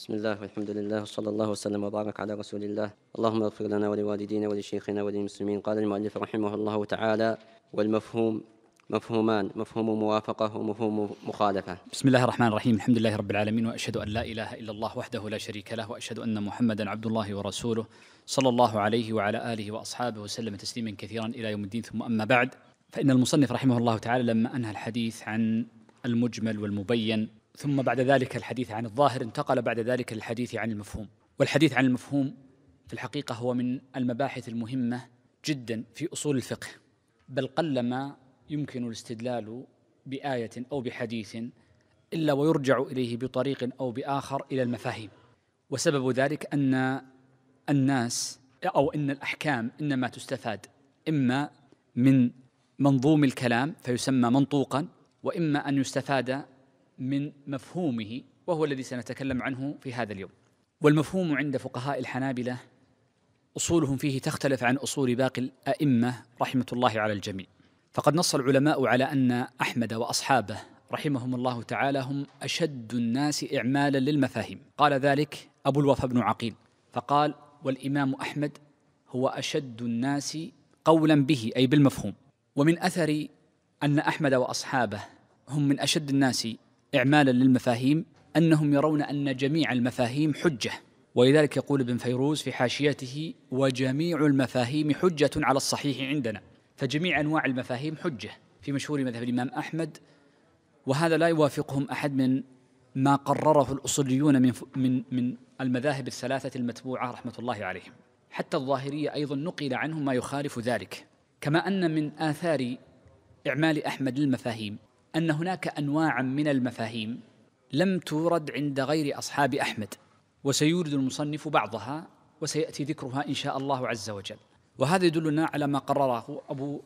بسم الله والحمد لله وصلى الله وسلم وبارك على رسول الله اللهم اغفر لنا ولوالدينا ولشيخنا وللمسلمين قال المؤلف رحمه الله تعالى والمفهوم مفهومان مفهوم موافقة ومفهوم مخالفة بسم الله الرحمن الرحيم الحمد لله رب العالمين وأشهد أن لا إله إلا الله وحده لا شريك له وأشهد أن محمدا عبد الله ورسوله صلى الله عليه وعلى آله وأصحابه وسلم تسليما كثيرا إلى يوم الدين ثم أما بعد فإن المصنف رحمه الله تعالى لما أنهى الحديث عن المجمل والمبين ثم بعد ذلك الحديث عن الظاهر انتقل بعد ذلك للحديث عن المفهوم والحديث عن المفهوم في الحقيقة هو من المباحث المهمة جدا في أصول الفقه بل قلما يمكن الاستدلال بآية أو بحديث إلا ويرجع إليه بطريق أو بآخر إلى المفاهيم وسبب ذلك أن الناس أو أن الأحكام إنما تستفاد إما من منظوم الكلام فيسمى منطوقا وإما أن يستفاد من مفهومه وهو الذي سنتكلم عنه في هذا اليوم والمفهوم عند فقهاء الحنابله اصولهم فيه تختلف عن اصول باقي الائمه رحمه الله على الجميع فقد نص العلماء على ان احمد واصحابه رحمهم الله تعالى هم اشد الناس اعمالا للمفاهيم قال ذلك ابو الوفا بن عقيل فقال والامام احمد هو اشد الناس قولا به اي بالمفهوم ومن اثر ان احمد واصحابه هم من اشد الناس إعمالا للمفاهيم أنهم يرون أن جميع المفاهيم حجة ولذلك يقول ابن فيروز في حاشيته وجميع المفاهيم حجة على الصحيح عندنا فجميع أنواع المفاهيم حجة في مشهور مذهب الإمام أحمد وهذا لا يوافقهم أحد من ما قرره الأصوليون من من من المذاهب الثلاثة المتبوعة رحمة الله عليهم حتى الظاهرية أيضا نقل عنهم ما يخالف ذلك كما أن من آثار إعمال أحمد للمفاهيم ان هناك انواعا من المفاهيم لم تورد عند غير اصحاب احمد وسيورد المصنف بعضها وسياتي ذكرها ان شاء الله عز وجل وهذا يدلنا على ما قرره ابو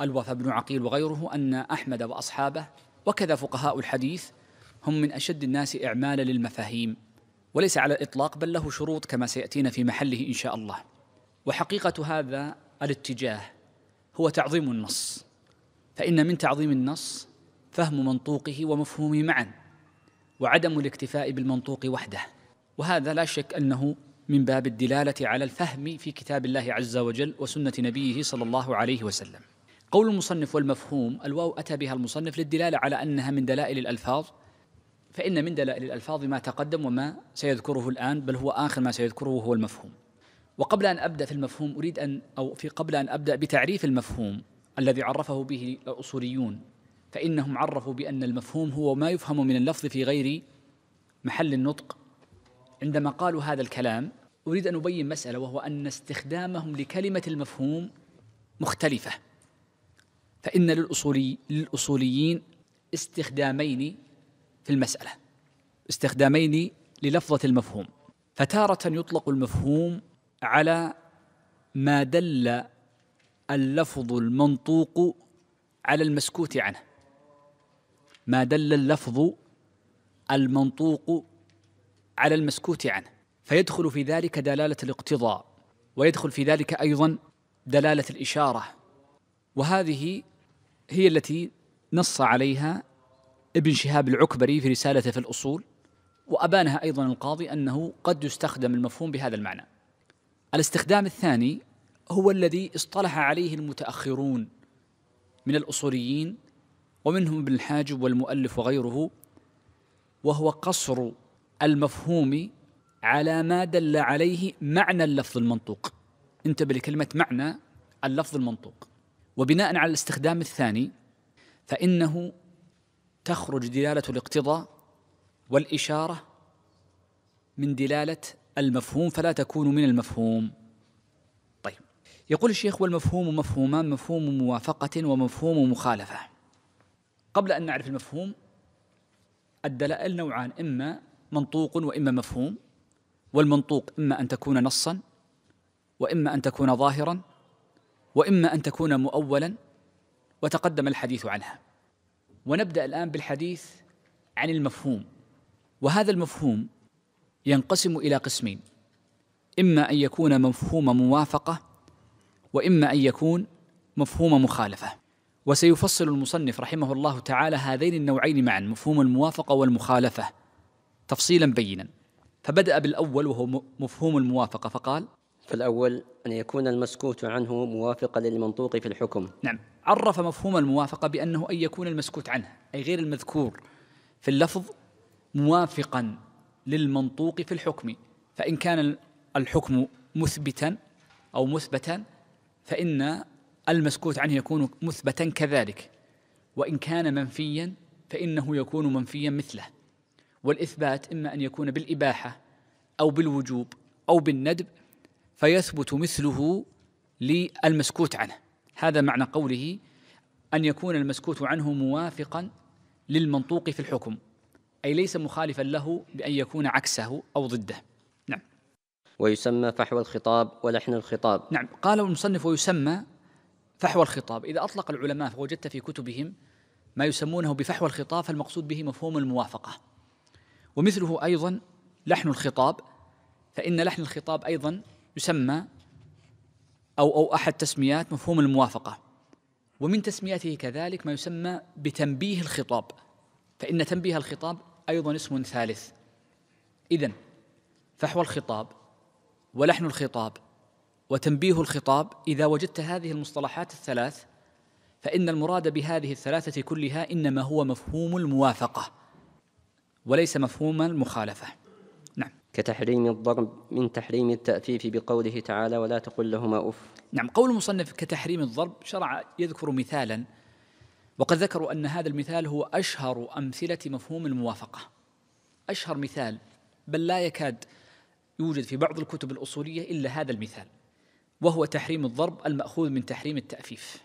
الوفا بن عقيل وغيره ان احمد واصحابه وكذا فقهاء الحديث هم من اشد الناس اعمالا للمفاهيم وليس على الاطلاق بل له شروط كما سياتينا في محله ان شاء الله وحقيقه هذا الاتجاه هو تعظيم النص فان من تعظيم النص فهم منطوقه ومفهومه معا وعدم الاكتفاء بالمنطوق وحده وهذا لا شك انه من باب الدلاله على الفهم في كتاب الله عز وجل وسنه نبيه صلى الله عليه وسلم قول المصنف والمفهوم الواو اتى بها المصنف للدلاله على انها من دلائل الالفاظ فان من دلائل الالفاظ ما تقدم وما سيذكره الان بل هو اخر ما سيذكره هو المفهوم وقبل ان ابدا في المفهوم اريد ان او في قبل ان ابدا بتعريف المفهوم الذي عرفه به الاصوليون فإنهم عرفوا بأن المفهوم هو ما يفهم من اللفظ في غير محل النطق عندما قالوا هذا الكلام أريد أن أبين مسألة وهو أن استخدامهم لكلمة المفهوم مختلفة فإن للأصولي للأصوليين استخدامين في المسألة استخدامين للفظة المفهوم فتارة يطلق المفهوم على ما دل اللفظ المنطوق على المسكوت عنه ما دل اللفظ المنطوق على المسكوت عنه فيدخل في ذلك دلاله الاقتضاء ويدخل في ذلك ايضا دلاله الاشاره وهذه هي التي نص عليها ابن شهاب العكبري في رسالته في الاصول وابانها ايضا القاضي انه قد يستخدم المفهوم بهذا المعنى الاستخدام الثاني هو الذي اصطلح عليه المتاخرون من الاصوليين ومنهم ابن الحاجب والمؤلف وغيره وهو قصر المفهوم على ما دل عليه معنى اللفظ المنطوق انتبه لكلمة معنى اللفظ المنطوق وبناء على الاستخدام الثاني فإنه تخرج دلالة الاقتضاء والإشارة من دلالة المفهوم فلا تكون من المفهوم طيب يقول الشيخ والمفهوم مفهومان مفهوم موافقة ومفهوم مخالفة قبل أن نعرف المفهوم الدلائل نوعان إما منطوق وإما مفهوم والمنطوق إما أن تكون نصا وإما أن تكون ظاهرا وإما أن تكون مؤولا وتقدم الحديث عنها ونبدأ الآن بالحديث عن المفهوم وهذا المفهوم ينقسم إلى قسمين إما أن يكون مفهوم موافقة وإما أن يكون مفهوم مخالفة وسيفصل المصنف رحمه الله تعالى هذين النوعين معا مفهوم الموافقه والمخالفه تفصيلا بينا فبدا بالاول وهو مفهوم الموافقه فقال فالاول ان يكون المسكوت عنه موافقا للمنطوق في الحكم نعم عرف مفهوم الموافقه بانه ان يكون المسكوت عنه اي غير المذكور في اللفظ موافقا للمنطوق في الحكم فان كان الحكم مثبتا او مثبتا فان المسكوت عنه يكون مثبتا كذلك وإن كان منفيا فإنه يكون منفيا مثله والإثبات إما أن يكون بالإباحة أو بالوجوب أو بالندب فيثبت مثله للمسكوت عنه هذا معنى قوله أن يكون المسكوت عنه موافقا للمنطوق في الحكم أي ليس مخالفا له بأن يكون عكسه أو ضده نعم ويسمى فحوى الخطاب ولحن الخطاب نعم قال المصنف ويسمى فحوى الخطاب إذا أطلق العلماء فوجدت في كتبهم ما يسمونه بفحوى الخطاب فالمقصود به مفهوم الموافقة ومثله أيضا لحن الخطاب فإن لحن الخطاب أيضا يسمى أو أو أحد تسميات مفهوم الموافقة ومن تسمياته كذلك ما يسمى بتنبيه الخطاب فإن تنبيه الخطاب أيضا اسم ثالث إذا فحوى الخطاب ولحن الخطاب وتنبيه الخطاب إذا وجدت هذه المصطلحات الثلاث فإن المراد بهذه الثلاثة كلها إنما هو مفهوم الموافقة وليس مفهوم المخالفة نعم كتحريم الضرب من تحريم التأفيف بقوله تعالى ولا تقل لهما أف نعم قول المصنف كتحريم الضرب شرع يذكر مثالا وقد ذكروا أن هذا المثال هو أشهر أمثلة مفهوم الموافقة أشهر مثال بل لا يكاد يوجد في بعض الكتب الأصولية إلا هذا المثال وهو تحريم الضرب المأخوذ من تحريم التأفيف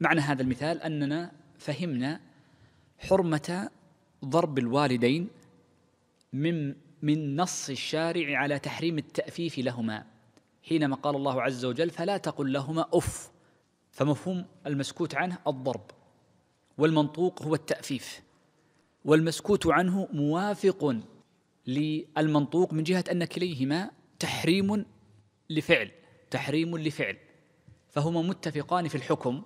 معنى هذا المثال أننا فهمنا حرمة ضرب الوالدين من من نص الشارع على تحريم التأفيف لهما حينما قال الله عز وجل فلا تقل لهما أف فمفهوم المسكوت عنه الضرب والمنطوق هو التأفيف والمسكوت عنه موافق للمنطوق من جهة أن كليهما تحريم لفعل تحريم لفعل فهما متفقان في الحكم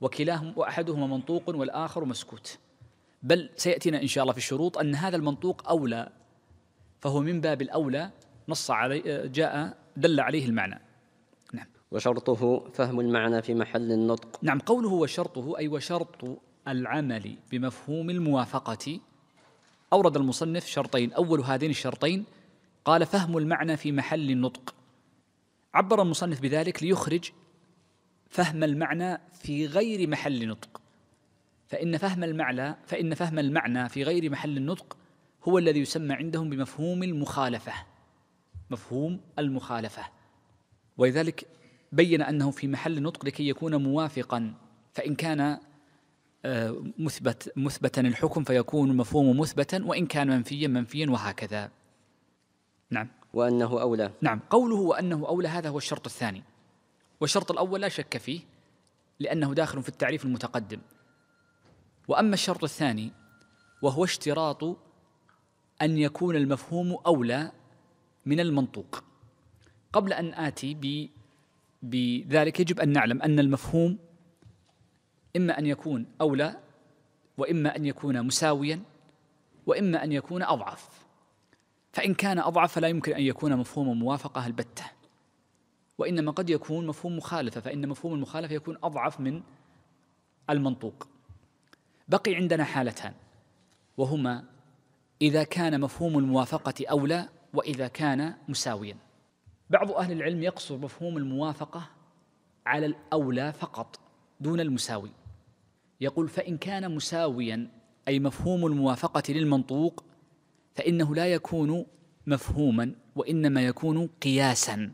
وكلاهما واحدهما منطوق والاخر مسكوت بل سياتينا ان شاء الله في الشروط ان هذا المنطوق اولى فهو من باب الاولى نص عليه جاء دل عليه المعنى نعم وشرطه فهم المعنى في محل النطق نعم قوله وشرطه اي وشرط العمل بمفهوم الموافقه اورد المصنف شرطين اول هذين الشرطين قال فهم المعنى في محل النطق عبر المصنف بذلك ليخرج فهم المعنى في غير محل نطق فإن فهم المعنى فإن فهم المعنى في غير محل النطق هو الذي يسمى عندهم بمفهوم المخالفة مفهوم المخالفة ولذلك بين أنه في محل نطق لكي يكون موافقا فإن كان آه، مثبت مثبتا الحكم فيكون مفهوم مثبتا وإن كان منفيا منفيا وهكذا نعم وأنه أولى نعم قوله وأنه أولى هذا هو الشرط الثاني والشرط الأول لا شك فيه لأنه داخل في التعريف المتقدم وأما الشرط الثاني وهو اشتراط أن يكون المفهوم أولى من المنطوق قبل أن آتي بذلك يجب أن نعلم أن المفهوم إما أن يكون أولى وإما أن يكون مساويا وإما أن يكون أضعف فإن كان أضعف فلا يمكن أن يكون مفهوم موافقة البتة وإنما قد يكون مفهوم مخالفة فإن مفهوم المخالفة يكون أضعف من المنطوق بقي عندنا حالتان وهما إذا كان مفهوم الموافقة أولى وإذا كان مساويا بعض أهل العلم يقصر مفهوم الموافقة على الأولى فقط دون المساوي يقول فإن كان مساويا أي مفهوم الموافقة للمنطوق فإنه لا يكون مفهوما وإنما يكون قياسا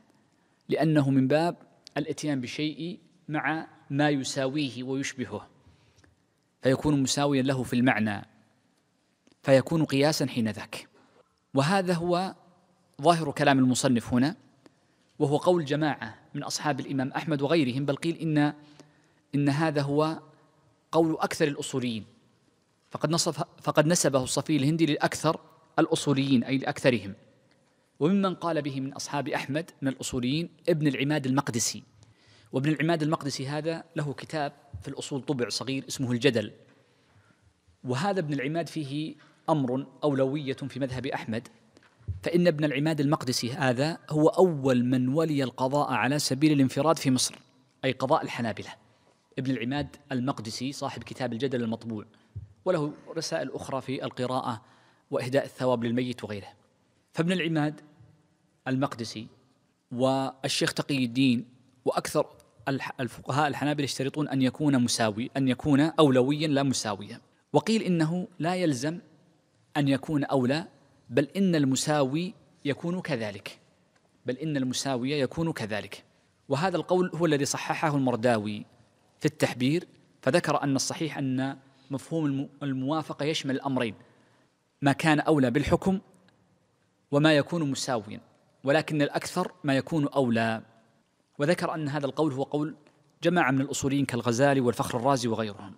لأنه من باب الإتيان بشيء مع ما يساويه ويشبهه فيكون مساويا له في المعنى فيكون قياسا حين ذاك وهذا هو ظاهر كلام المصنف هنا وهو قول جماعة من أصحاب الإمام أحمد وغيرهم بل قيل إن إن هذا هو قول أكثر الأصوليين فقد نصف فقد نسبه الصفي الهندي للأكثر الأصوليين أي لأكثرهم وممن قال به من أصحاب أحمد من الأصوليين ابن العماد المقدسي وابن العماد المقدسي هذا له كتاب في الأصول طبع صغير اسمه الجدل وهذا ابن العماد فيه أمر أولوية في مذهب أحمد فإن ابن العماد المقدسي هذا هو أول من ولي القضاء على سبيل الانفراد في مصر أي قضاء الحنابلة ابن العماد المقدسي صاحب كتاب الجدل المطبوع وله رسائل أخرى في القراءة وإهداء الثواب للميت وغيره فابن العماد المقدسي والشيخ تقي الدين وأكثر الفقهاء الحنابلة يشترطون أن يكون مساوي أن يكون أولويا لا مساويا وقيل إنه لا يلزم أن يكون أولى بل إن المساوي يكون كذلك بل إن المساوي يكون كذلك وهذا القول هو الذي صححه المرداوي في التحبير فذكر أن الصحيح أن مفهوم الموافقة يشمل الأمرين ما كان أولى بالحكم وما يكون مساويا ولكن الأكثر ما يكون أولى وذكر أن هذا القول هو قول جماعة من الأصوليين كالغزالي والفخر الرازي وغيرهم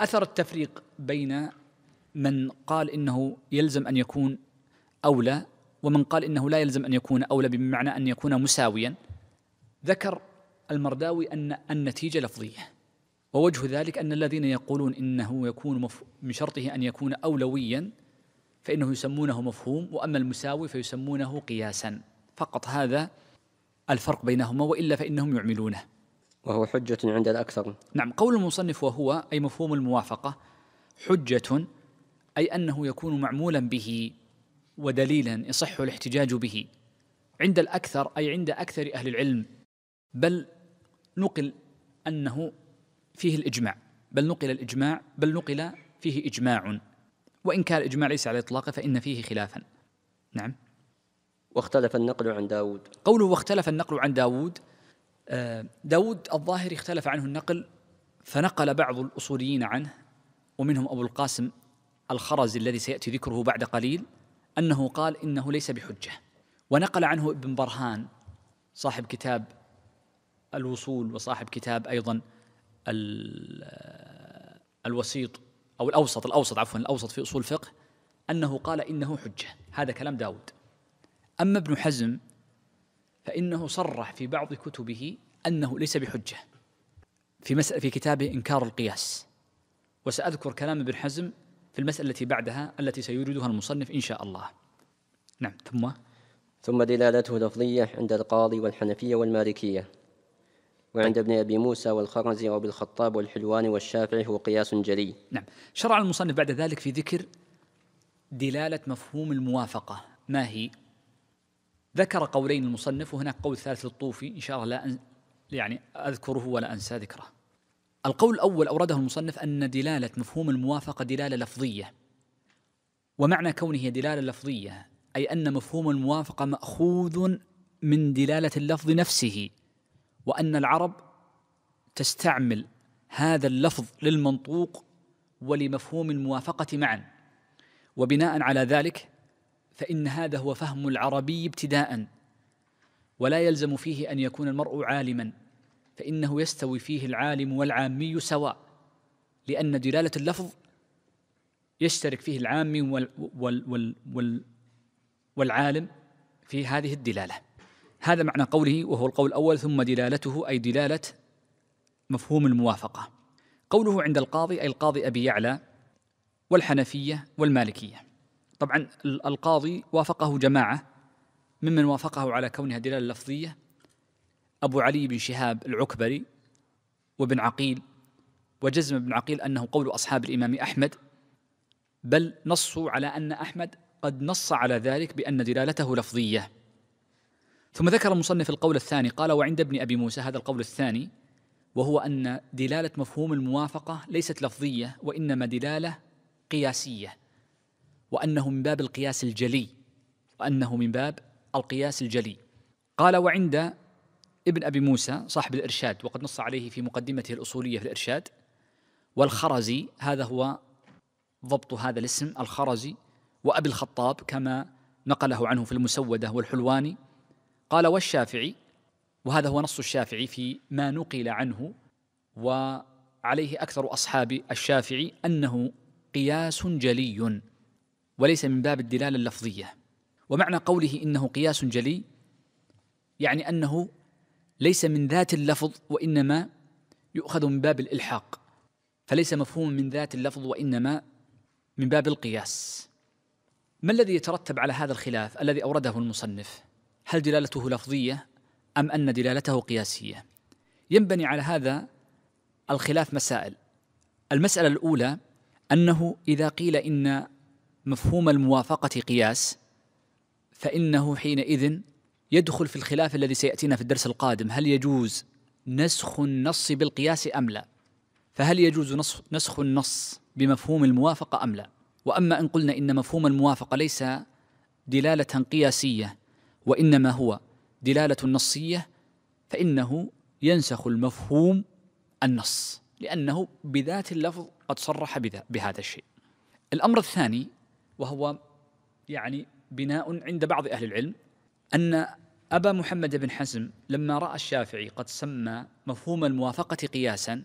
أثر التفريق بين من قال إنه يلزم أن يكون أولى ومن قال إنه لا يلزم أن يكون أولى بمعنى أن يكون مساويا ذكر المرداوي أن النتيجة لفظية ووجه ذلك أن الذين يقولون إنه يكون من شرطه أن يكون أولويا فإنه يسمونه مفهوم وأما المساوي فيسمونه قياسا فقط هذا الفرق بينهما وإلا فإنهم يعملونه وهو حجة عند الأكثر نعم قول المصنف وهو أي مفهوم الموافقة حجة أي أنه يكون معمولا به ودليلا يصح الاحتجاج به عند الأكثر أي عند أكثر أهل العلم بل نقل أنه فيه الإجماع بل نقل الإجماع بل نقل فيه إجماع وإن كان إجماع ليس على إطلاقه فإن فيه خلافا نعم واختلف النقل عن داود قوله واختلف النقل عن داود آه، داود الظاهري اختلف عنه النقل فنقل بعض الأصوليين عنه ومنهم أبو القاسم الخرزي الذي سيأتي ذكره بعد قليل أنه قال إنه ليس بحجة ونقل عنه ابن برهان صاحب كتاب الوصول وصاحب كتاب أيضا آه، الوسيط أو الأوسط الأوسط عفوا الأوسط في أصول الفقه أنه قال إنه حجة هذا كلام داود أما ابن حزم فإنه صرح في بعض كتبه أنه ليس بحجة في مسألة في كتابه إنكار القياس وسأذكر كلام ابن حزم في المسألة التي بعدها التي سيوردها المصنف إن شاء الله نعم ثم ثم دلالته لفظية عند القاضي والحنفية والمالكية طيب. وعند ابن أبي موسى والخرزي وأبي الخطاب والحلواني والشافعي هو قياس جلي نعم شرع المصنف بعد ذلك في ذكر دلالة مفهوم الموافقة ما هي ذكر قولين المصنف وهناك قول ثالث للطوفي إن شاء الله لا أن يعني أذكره ولا أنسى ذكره القول الأول أورده المصنف أن دلالة مفهوم الموافقة دلالة لفظية ومعنى كونه دلالة لفظية أي أن مفهوم الموافقة مأخوذ من دلالة اللفظ نفسه وأن العرب تستعمل هذا اللفظ للمنطوق ولمفهوم الموافقة معا وبناء على ذلك فإن هذا هو فهم العربي ابتداء ولا يلزم فيه أن يكون المرء عالما فإنه يستوي فيه العالم والعامي سواء لأن دلالة اللفظ يشترك فيه العامي وال وال وال والعالم في هذه الدلاله هذا معنى قوله وهو القول الأول ثم دلالته أي دلالة مفهوم الموافقة قوله عند القاضي أي القاضي أبي يعلى والحنفية والمالكية طبعا القاضي وافقه جماعة ممن وافقه على كونها دلالة لفظية أبو علي بن شهاب العكبري وابن عقيل وجزم ابن عقيل أنه قول أصحاب الإمام أحمد بل نصوا على أن أحمد قد نص على ذلك بأن دلالته لفظية ثم ذكر المصنف القول الثاني قال وعند ابن ابي موسى هذا القول الثاني وهو ان دلاله مفهوم الموافقه ليست لفظيه وانما دلاله قياسيه وانه من باب القياس الجلي وانه من باب القياس الجلي قال وعند ابن ابي موسى صاحب الارشاد وقد نص عليه في مقدمته الاصوليه في الارشاد والخرزي هذا هو ضبط هذا الاسم الخرزي وابي الخطاب كما نقله عنه في المسوده والحلواني قال والشافعي وهذا هو نص الشافعي في ما نقل عنه وعليه اكثر اصحاب الشافعي انه قياس جلي وليس من باب الدلاله اللفظيه ومعنى قوله انه قياس جلي يعني انه ليس من ذات اللفظ وانما يؤخذ من باب الالحاق فليس مفهوم من ذات اللفظ وانما من باب القياس ما الذي يترتب على هذا الخلاف الذي اورده المصنف هل دلالته لفظيه ام ان دلالته قياسيه ينبني على هذا الخلاف مسائل المساله الاولى انه اذا قيل ان مفهوم الموافقه قياس فانه حينئذ يدخل في الخلاف الذي سياتينا في الدرس القادم هل يجوز نسخ النص بالقياس ام لا فهل يجوز نسخ النص بمفهوم الموافقه ام لا واما ان قلنا ان مفهوم الموافقه ليس دلاله قياسيه وانما هو دلاله نصيه فانه ينسخ المفهوم النص لانه بذات اللفظ قد صرح بهذا الشيء. الامر الثاني وهو يعني بناء عند بعض اهل العلم ان ابا محمد بن حزم لما راى الشافعي قد سمى مفهوم الموافقه قياسا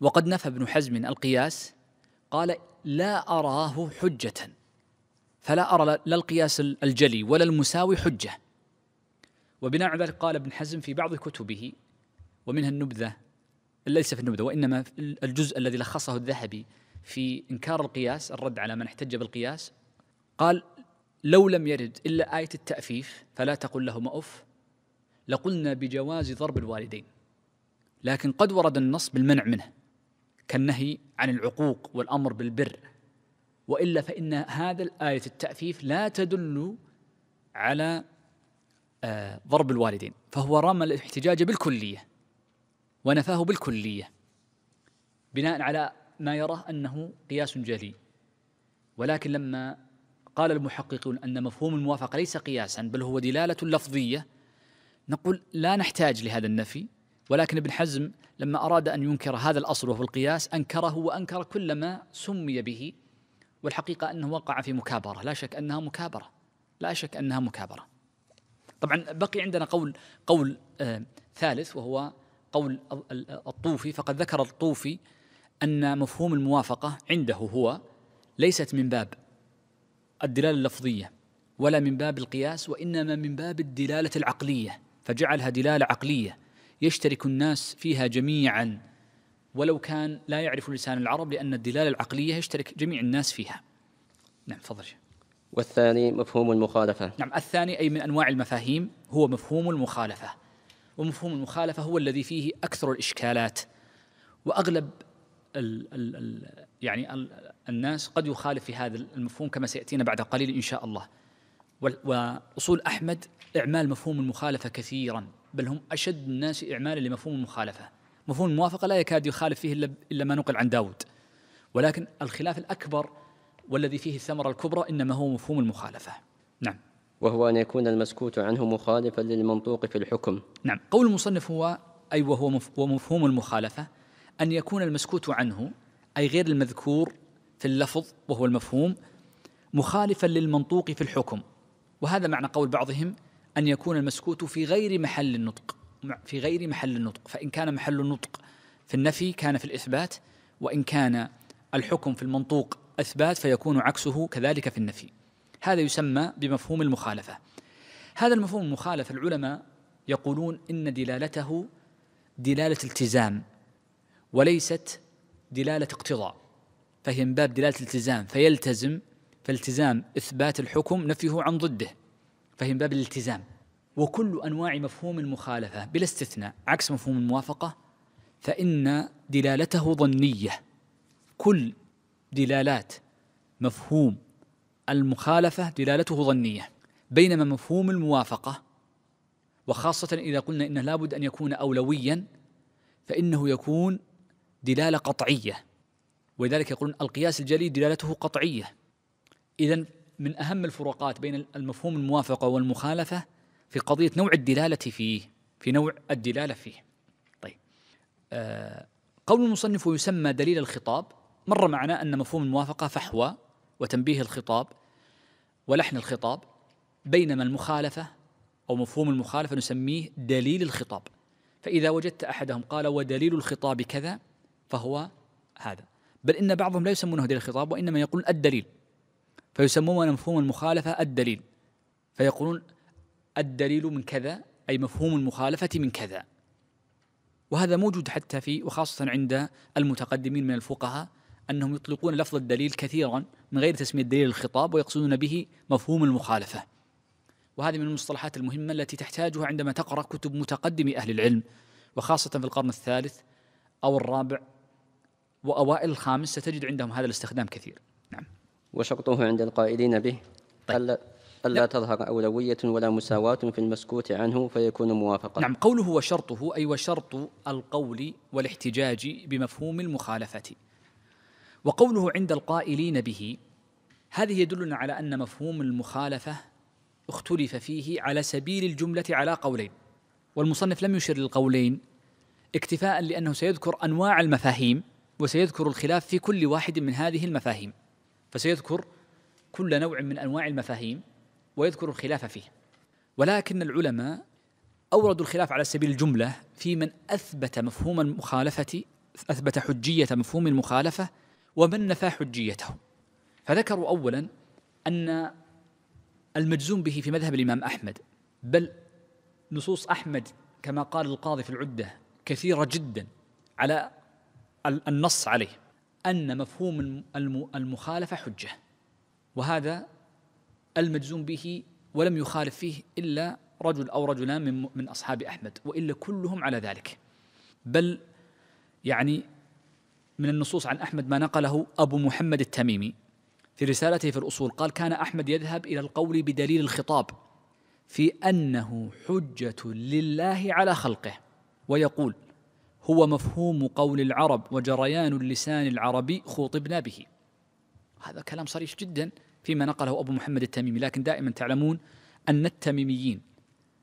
وقد نفى ابن حزم القياس قال لا اراه حجه فلا أرى لا القياس الجلي ولا المساوي حجة وبناء على ذلك قال ابن حزم في بعض كتبه ومنها النبذة ليس في النبذة وإنما الجزء الذي لخصه الذهبي في إنكار القياس الرد على من احتج بالقياس قال لو لم يرد إلا آية التأفيف فلا تقل لهما أف لقلنا بجواز ضرب الوالدين لكن قد ورد النص بالمنع منه كالنهي عن العقوق والأمر بالبر والا فان هذا الايه التعفيف لا تدل على آه، ضرب الوالدين فهو رمى الاحتجاج بالكليه ونفاه بالكليه بناء على ما يراه انه قياس جلي ولكن لما قال المحققون ان مفهوم الموافقه ليس قياسا بل هو دلاله لفظيه نقول لا نحتاج لهذا النفي ولكن ابن حزم لما اراد ان ينكر هذا الاصل وهو القياس انكره وانكر كل ما سمي به والحقيقة أنه وقع في مكابرة لا شك أنها مكابرة لا شك أنها مكابرة طبعا بقي عندنا قول قول آه ثالث وهو قول الطوفي فقد ذكر الطوفي أن مفهوم الموافقة عنده هو ليست من باب الدلالة اللفظية ولا من باب القياس وإنما من باب الدلالة العقلية فجعلها دلالة عقلية يشترك الناس فيها جميعا ولو كان لا يعرف لسان العرب لأن الدلالة العقلية يشترك جميع الناس فيها نعم تفضل والثاني مفهوم المخالفة نعم الثاني أي من أنواع المفاهيم هو مفهوم المخالفة ومفهوم المخالفة هو الذي فيه أكثر الإشكالات وأغلب ال ال الـ يعني الـ الناس قد يخالف في هذا المفهوم كما سيأتينا بعد قليل إن شاء الله وأصول أحمد إعمال مفهوم المخالفة كثيرا بل هم أشد الناس إعمالا لمفهوم المخالفة مفهوم الموافقة لا يكاد يخالف فيه إلا ما نقل عن داود ولكن الخلاف الأكبر والذي فيه الثمرة الكبرى إنما هو مفهوم المخالفة نعم وهو أن يكون المسكوت عنه مخالفا للمنطوق في الحكم نعم قول المصنف هو أي وهو ومفهوم المخالفة أن يكون المسكوت عنه أي غير المذكور في اللفظ وهو المفهوم مخالفا للمنطوق في الحكم وهذا معنى قول بعضهم أن يكون المسكوت في غير محل النطق في غير محل النطق فإن كان محل النطق في النفي كان في الإثبات وإن كان الحكم في المنطوق أثبات فيكون عكسه كذلك في النفي هذا يسمى بمفهوم المخالفة هذا المفهوم المخالف العلماء يقولون إن دلالته دلالة التزام وليست دلالة اقتضاء فهي من باب دلالة التزام فيلتزم فالتزام إثبات الحكم نفيه عن ضده فهي من باب الالتزام وكل انواع مفهوم المخالفه بلا استثناء عكس مفهوم الموافقه فان دلالته ظنيه كل دلالات مفهوم المخالفه دلالته ظنيه بينما مفهوم الموافقه وخاصه اذا قلنا انه لابد ان يكون اولويا فانه يكون دلاله قطعيه ولذلك يقولون القياس الجلي دلالته قطعيه اذا من اهم الفروقات بين المفهوم الموافقه والمخالفه في قضية نوع الدلالة فيه في نوع الدلالة فيه طيب آه قول المصنف يسمى دليل الخطاب مر معنا أن مفهوم الموافقة فحوى وتنبيه الخطاب ولحن الخطاب بينما المخالفة أو مفهوم المخالفة نسميه دليل الخطاب فإذا وجدت أحدهم قال ودليل الخطاب كذا فهو هذا بل إن بعضهم لا يسمونه دليل الخطاب وإنما يقولون الدليل فيسمون مفهوم المخالفة الدليل فيقولون الدليل من كذا أي مفهوم المخالفة من كذا وهذا موجود حتى في وخاصة عند المتقدمين من الفقهاء أنهم يطلقون لفظ الدليل كثيرا من غير تسمية دليل الخطاب ويقصدون به مفهوم المخالفة وهذه من المصطلحات المهمة التي تحتاجها عندما تقرأ كتب متقدم أهل العلم وخاصة في القرن الثالث أو الرابع وأوائل الخامس ستجد عندهم هذا الاستخدام كثير نعم وشرطه عند القائلين به طيب. ألا تظهر أولوية ولا مساواة في المسكوت عنه فيكون موافقا نعم قوله وشرطه أي وشرط القول والاحتجاج بمفهوم المخالفة وقوله عند القائلين به هذه يدلنا على أن مفهوم المخالفة اختلف فيه على سبيل الجملة على قولين والمصنف لم يشر للقولين اكتفاء لأنه سيذكر أنواع المفاهيم وسيذكر الخلاف في كل واحد من هذه المفاهيم فسيذكر كل نوع من انواع المفاهيم ويذكر الخلاف فيه ولكن العلماء أوردوا الخلاف على سبيل الجملة في من أثبت مفهوم المخالفة أثبت حجية مفهوم المخالفة ومن نفى حجيته فذكروا أولا أن المجزوم به في مذهب الإمام أحمد بل نصوص أحمد كما قال القاضي في العدة كثيرة جدا على النص عليه أن مفهوم المخالفة حجة وهذا المجزوم به ولم يخالف فيه إلا رجل أو رجلان من, من أصحاب أحمد وإلا كلهم على ذلك بل يعني من النصوص عن أحمد ما نقله أبو محمد التميمي في رسالته في الأصول قال كان أحمد يذهب إلى القول بدليل الخطاب في أنه حجة لله على خلقه ويقول هو مفهوم قول العرب وجريان اللسان العربي خوطبنا به هذا كلام صريح جدا فيما نقله أبو محمد التميمي لكن دائما تعلمون أن التميميين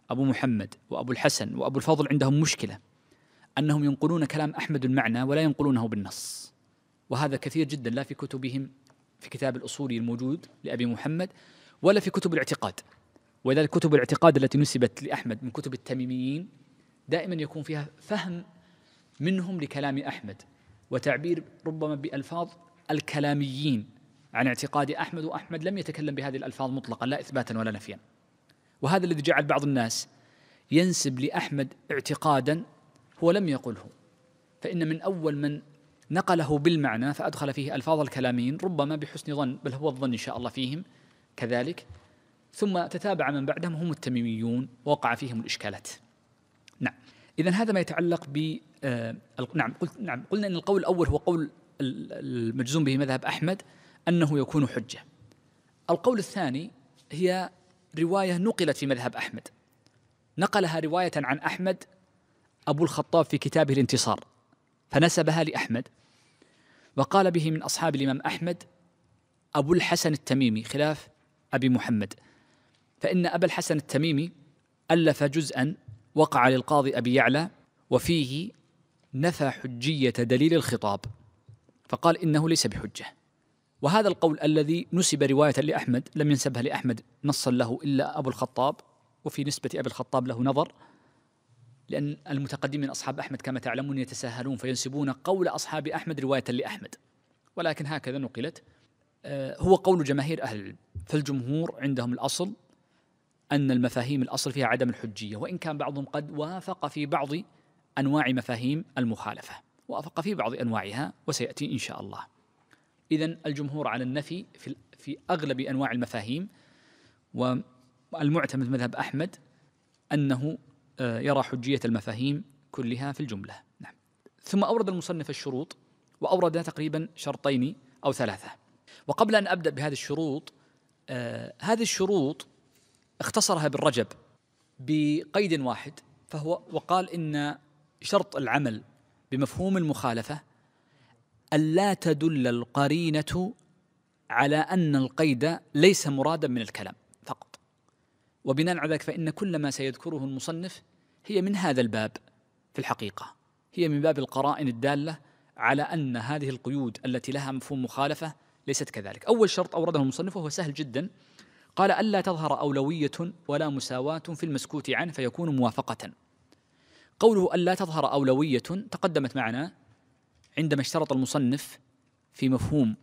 أبو محمد وأبو الحسن وأبو الفضل عندهم مشكلة أنهم ينقلون كلام أحمد المعنى ولا ينقلونه بالنص وهذا كثير جدا لا في كتبهم في كتاب الأصولي الموجود لأبي محمد ولا في كتب الاعتقاد ولذلك كتب الاعتقاد التي نسبت لأحمد من كتب التميميين دائما يكون فيها فهم منهم لكلام أحمد وتعبير ربما بألفاظ الكلاميين عن اعتقاد احمد واحمد لم يتكلم بهذه الالفاظ مطلقا لا اثباتا ولا نفيا وهذا الذي جعل بعض الناس ينسب لاحمد اعتقادا هو لم يقله فان من اول من نقله بالمعنى فادخل فيه الفاظ الكلاميين ربما بحسن ظن بل هو الظن ان شاء الله فيهم كذلك ثم تتابع من بعدهم هم التميميون ووقع فيهم الاشكالات نعم اذا هذا ما يتعلق ب آه نعم قلت نعم قلنا ان القول الاول هو قول المجزوم به مذهب احمد أنه يكون حجة القول الثاني هي رواية نقلت في مذهب أحمد نقلها رواية عن أحمد أبو الخطاب في كتابه الانتصار فنسبها لأحمد وقال به من أصحاب الإمام أحمد أبو الحسن التميمي خلاف أبي محمد فإن أبا الحسن التميمي ألف جزءا وقع للقاضي أبي يعلى وفيه نفى حجية دليل الخطاب فقال إنه ليس بحجة وهذا القول الذي نسب رواية لأحمد لم ينسبها لأحمد نصا له إلا أبو الخطاب وفي نسبة أبي الخطاب له نظر لأن المتقدمين أصحاب أحمد كما تعلمون يتساهلون فينسبون قول أصحاب أحمد رواية لأحمد ولكن هكذا نقلت آه، هو قول جماهير أهل العلم فالجمهور عندهم الأصل أن المفاهيم الأصل فيها عدم الحجية وإن كان بعضهم قد وافق في بعض أنواع مفاهيم المخالفة وافق في بعض أنواعها وسيأتي إن شاء الله إذا الجمهور على النفي في في أغلب أنواع المفاهيم والمعتمد مذهب أحمد أنه آه، يرى حجية المفاهيم كلها في الجملة نعم ثم أورد المصنف الشروط وأورد تقريبا شرطين أو ثلاثة وقبل أن أبدأ بهذه الشروط آه هذه الشروط اختصرها بالرجب بقيد واحد فهو وقال إن شرط العمل بمفهوم المخالفة ألا تدل القرينة على أن القيد ليس مرادا من الكلام فقط وبناء على ذلك فإن كل ما سيذكره المصنف هي من هذا الباب في الحقيقة هي من باب القرائن الدالة على أن هذه القيود التي لها مفهوم مخالفة ليست كذلك أول شرط أورده المصنف وهو سهل جدا قال ألا تظهر أولوية ولا مساواة في المسكوت عنه فيكون موافقة قوله ألا تظهر أولوية تقدمت معنا عندما اشترط المصنف في مفهوم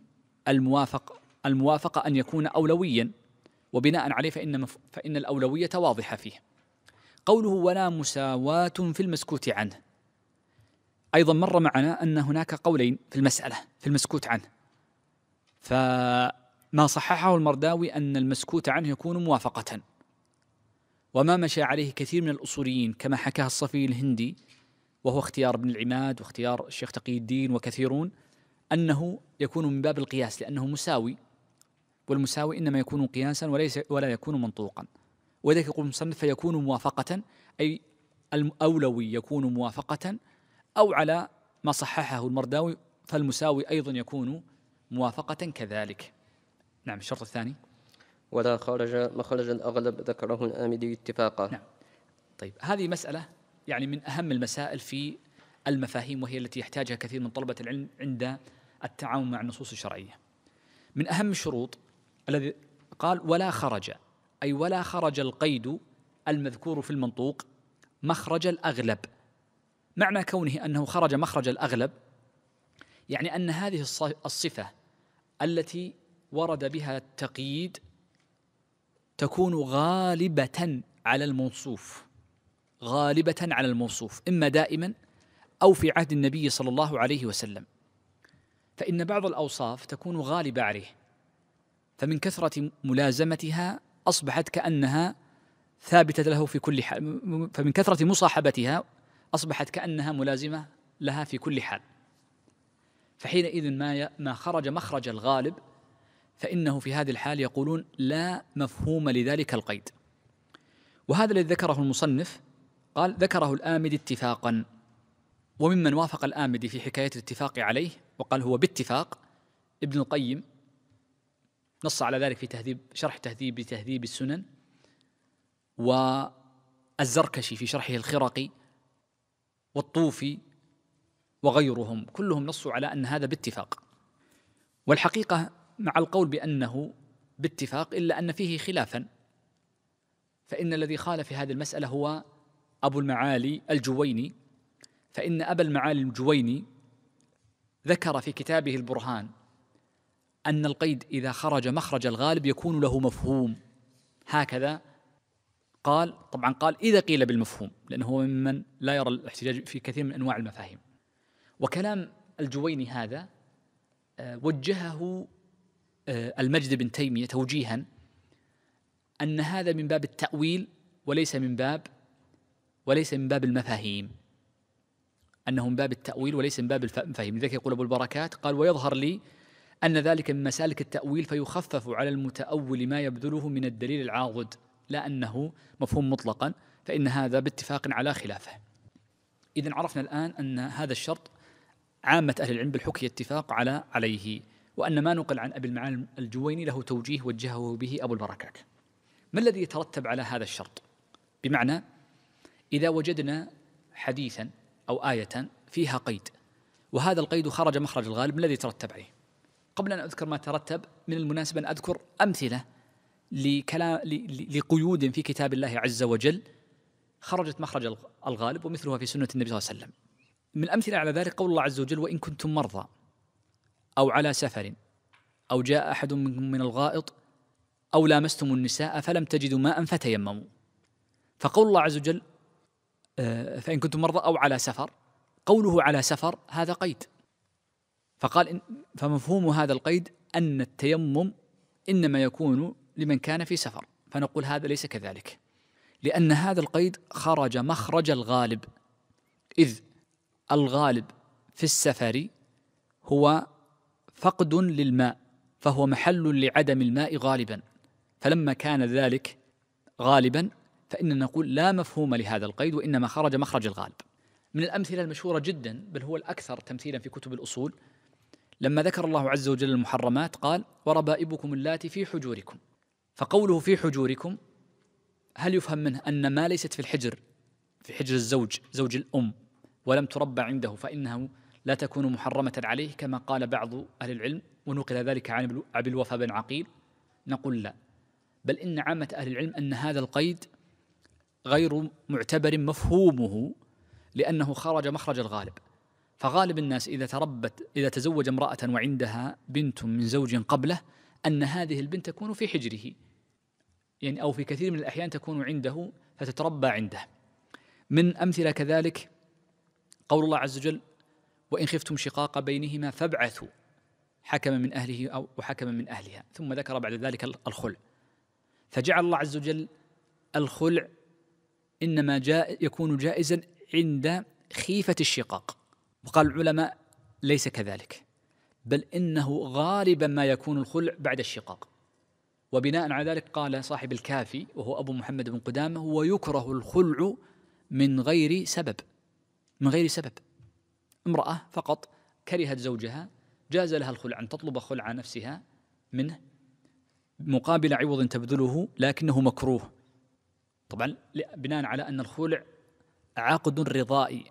الموافق الموافقة أن يكون أولويا وبناء عليه فإن, مف... فإن الأولوية واضحة فيه قوله ولا مساواة في المسكوت عنه أيضا مر معنا أن هناك قولين في المسألة في المسكوت عنه فما صححه المرداوي أن المسكوت عنه يكون موافقة وما مشى عليه كثير من الأصوليين كما حكاه الصفي الهندي وهو اختيار ابن العماد واختيار الشيخ تقي الدين وكثيرون أنه يكون من باب القياس لأنه مساوي والمساوي إنما يكون قياسا وليس ولا يكون منطوقا وذلك يقول المصنف فيكون موافقة أي الأولوي يكون موافقة أو على ما صححه المرداوي فالمساوي أيضا يكون موافقة كذلك نعم الشرط الثاني ولا خرج مخرج الأغلب ذكره الآمدي اتفاقا نعم طيب هذه مسألة يعني من أهم المسائل في المفاهيم وهي التي يحتاجها كثير من طلبة العلم عند التعامل مع النصوص الشرعية من أهم الشروط الذي قال ولا خرج أي ولا خرج القيد المذكور في المنطوق مخرج الأغلب معنى كونه أنه خرج مخرج الأغلب يعني أن هذه الصفة التي ورد بها التقييد تكون غالبة على الموصوف غالبة على الموصوف إما دائما أو في عهد النبي صلى الله عليه وسلم فإن بعض الأوصاف تكون غالبة عليه فمن كثرة ملازمتها أصبحت كأنها ثابتة له في كل حال فمن كثرة مصاحبتها أصبحت كأنها ملازمة لها في كل حال فحينئذ ما ما خرج مخرج الغالب فإنه في هذه الحال يقولون لا مفهوم لذلك القيد وهذا الذي ذكره المصنف قال ذكره الآمد اتفاقا وممن وافق الآمدي في حكاية الاتفاق عليه وقال هو باتفاق ابن القيم نص على ذلك في تهذيب شرح تهذيب لتهذيب السنن والزركشي في شرحه الخرقي والطوفي وغيرهم كلهم نصوا على أن هذا باتفاق والحقيقة مع القول بأنه باتفاق إلا أن فيه خلافا فإن الذي خالف في هذه المسألة هو أبو المعالي الجويني فإن أبا المعالي الجويني ذكر في كتابه البرهان أن القيد إذا خرج مخرج الغالب يكون له مفهوم هكذا قال طبعا قال إذا قيل بالمفهوم لأنه هو ممن لا يرى الاحتجاج في كثير من أنواع المفاهيم وكلام الجويني هذا آه، وجهه آه، المجد بن تيمية توجيها أن هذا من باب التأويل وليس من باب وليس من باب المفاهيم أنه من باب التأويل وليس من باب المفاهيم لذلك يقول أبو البركات قال ويظهر لي أن ذلك من مسالك التأويل فيخفف على المتأول ما يبذله من الدليل العاضد لا أنه مفهوم مطلقا فإن هذا باتفاق على خلافه إذا عرفنا الآن أن هذا الشرط عامة أهل العلم بالحكي اتفاق على عليه وأن ما نقل عن أبي المعالم الجويني له توجيه وجهه به أبو البركات ما الذي يترتب على هذا الشرط بمعنى إذا وجدنا حديثا أو آية فيها قيد وهذا القيد خرج مخرج الغالب الذي ترتب عليه قبل أن أذكر ما ترتب من المناسب أن أذكر أمثلة لكلام لقيود في كتاب الله عز وجل خرجت مخرج الغالب ومثلها في سنة النبي صلى الله عليه وسلم من الأمثلة على ذلك قول الله عز وجل وإن كنتم مرضى أو على سفر أو جاء أحد منكم من الغائط أو لامستم النساء فلم تجدوا ماء فتيمموا فقول الله عز وجل آه، فإن كنتم مرضى أو على سفر قوله على سفر هذا قيد فقال إن فمفهوم هذا القيد أن التيمم إنما يكون لمن كان في سفر فنقول هذا ليس كذلك لأن هذا القيد خرج مخرج الغالب إذ الغالب في السفر هو فقد للماء فهو محل لعدم الماء غالبا فلما كان ذلك غالبا فإننا نقول لا مفهوم لهذا القيد وإنما خرج مخرج الغالب من الأمثلة المشهورة جدا بل هو الأكثر تمثيلا في كتب الأصول لما ذكر الله عز وجل المحرمات قال وربائبكم اللاتي في حجوركم فقوله في حجوركم هل يفهم منه أن ما ليست في الحجر في حجر الزوج زوج الأم ولم تربى عنده فإنه لا تكون محرمة عليه كما قال بعض أهل العلم ونقل ذلك عن أبي الوفا بن عقيل نقول لا بل إن عامة أهل العلم أن هذا القيد غير معتبر مفهومه لأنه خرج مخرج الغالب فغالب الناس إذا تربت إذا تزوج امرأة وعندها بنت من زوج قبله أن هذه البنت تكون في حجره يعني أو في كثير من الأحيان تكون عنده فتتربى عنده من أمثلة كذلك قول الله عز وجل وإن خفتم شقاق بينهما فابعثوا حكما من أهله أو وحكما من أهلها ثم ذكر بعد ذلك الخلع فجعل الله عز وجل الخلع إنما جاء يكون جائزا عند خيفة الشقاق وقال العلماء ليس كذلك بل إنه غالبا ما يكون الخلع بعد الشقاق وبناء على ذلك قال صاحب الكافي وهو أبو محمد بن قدامة ويكره الخلع من غير سبب من غير سبب امرأة فقط كرهت زوجها جاز لها الخلع أن تطلب خلع نفسها منه مقابل عوض تبذله لكنه مكروه طبعا بناء على أن الخلع عقد رضائي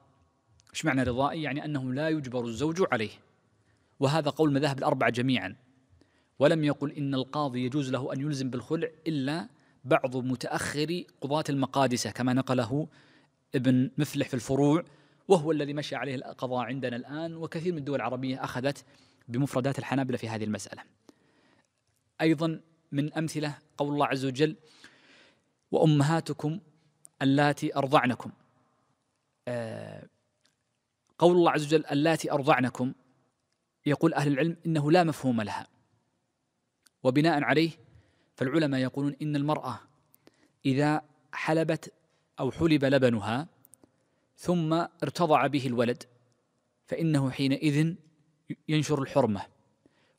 ايش معنى رضائي؟ يعني أنه لا يجبر الزوج عليه وهذا قول مذاهب الأربعة جميعا ولم يقل إن القاضي يجوز له أن يلزم بالخلع إلا بعض متأخري قضاة المقادسة كما نقله ابن مفلح في الفروع وهو الذي مشى عليه القضاء عندنا الآن وكثير من الدول العربية أخذت بمفردات الحنابلة في هذه المسألة أيضا من أمثلة قول الله عز وجل وأمهاتكم اللاتي أرضعنكم آه، قول الله عز وجل اللاتي أرضعنكم يقول أهل العلم إنه لا مفهوم لها وبناء عليه فالعلماء يقولون إن المرأة إذا حلبت أو حلب لبنها ثم ارتضع به الولد فإنه حينئذ ينشر الحرمة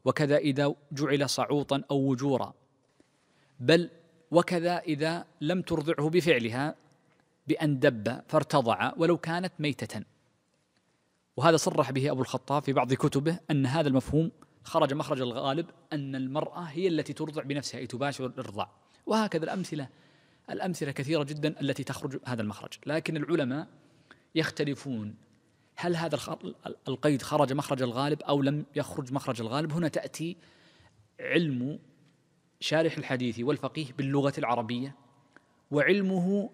وكذا إذا جعل صعوطا أو وجورا بل وكذا إذا لم ترضعه بفعلها بأن دب فارتضع ولو كانت ميتة وهذا صرح به أبو الخطاب في بعض كتبه أن هذا المفهوم خرج مخرج الغالب أن المرأة هي التي ترضع بنفسها أي تباشر الإرضاع وهكذا الأمثلة الأمثلة كثيرة جدا التي تخرج هذا المخرج لكن العلماء يختلفون هل هذا القيد خرج مخرج الغالب أو لم يخرج مخرج الغالب هنا تأتي علم شارح الحديث والفقيه باللغة العربية وعلمه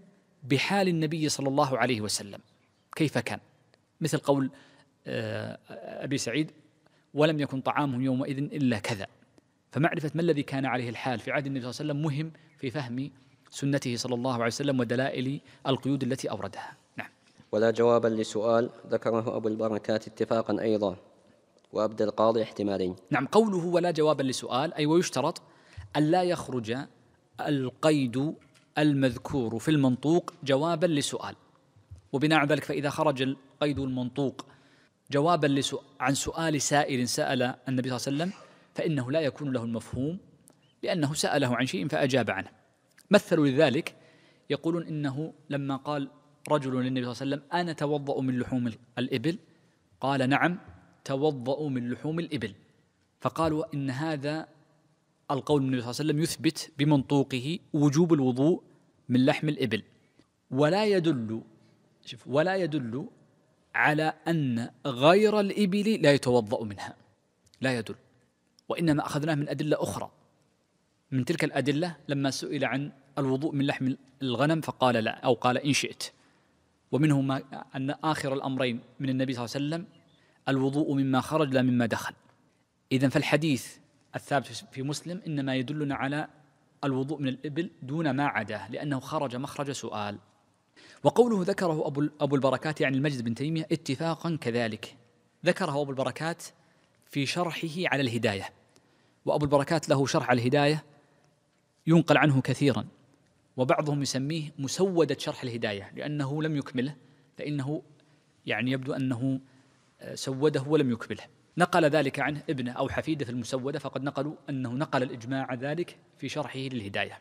بحال النبي صلى الله عليه وسلم كيف كان مثل قول آه، أبي سعيد ولم يكن طعامهم يومئذ إلا كذا فمعرفة ما الذي كان عليه الحال في عهد النبي صلى الله عليه وسلم مهم في فهم سنته صلى الله عليه وسلم ودلائل القيود التي أوردها نعم ولا جوابا لسؤال ذكره أبو البركات اتفاقا أيضا وأبدى القاضي احتمالين نعم قوله ولا جوابا لسؤال أي ويشترط ألا يخرج القيد المذكور في المنطوق جوابا لسؤال وبناء على ذلك فإذا خرج القيد المنطوق جوابا عن سؤال سائل سأل النبي صلى الله عليه وسلم فإنه لا يكون له المفهوم لأنه سأله عن شيء فأجاب عنه مثلوا لذلك يقولون إنه لما قال رجل للنبي صلى الله عليه وسلم أنا توضأ من لحوم الإبل قال نعم توضأ من لحوم الإبل فقالوا إن هذا القول من النبي صلى الله عليه وسلم يثبت بمنطوقه وجوب الوضوء من لحم الإبل ولا يدل شوف ولا يدل على أن غير الإبل لا يتوضأ منها لا يدل وإنما أخذناه من أدلة أخرى من تلك الأدلة لما سئل عن الوضوء من لحم الغنم فقال لا أو قال إن شئت ومنه ما أن آخر الأمرين من النبي صلى الله عليه وسلم الوضوء مما خرج لا مما دخل إذا فالحديث الثابت في مسلم إنما يدلنا على الوضوء من الإبل دون ما عداه لأنه خرج مخرج سؤال وقوله ذكره أبو, أبو البركات يعني المجد بن تيمية اتفاقا كذلك ذكره أبو البركات في شرحه على الهداية وأبو البركات له شرح على الهداية ينقل عنه كثيرا وبعضهم يسميه مسودة شرح الهداية لأنه لم يكمله فإنه يعني يبدو أنه آه، سوده ولم يكمله نقل ذلك عنه ابنه أو حفيده في المسودة فقد نقلوا أنه نقل الإجماع ذلك في شرحه للهداية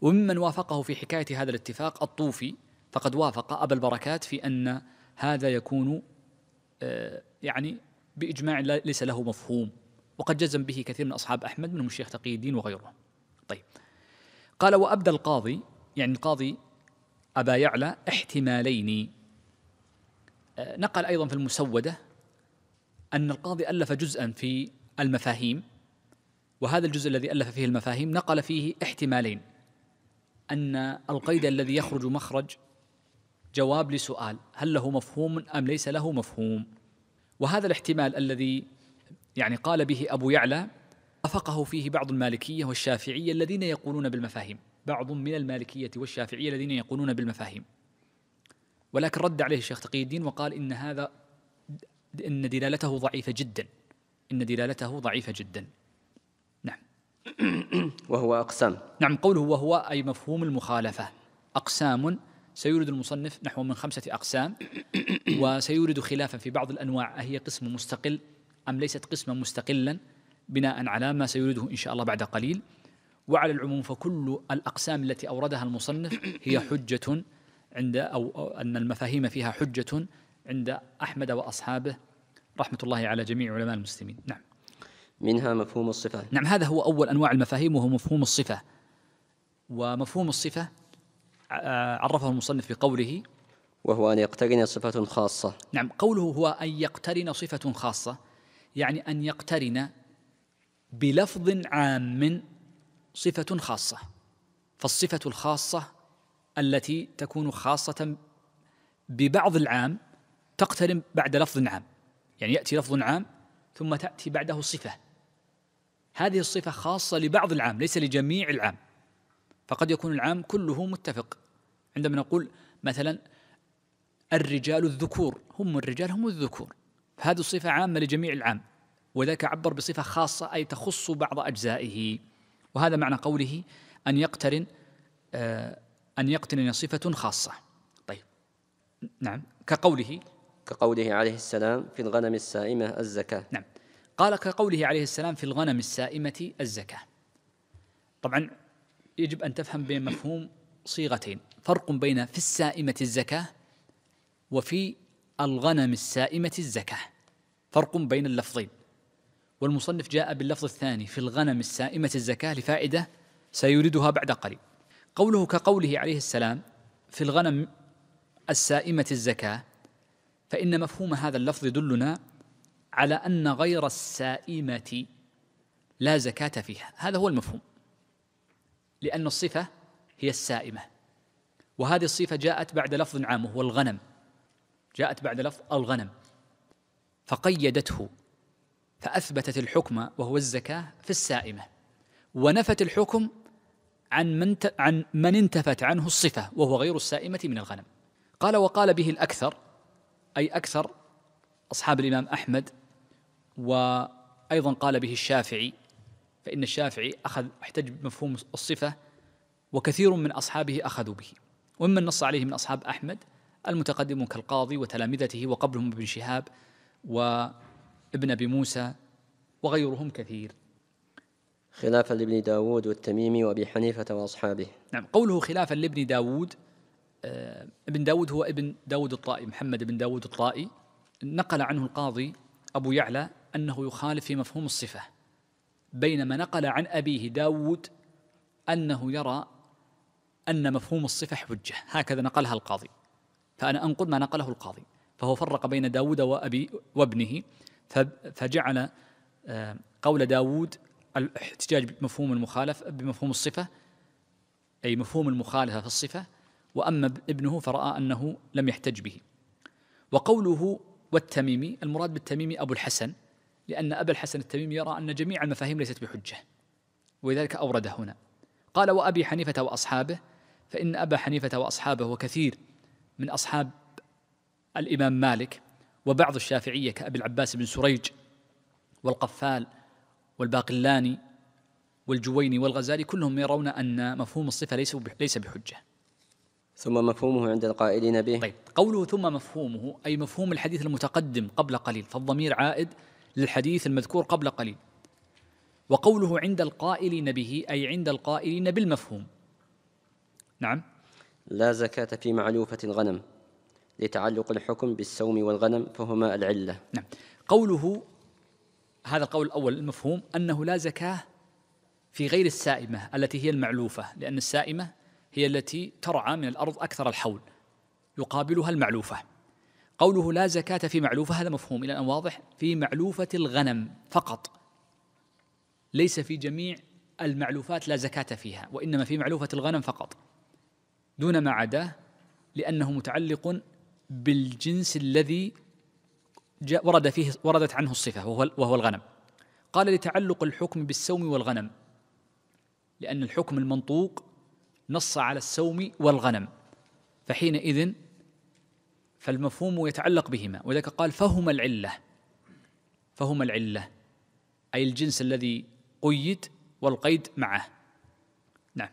وممن وافقه في حكاية هذا الاتفاق الطوفي فقد وافق أبا البركات في أن هذا يكون آه، يعني بإجماع ليس له مفهوم وقد جزم به كثير من أصحاب أحمد منهم الشيخ تقي الدين وغيره طيب قال وأبدى القاضي يعني القاضي أبا يعلى احتمالين آه، نقل أيضا في المسودة أن القاضي ألف جزءا في المفاهيم وهذا الجزء الذي ألف فيه المفاهيم نقل فيه احتمالين أن القيد الذي يخرج مخرج جواب لسؤال هل له مفهوم أم ليس له مفهوم وهذا الاحتمال الذي يعني قال به أبو يعلى أفقه فيه بعض المالكية والشافعية الذين يقولون بالمفاهيم بعض من المالكية والشافعية الذين يقولون بالمفاهيم ولكن رد عليه الشيخ تقي الدين وقال إن هذا ان دلالته ضعيفه جدا ان دلالته ضعيفه جدا نعم وهو اقسام نعم قوله وهو اي مفهوم المخالفه اقسام سيورد المصنف نحو من خمسه اقسام وسيورد خلافا في بعض الانواع اهي قسم مستقل ام ليست قسما مستقلا بناء على ما سيورده ان شاء الله بعد قليل وعلى العموم فكل الاقسام التي اوردها المصنف هي حجه عند او ان المفاهيم فيها حجه عند أحمد وأصحابه رحمة الله على جميع علماء المسلمين نعم منها مفهوم الصفة نعم هذا هو أول أنواع المفاهيم وهو مفهوم الصفة ومفهوم الصفة آه، عرفه المصنف بقوله وهو أن يقترن صفة خاصة نعم قوله هو أن يقترن صفة خاصة يعني أن يقترن بلفظ عام صفة خاصة فالصفة الخاصة التي تكون خاصة ببعض العام تقترن بعد لفظ عام يعني يأتي لفظ عام ثم تأتي بعده صفة هذه الصفة خاصة لبعض العام ليس لجميع العام فقد يكون العام كله متفق عندما نقول مثلا الرجال الذكور هم الرجال هم الذكور هذه الصفة عامة لجميع العام وذاك عبر بصفة خاصة أي تخص بعض أجزائه وهذا معنى قوله أن يقترن آه، أن يقترن صفة خاصة طيب نعم كقوله كقوله عليه السلام في الغنم السائمة الزكاة نعم قال كقوله عليه السلام في الغنم السائمة الزكاة طبعا يجب أن تفهم بين مفهوم صيغتين فرق بين في السائمة الزكاة وفي الغنم السائمة الزكاة فرق بين اللفظين والمصنف جاء باللفظ الثاني في الغنم السائمة الزكاة لفائدة سيريدها بعد قليل قوله كقوله عليه السلام في الغنم السائمة الزكاة فإن مفهوم هذا اللفظ يدلنا على أن غير السائمة لا زكاة فيها هذا هو المفهوم لأن الصفة هي السائمة وهذه الصفة جاءت بعد لفظ عام وهو الغنم جاءت بعد لفظ الغنم فقيدته فأثبتت الحكم وهو الزكاة في السائمة ونفت الحكم عن من عن من انتفت عنه الصفة وهو غير السائمة من الغنم قال وقال به الأكثر أي أكثر أصحاب الإمام أحمد وأيضا قال به الشافعي فإن الشافعي أخذ احتج بمفهوم الصفة وكثير من أصحابه أخذوا به وممن نص عليه من أصحاب أحمد المتقدمون كالقاضي وتلامذته وقبلهم ابن شهاب وابن أبي موسى وغيرهم كثير خلافا لابن داود والتميمي وأبي حنيفة وأصحابه نعم قوله خلافا لابن داود آه، ابن داود هو ابن داود الطائي محمد بن داود الطائي نقل عنه القاضي أبو يعلى أنه يخالف في مفهوم الصفة بينما نقل عن أبيه داود أنه يرى أن مفهوم الصفة حجة هكذا نقلها القاضي فأنا أنقل ما نقله القاضي فهو فرق بين داود وأبي وابنه فجعل آه، قول داود الاحتجاج بمفهوم المخالف بمفهوم الصفة أي مفهوم المخالفة في الصفة وأما ابنه فرأى أنه لم يحتج به وقوله والتميمي المراد بالتميمي أبو الحسن لأن أبا الحسن التميمي يرى أن جميع المفاهيم ليست بحجة ولذلك أورده هنا قال وأبي حنيفة وأصحابه فإن أبا حنيفة وأصحابه وكثير من أصحاب الإمام مالك وبعض الشافعية كأبي العباس بن سريج والقفال والباقلاني والجويني والغزالي كلهم يرون أن مفهوم الصفة ليس ليس بحجة ثم مفهومه عند القائلين به طيب قوله ثم مفهومه أي مفهوم الحديث المتقدم قبل قليل فالضمير عائد للحديث المذكور قبل قليل وقوله عند القائلين به أي عند القائلين بالمفهوم نعم لا زكاة في معلوفة الغنم لتعلق الحكم بالسوم والغنم فهما العلة نعم قوله هذا القول الأول المفهوم أنه لا زكاة في غير السائمة التي هي المعلوفة لأن السائمة هي التي ترعى من الأرض أكثر الحول يقابلها المعلوفة قوله لا زكاة في معلوفة هذا مفهوم إلى أن واضح في معلوفة الغنم فقط ليس في جميع المعلوفات لا زكاة فيها وإنما في معلوفة الغنم فقط دون ما عداه لأنه متعلق بالجنس الذي جاء ورد فيه وردت عنه الصفة وهو, وهو الغنم قال لتعلق الحكم بالسوم والغنم لأن الحكم المنطوق نص على السوم والغنم فحينئذ فالمفهوم يتعلق بهما ولذلك قال فهما العله فهما العله اي الجنس الذي قيد والقيد معه نعم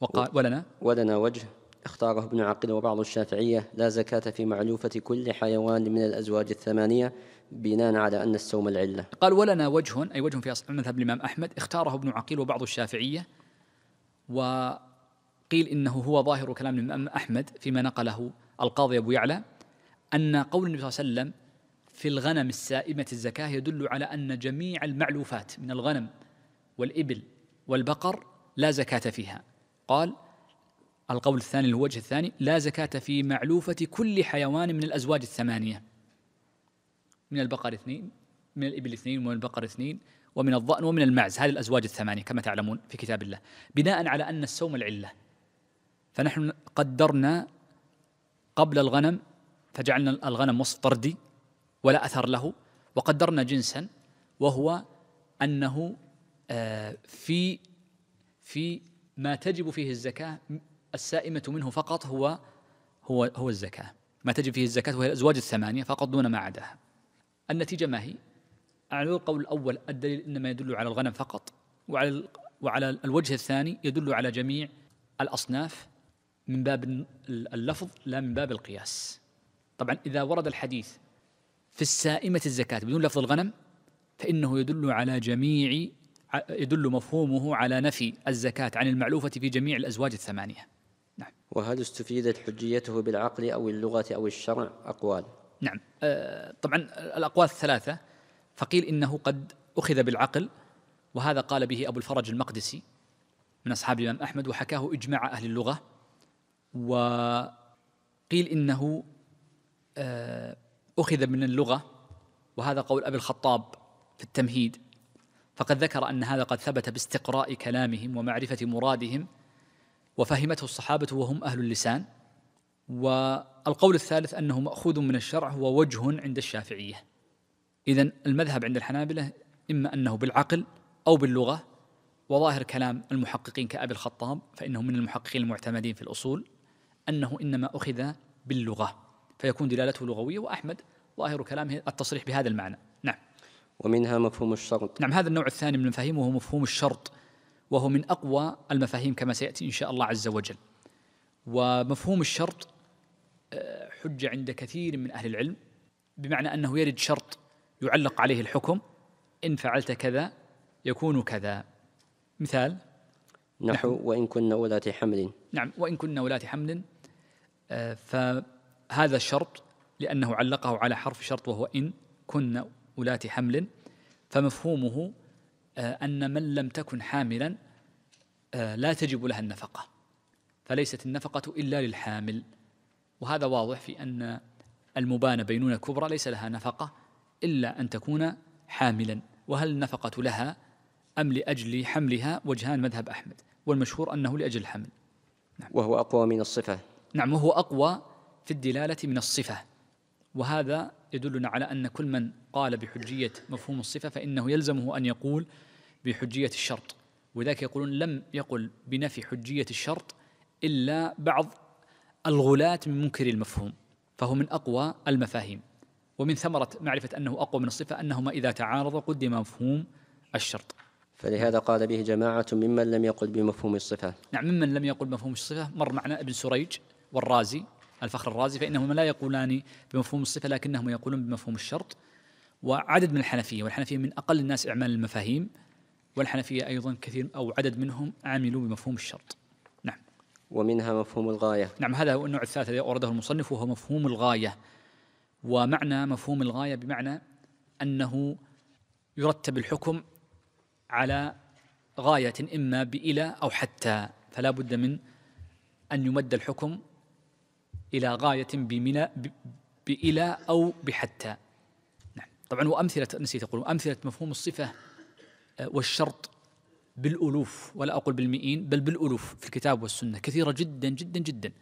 وقال ولنا ولنا وجه اختاره ابن عقيل وبعض الشافعية لا زكاة في معلوفة كل حيوان من الأزواج الثمانية بناء على أن السوم العلة قال ولنا وجه أي وجه في مذهب الإمام أحمد اختاره ابن عقيل وبعض الشافعية و قيل إنه هو ظاهر كلام الإمام أحمد فيما نقله القاضي أبو يعلى أن قول النبي صلى الله عليه وسلم في الغنم السائمة الزكاة يدل على أن جميع المعلوفات من الغنم والإبل والبقر لا زكاة فيها قال القول الثاني الوجه الثاني لا زكاة في معلوفة كل حيوان من الأزواج الثمانية من البقر اثنين من الإبل اثنين ومن البقر اثنين ومن الضأن ومن المعز هذه الأزواج الثمانية كما تعلمون في كتاب الله بناء على أن السوم العلة فنحن قدرنا قبل الغنم فجعلنا الغنم وصف طردي ولا أثر له وقدرنا جنسا وهو أنه آه، في في ما تجب فيه الزكاة السائمة منه فقط هو هو هو الزكاة ما تجب فيه الزكاة وهي الأزواج الثمانية فقط دون ما عداها النتيجة ما هي؟ على القول الأول الدليل إنما يدل على الغنم فقط وعلى وعلى الوجه الثاني يدل على جميع الأصناف من باب اللفظ لا من باب القياس طبعا إذا ورد الحديث في السائمة الزكاة بدون لفظ الغنم فإنه يدل على جميع يدل مفهومه على نفي الزكاة عن المعلوفة في جميع الأزواج الثمانية نعم وهل استفيدت حجيته بالعقل أو اللغة أو الشرع أقوال نعم آه، طبعا الأقوال الثلاثة فقيل إنه قد أخذ بالعقل وهذا قال به أبو الفرج المقدسي من أصحاب الإمام أحمد وحكاه إجماع أهل اللغة وقيل إنه آه، أخذ من اللغة وهذا قول أبي الخطاب في التمهيد فقد ذكر أن هذا قد ثبت باستقراء كلامهم ومعرفة مرادهم وفهمته الصحابة وهم أهل اللسان والقول الثالث أنه مأخوذ من الشرع هو وجه عند الشافعية إذا المذهب عند الحنابلة إما أنه بالعقل أو باللغة وظاهر كلام المحققين كأبي الخطاب فإنه من المحققين المعتمدين في الأصول أنه إنما أخذ باللغة فيكون دلالته لغوية وأحمد ظاهر كلامه التصريح بهذا المعنى نعم ومنها مفهوم الشرط نعم هذا النوع الثاني من المفاهيم وهو مفهوم الشرط وهو من أقوى المفاهيم كما سيأتي إن شاء الله عز وجل ومفهوم الشرط آه، حجة عند كثير من أهل العلم بمعنى أنه يرد شرط يعلق عليه الحكم إن فعلت كذا يكون كذا مثال نحو, نحو وإن كنا ولاة حمل نعم وإن كنا ولاة حمل فهذا الشرط لأنه علقه على حرف شرط وهو إن كن ولاة حمل فمفهومه آه، أن من لم تكن حاملا آه، لا تجب لها النفقة فليست النفقة إلا للحامل وهذا واضح في أن المبانة بينونة كبرى ليس لها نفقة إلا أن تكون حاملا وهل النفقة لها أم لأجل حملها وجهان مذهب أحمد والمشهور أنه لأجل الحمل نعم. وهو أقوى من الصفة نعم وهو أقوى في الدلالة من الصفة وهذا يدلنا على أن كل من قال بحجية مفهوم الصفة فإنه يلزمه أن يقول بحجية الشرط وذلك يقولون لم يقل بنفي حجية الشرط إلا بعض الغلاة من منكر المفهوم فهو من أقوى المفاهيم ومن ثمرة معرفة أنه أقوى من الصفة أنهما إذا تعارضا قدم مفهوم الشرط فلهذا قال به جماعة ممن لم يقل بمفهوم الصفة نعم ممن لم يقل بمفهوم الصفة مر معنا ابن سريج والرازي الفخر الرازي فإنهما لا يقولان بمفهوم الصفة لكنهما يقولون بمفهوم الشرط وعدد من الحنفية والحنفية من أقل الناس إعمال المفاهيم والحنفية أيضا كثير أو عدد منهم عملوا بمفهوم الشرط نعم ومنها مفهوم الغاية نعم هذا هو النوع الثالث الذي أورده المصنف وهو مفهوم الغاية ومعنى مفهوم الغاية بمعنى أنه يرتب الحكم على غاية إما بإلى أو حتى فلا بد من أن يمد الحكم إلى غاية بمنى بإلى أو بحتى نعم طبعا وأمثلة نسيت أقول أمثلة مفهوم الصفة آه، والشرط بالألوف ولا أقول بالمئين بل بالألوف في الكتاب والسنة كثيرة جدا جدا جدا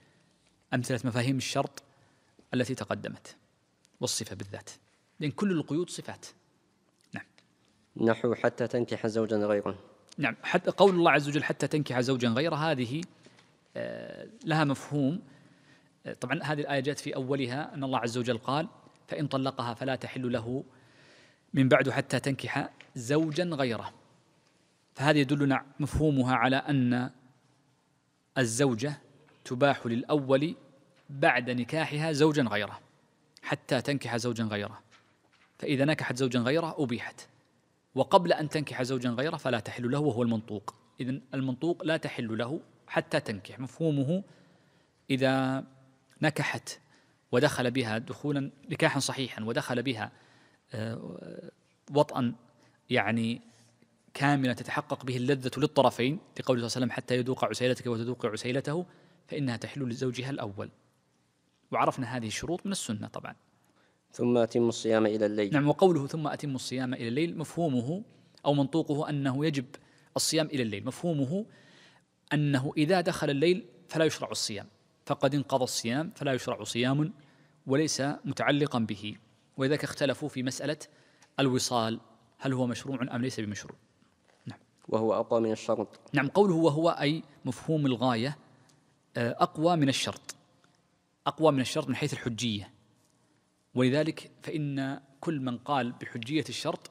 أمثلة مفاهيم الشرط التي تقدمت والصفة بالذات لأن كل القيود صفات نعم نحو حتى تنكح زوجا غيره نعم حتى قول الله عز وجل حتى تنكح زوجا غيره هذه آه، لها مفهوم طبعا هذه الآية جاءت في أولها أن الله عز وجل قال فإن طلقها فلا تحل له من بعد حتى تنكح زوجا غيره فهذا يدلنا مفهومها على أن الزوجة تباح للأول بعد نكاحها زوجا غيره حتى تنكح زوجا غيره فإذا نكحت زوجا غيره أبيحت وقبل أن تنكح زوجا غيره فلا تحل له وهو المنطوق إذن المنطوق لا تحل له حتى تنكح مفهومه إذا نكحت ودخل بها دخولا نكاحا صحيحا ودخل بها آه، وطئا يعني كاملا تتحقق به اللذة للطرفين لقوله صلى الله عليه وسلم حتى يذوق عسيلتك وتذوق عسيلته فإنها تحل لزوجها الأول وعرفنا هذه الشروط من السنة طبعا ثم أتم الصيام إلى الليل نعم وقوله ثم أتم الصيام إلى الليل مفهومه أو منطوقه أنه يجب الصيام إلى الليل مفهومه أنه إذا دخل الليل فلا يشرع الصيام فقد انقضى الصيام فلا يشرع صيام وليس متعلقا به ولذلك اختلفوا في مسألة الوصال هل هو مشروع أم ليس بمشروع نعم وهو أقوى من الشرط نعم قوله وهو أي مفهوم الغاية آه، أقوى من الشرط أقوى من الشرط من حيث الحجية ولذلك فإن كل من قال بحجية الشرط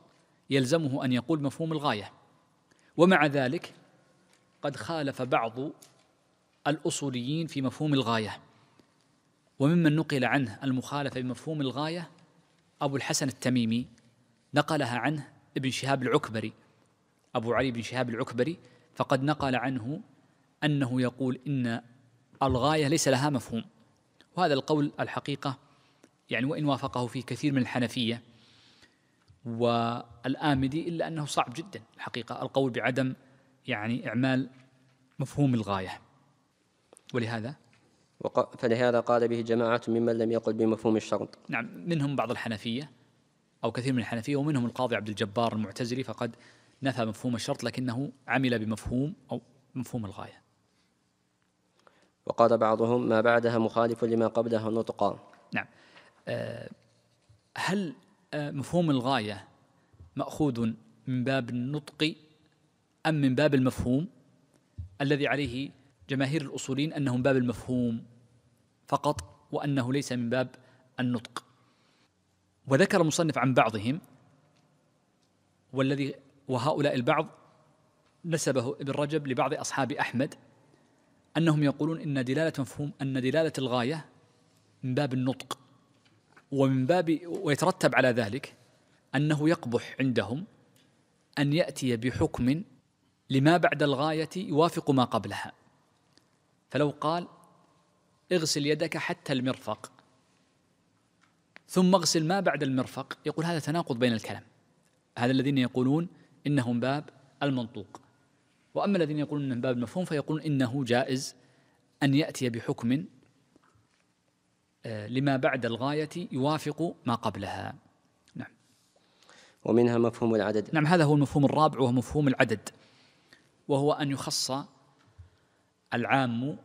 يلزمه أن يقول مفهوم الغاية ومع ذلك قد خالف بعض الأصوليين في مفهوم الغاية وممن نقل عنه المخالفة بمفهوم الغاية أبو الحسن التميمي نقلها عنه ابن شهاب العكبري أبو علي بن شهاب العكبري فقد نقل عنه أنه يقول إن الغاية ليس لها مفهوم وهذا القول الحقيقة يعني وإن وافقه فيه كثير من الحنفية والآمدي إلا أنه صعب جدا الحقيقة القول بعدم يعني إعمال مفهوم الغاية ولهذا فلهذا قال به جماعة ممن لم يقل بمفهوم الشرط نعم منهم بعض الحنفية أو كثير من الحنفية ومنهم القاضي عبد الجبار المعتزلي فقد نفى مفهوم الشرط لكنه عمل بمفهوم أو مفهوم الغاية وقال بعضهم ما بعدها مخالف لما قبلها نطقا نعم أه هل آه، مفهوم الغاية مأخوذ من باب النطق أم من باب المفهوم الذي عليه جماهير الأصولين أنه من باب المفهوم فقط وأنه ليس من باب النطق وذكر مصنف عن بعضهم والذي وهؤلاء البعض نسبه ابن رجب لبعض أصحاب أحمد أنهم يقولون إن دلالة مفهوم أن دلالة الغاية من باب النطق ومن باب ويترتب على ذلك أنه يقبح عندهم أن يأتي بحكم لما بعد الغاية يوافق ما قبلها فلو قال اغسل يدك حتى المرفق ثم اغسل ما بعد المرفق يقول هذا تناقض بين الكلام هذا الذين يقولون إنه من باب المنطوق وأما الذين يقولون انهم من باب المفهوم فيقولون إنه جائز أن يأتي بحكم آه، لما بعد الغاية يوافق ما قبلها نعم ومنها مفهوم العدد نعم هذا هو المفهوم الرابع وهو مفهوم العدد وهو أن يخص العام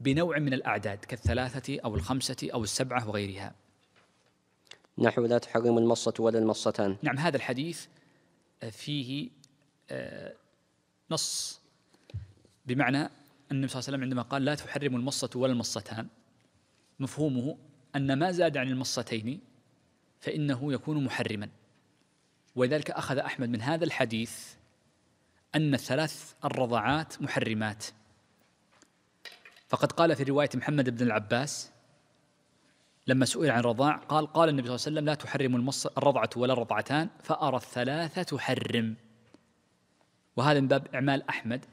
بنوع من الأعداد كالثلاثة أو الخمسة أو السبعة وغيرها نحو لا تحرم المصة ولا المصتان نعم هذا الحديث آه، فيه آه، نص بمعنى أن النبي صلى الله عليه وسلم عندما قال لا تحرم المصة ولا المصتان مفهومه أن ما زاد عن المصتين فإنه يكون محرما ولذلك أخذ أحمد من هذا الحديث أن الثلاث الرضعات محرمات فقد قال في رواية محمد بن العباس لما سئل عن رضاع قال قال النبي صلى الله عليه وسلم لا تحرم المص الرضعة ولا الرضعتان فأرى الثلاثة تحرم وهذا من باب إعمال أحمد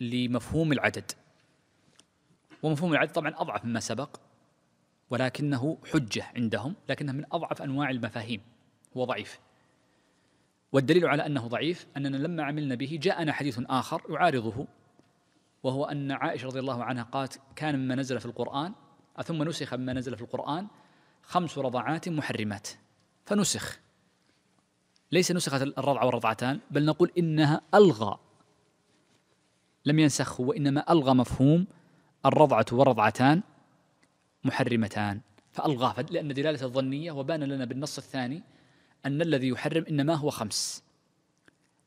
لمفهوم العدد ومفهوم العدد طبعا أضعف مما سبق ولكنه حجة عندهم لكنه من أضعف أنواع المفاهيم هو ضعيف والدليل على أنه ضعيف أننا لما عملنا به جاءنا حديث آخر يعارضه وهو أن عائشة رضي الله عنها قالت كان مما نزل في القرآن ثم نسخ مما نزل في القرآن خمس رضعات محرمات فنسخ ليس نسخت الرضعة والرضعتان بل نقول إنها ألغى لم ينسخه وإنما ألغى مفهوم الرضعة والرضعتان محرمتان فألغاه لأن دلالة الظنية وبان لنا بالنص الثاني أن الذي يحرم إنما هو خمس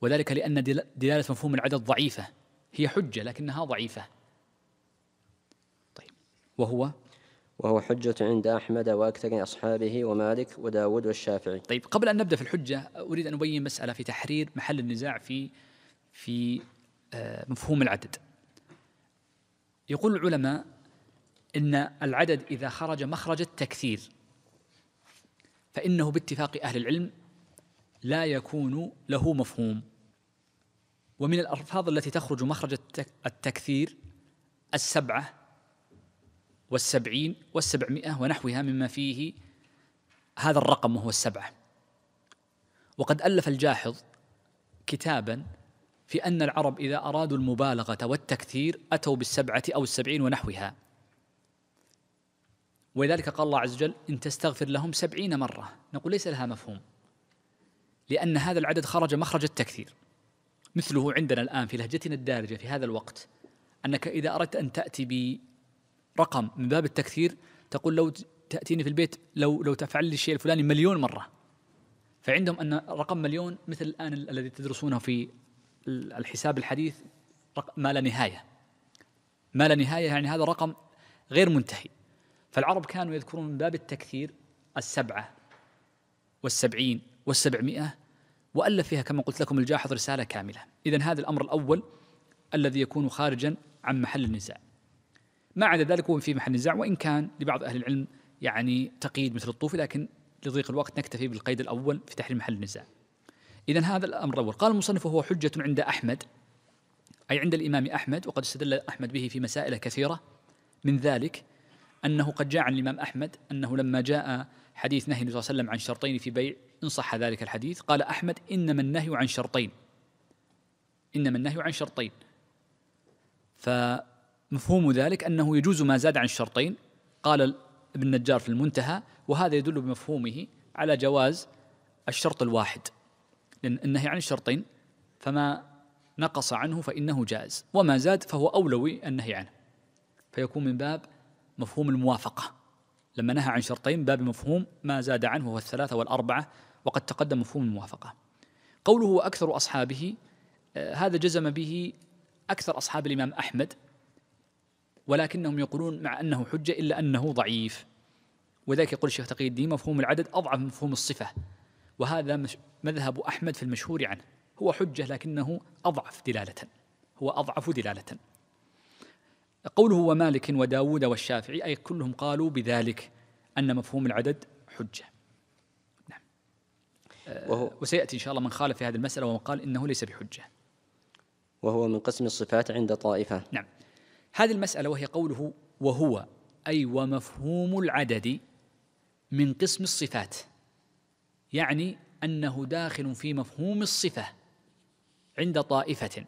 وذلك لأن دلالة مفهوم العدد ضعيفة هي حجة لكنها ضعيفة طيب وهو وهو حجة عند أحمد وأكثر أصحابه ومالك وداود والشافعي طيب قبل أن نبدأ في الحجة أريد أن أبين مسألة في تحرير محل النزاع في في آه، مفهوم العدد يقول العلماء إن العدد إذا خرج مخرج التكثير فإنه باتفاق أهل العلم لا يكون له مفهوم ومن الألفاظ التي تخرج مخرج التكثير السبعة والسبعين والسبعمائة ونحوها مما فيه هذا الرقم وهو السبعة وقد ألف الجاحظ كتابا في أن العرب إذا أرادوا المبالغة والتكثير أتوا بالسبعة أو السبعين ونحوها ولذلك قال الله عز وجل إن تستغفر لهم سبعين مرة نقول ليس لها مفهوم لأن هذا العدد خرج مخرج التكثير مثله عندنا الآن في لهجتنا الدارجة في هذا الوقت أنك إذا أردت أن تأتي برقم من باب التكثير تقول لو تأتيني في البيت لو لو تفعل لي الشيء الفلاني مليون مرة فعندهم أن رقم مليون مثل الآن الذي تدرسونه في الحساب الحديث ما لا نهاية ما لا نهاية يعني هذا رقم غير منتهي فالعرب كانوا يذكرون من باب التكثير السبعة والسبعين والسبعمائة وألف فيها كما قلت لكم الجاحظ رسالة كاملة إذا هذا الأمر الأول الذي يكون خارجا عن محل النزاع ما عدا ذلك هو في محل النزاع وإن كان لبعض أهل العلم يعني تقييد مثل الطوفي لكن لضيق الوقت نكتفي بالقيد الأول في تحريم محل النزاع إذا هذا الأمر الأول قال المصنف وهو حجة عند أحمد أي عند الإمام أحمد وقد استدل أحمد به في مسائل كثيرة من ذلك أنه قد جاء عن الإمام أحمد أنه لما جاء حديث نهي النبي صلى الله عليه وسلم عن شرطين في بيع إن صح ذلك الحديث قال أحمد إنما النهي عن شرطين إنما النهي عن شرطين فمفهوم ذلك أنه يجوز ما زاد عن الشرطين قال ابن النجار في المنتهى وهذا يدل بمفهومه على جواز الشرط الواحد لأن النهي عن الشرطين فما نقص عنه فإنه جائز وما زاد فهو أولوي النهي عنه فيكون من باب مفهوم الموافقة لما نهى عن شرطين باب مفهوم ما زاد عنه هو الثلاثة والأربعة وقد تقدم مفهوم الموافقة قوله أكثر أصحابه آه، هذا جزم به أكثر أصحاب الإمام أحمد ولكنهم يقولون مع أنه حجة إلا أنه ضعيف وذلك يقول الشيخ تقي الدين مفهوم العدد أضعف من مفهوم الصفة وهذا مذهب أحمد في المشهور عنه هو حجة لكنه أضعف دلالة هو أضعف دلالة قوله ومالك وداود والشافعي أي كلهم قالوا بذلك أن مفهوم العدد حجة وهو آه، وسيأتي إن شاء الله من خالف في هذه المسألة ومن قال إنه ليس بحجة وهو من قسم الصفات عند طائفة نعم هذه المسألة وهي قوله وهو أي ومفهوم العدد من قسم الصفات يعني أنه داخل في مفهوم الصفة عند طائفة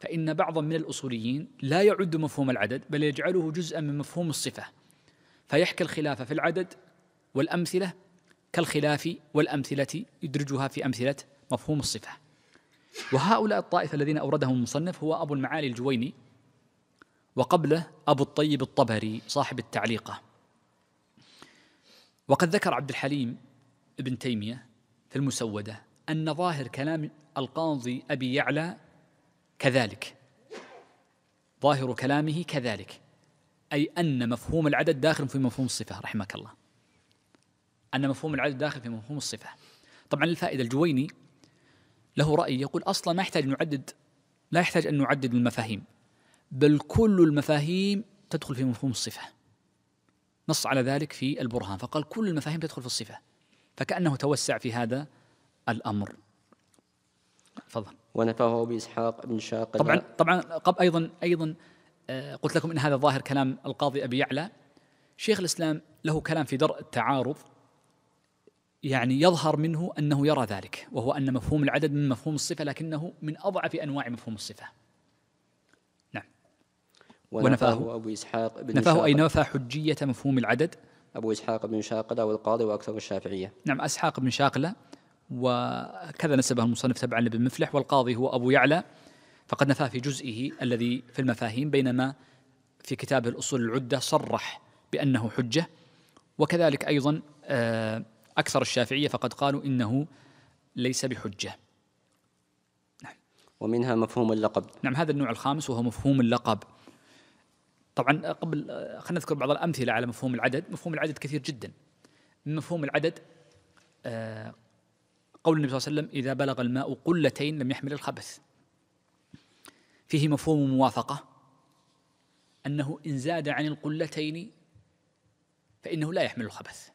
فإن بعضا من الأصوليين لا يعد مفهوم العدد بل يجعله جزءا من مفهوم الصفة فيحكي الخلاف في العدد والأمثلة كالخلاف والأمثلة يدرجها في أمثلة مفهوم الصفة وهؤلاء الطائفة الذين أوردهم المصنف هو أبو المعالي الجويني وقبله أبو الطيب الطبري صاحب التعليقة وقد ذكر عبد الحليم ابن تيمية في المسودة أن ظاهر كلام القاضي أبي يعلى كذلك ظاهر كلامه كذلك أي أن مفهوم العدد داخل في مفهوم الصفة رحمك الله أن مفهوم العدد داخل في مفهوم الصفة طبعا الفائدة الجويني له رأي يقول أصلا ما يحتاج أن نعدد لا يحتاج أن نعدد المفاهيم بل كل المفاهيم تدخل في مفهوم الصفة نص على ذلك في البرهان فقال كل المفاهيم تدخل في الصفة فكأنه توسع في هذا الأمر تفضل ونفاه بإسحاق بن شاق طبعا طبعا قب أيضا أيضا آه، قلت لكم إن هذا ظاهر كلام القاضي أبي يعلى شيخ الإسلام له كلام في درء التعارض يعني يظهر منه انه يرى ذلك وهو ان مفهوم العدد من مفهوم الصفه لكنه من اضعف انواع مفهوم الصفه. نعم. ونفاه ابو اسحاق بن نفاه اي نفى حجيه مفهوم العدد ابو اسحاق بن شاقله والقاضي واكثر الشافعيه. نعم اسحاق بن شاقله وكذا نسبه المصنف تبعا لابن مفلح والقاضي هو ابو يعلى فقد نفاه في جزئه الذي في المفاهيم بينما في كتابه الاصول العده صرح بانه حجه وكذلك ايضا آه أكثر الشافعية فقد قالوا إنه ليس بحجة نعم. ومنها مفهوم اللقب نعم هذا النوع الخامس وهو مفهوم اللقب طبعا آه، قبل آه، خلينا نذكر بعض الأمثلة على مفهوم العدد مفهوم العدد كثير جدا من مفهوم العدد آه، قول النبي صلى الله عليه وسلم إذا بلغ الماء قلتين لم يحمل الخبث فيه مفهوم الموافقة أنه إن زاد عن القلتين فإنه لا يحمل الخبث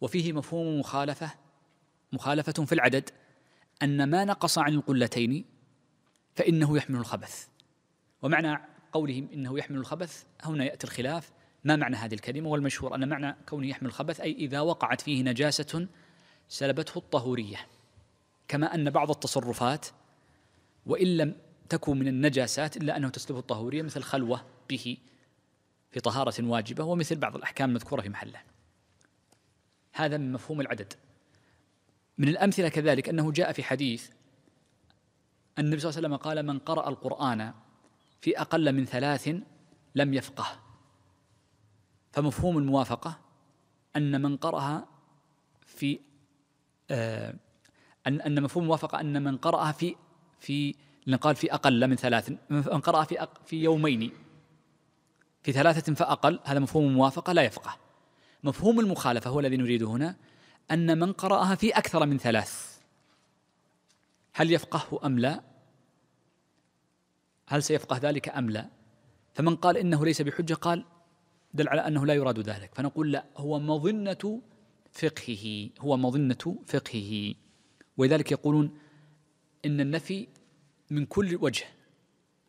وفيه مفهوم مخالفة مخالفة في العدد أن ما نقص عن القلتين فإنه يحمل الخبث ومعنى قولهم إنه يحمل الخبث هنا يأتي الخلاف ما معنى هذه الكلمة والمشهور أن معنى كونه يحمل الخبث أي إذا وقعت فيه نجاسة سلبته الطهورية كما أن بعض التصرفات وإن لم تكن من النجاسات إلا أنه تسلبه الطهورية مثل خلوة به في طهارة واجبة ومثل بعض الأحكام المذكورة في محله هذا من مفهوم العدد من الأمثلة كذلك أنه جاء في حديث أن النبي صلى الله عليه وسلم قال من قرأ القرآن في أقل من ثلاث لم يفقه فمفهوم الموافقة أن من قرأها في آه، أن أن مفهوم الموافقة أن من قرأها في في قال في أقل من ثلاث من قرأها في في يومين في ثلاثة فأقل هذا مفهوم الموافقة لا يفقه مفهوم المخالفة هو الذي نريده هنا أن من قرأها في أكثر من ثلاث هل يفقهه أم لا؟ هل سيفقه ذلك أم لا؟ فمن قال إنه ليس بحجة قال دل على أنه لا يراد ذلك فنقول لا هو مظنة فقهه هو مظنة فقهه ولذلك يقولون إن النفي من كل وجه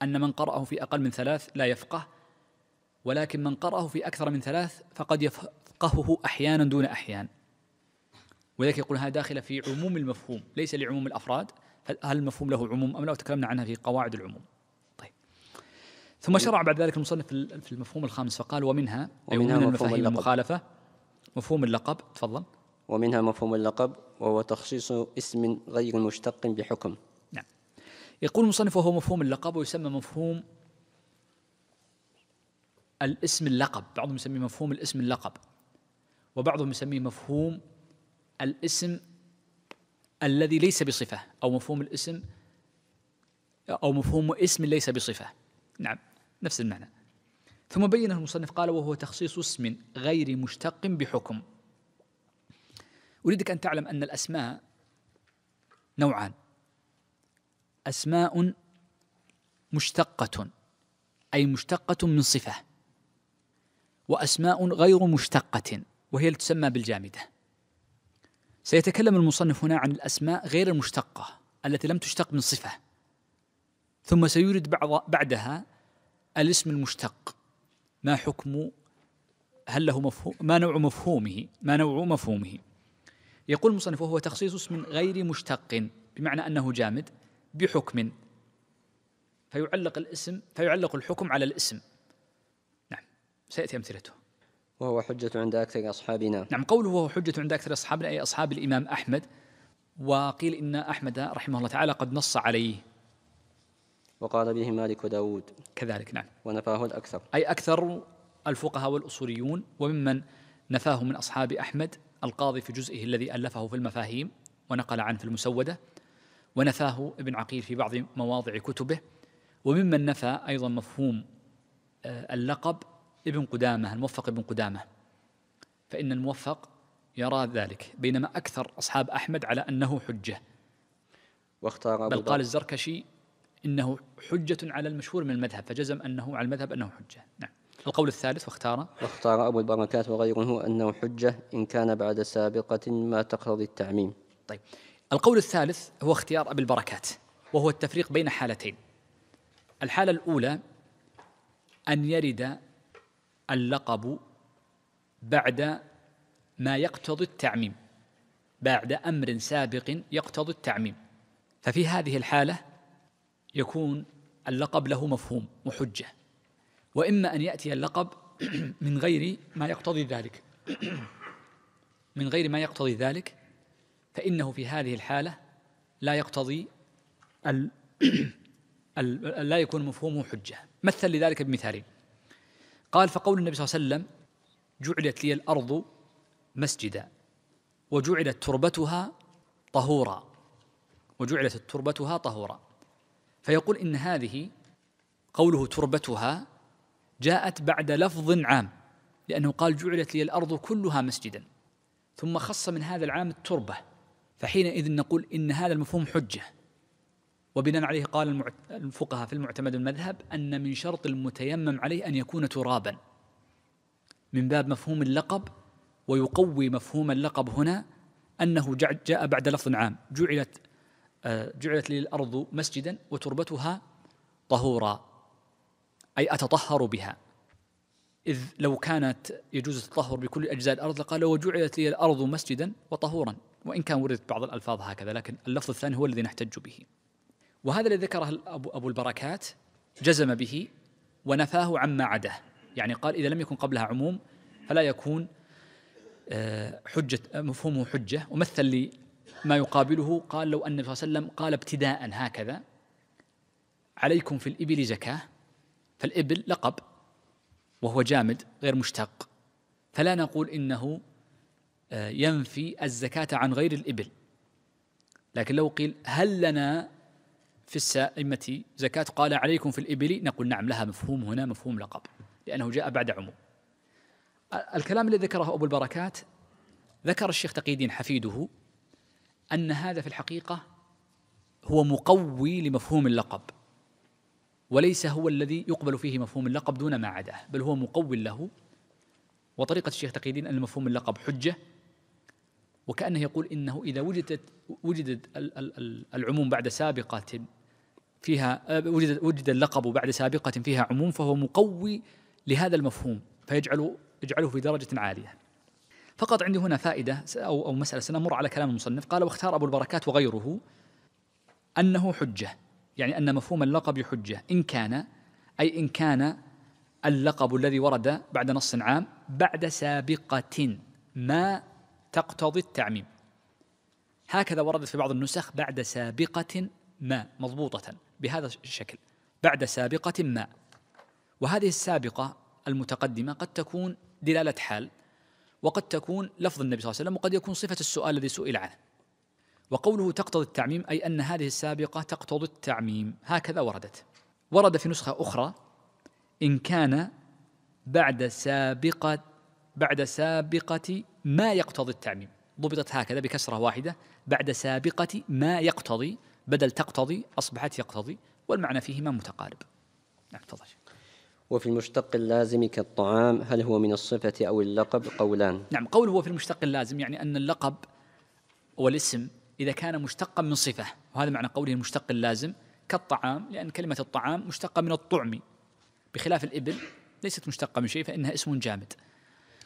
أن من قرأه في أقل من ثلاث لا يفقه ولكن من قرأه في أكثر من ثلاث فقد يفقهه أحيانا دون أحيان ولذلك يقول هذا داخلة في عموم المفهوم ليس لعموم الأفراد هل المفهوم له عموم أم لا وتكلمنا عنها في قواعد العموم طيب ثم شرع بعد ذلك المصنف في المفهوم الخامس فقال ومنها ومنها من مفاهيم المخالفة مفهوم اللقب تفضل ومنها مفهوم اللقب وهو تخصيص اسم غير مشتق بحكم نعم يقول المصنف وهو مفهوم اللقب ويسمى مفهوم الاسم اللقب بعضهم يسميه مفهوم الاسم اللقب وبعضهم يسميه مفهوم الاسم الذي ليس بصفة أو مفهوم الاسم أو مفهوم اسم ليس بصفة نعم نفس المعنى ثم بينه المصنف قال وهو تخصيص اسم غير مشتق بحكم أريدك أن تعلم أن الأسماء نوعان أسماء مشتقة أي مشتقة من صفة وأسماء غير مشتقة وهي التي تسمى بالجامدة سيتكلم المصنف هنا عن الأسماء غير المشتقة التي لم تشتق من صفة ثم سيورد بعض بعدها الاسم المشتق ما حكم هل له مفهوم ما نوع مفهومه ما نوع مفهومه يقول المصنف وهو تخصيص اسم غير مشتق بمعنى أنه جامد بحكم فيعلق الاسم فيعلق الحكم على الاسم نعم سيأتي أمثلته وهو حجة عند أكثر أصحابنا نعم قوله وهو حجة عند أكثر أصحابنا أي أصحاب الإمام أحمد وقيل إن أحمد رحمه الله تعالى قد نص عليه وقال به مالك وداود كذلك نعم ونفاه الأكثر أي أكثر الفقهاء والأصوليون وممن نفاه من أصحاب أحمد القاضي في جزئه الذي ألفه في المفاهيم ونقل عنه في المسودة ونفاه ابن عقيل في بعض مواضع كتبه وممن نفى أيضا مفهوم آه، اللقب ابن قدامة الموفق ابن قدامة فإن الموفق يرى ذلك بينما أكثر أصحاب أحمد على أنه حجة واختار بل قال الزركشي إنه حجة على المشهور من المذهب فجزم أنه على المذهب أنه حجة نعم القول الثالث واختار واختار أبو البركات وغيره أنه حجة إن كان بعد سابقة ما تقتضي التعميم طيب القول الثالث هو اختيار أبي البركات وهو التفريق بين حالتين الحالة الأولى أن يرد اللقب بعد ما يقتضي التعميم بعد امر سابق يقتضي التعميم ففي هذه الحاله يكون اللقب له مفهوم وحجه واما ان ياتي اللقب من غير ما يقتضي ذلك من غير ما يقتضي ذلك فانه في هذه الحاله لا يقتضي ال لا يكون مفهومه حجه مثل لذلك بمثالين قال فقول النبي صلى الله عليه وسلم جعلت لي الأرض مسجدا وجعلت تربتها طهورا وجعلت تربتها طهورا فيقول إن هذه قوله تربتها جاءت بعد لفظ عام لأنه قال جعلت لي الأرض كلها مسجدا ثم خص من هذا العام التربة فحينئذ نقول إن هذا المفهوم حجة وبناء عليه قال الفقهاء في المعتمد المذهب أن من شرط المتيمم عليه أن يكون ترابا من باب مفهوم اللقب ويقوي مفهوم اللقب هنا أنه جاء بعد لفظ عام جعلت آه، جعلت لي الأرض مسجدا وتربتها طهورا أي أتطهر بها إذ لو كانت يجوز التطهر بكل أجزاء الأرض لقال وجعلت لي الأرض مسجدا وطهورا وإن كان وردت بعض الألفاظ هكذا لكن اللفظ الثاني هو الذي نحتج به وهذا الذي ذكره أبو البركات جزم به ونفاه عما عداه يعني قال إذا لم يكن قبلها عموم فلا يكون آه، حجة مفهومه حجة ومثل لي ما يقابله قال لو أن النبي صلى الله عليه وسلم قال ابتداء هكذا عليكم في الإبل زكاة فالإبل لقب وهو جامد غير مشتق فلا نقول إنه آه، ينفي الزكاة عن غير الإبل لكن لو قيل هل لنا في السائمة زكاة قال عليكم في الإبل نقول نعم لها مفهوم هنا مفهوم لقب لأنه جاء بعد عموم الكلام الذي ذكره أبو البركات ذكر الشيخ تقيدين حفيده أن هذا في الحقيقة هو مقوي لمفهوم اللقب وليس هو الذي يقبل فيه مفهوم اللقب دون ما عداه بل هو مقوي له وطريقة الشيخ تقيدين أن مفهوم اللقب حجة وكأنه يقول إنه إذا وجدت وجدت العموم بعد سابقة فيها وجد وجد اللقب بعد سابقة فيها عموم فهو مقوي لهذا المفهوم فيجعل يجعله في درجة عالية. فقط عندي هنا فائدة أو أو مسألة سنمر على كلام المصنف قال واختار أبو البركات وغيره أنه حجة يعني أن مفهوم اللقب حجة إن كان أي إن كان اللقب الذي ورد بعد نص عام بعد سابقة ما تقتضي التعميم هكذا وردت في بعض النسخ بعد سابقة ما مضبوطة بهذا الشكل بعد سابقة ما وهذه السابقة المتقدمة قد تكون دلالة حال وقد تكون لفظ النبي صلى الله عليه وسلم وقد يكون صفة السؤال الذي سئل عنه وقوله تقتضي التعميم أي أن هذه السابقة تقتضي التعميم هكذا وردت ورد في نسخة أخرى إن كان بعد سابقة بعد سابقة ما يقتضي التعميم ضبطت هكذا بكسرة واحدة بعد سابقة ما يقتضي بدل تقتضي أصبحت يقتضي والمعنى فيهما متقارب نعم تفضل وفي المشتق اللازم كالطعام هل هو من الصفة أو اللقب قولان نعم قول هو في المشتق اللازم يعني أن اللقب والاسم إذا كان مشتقا من صفة وهذا معنى قوله المشتق اللازم كالطعام لأن كلمة الطعام مشتقة من الطعم بخلاف الإبل ليست مشتقة من شيء فإنها اسم جامد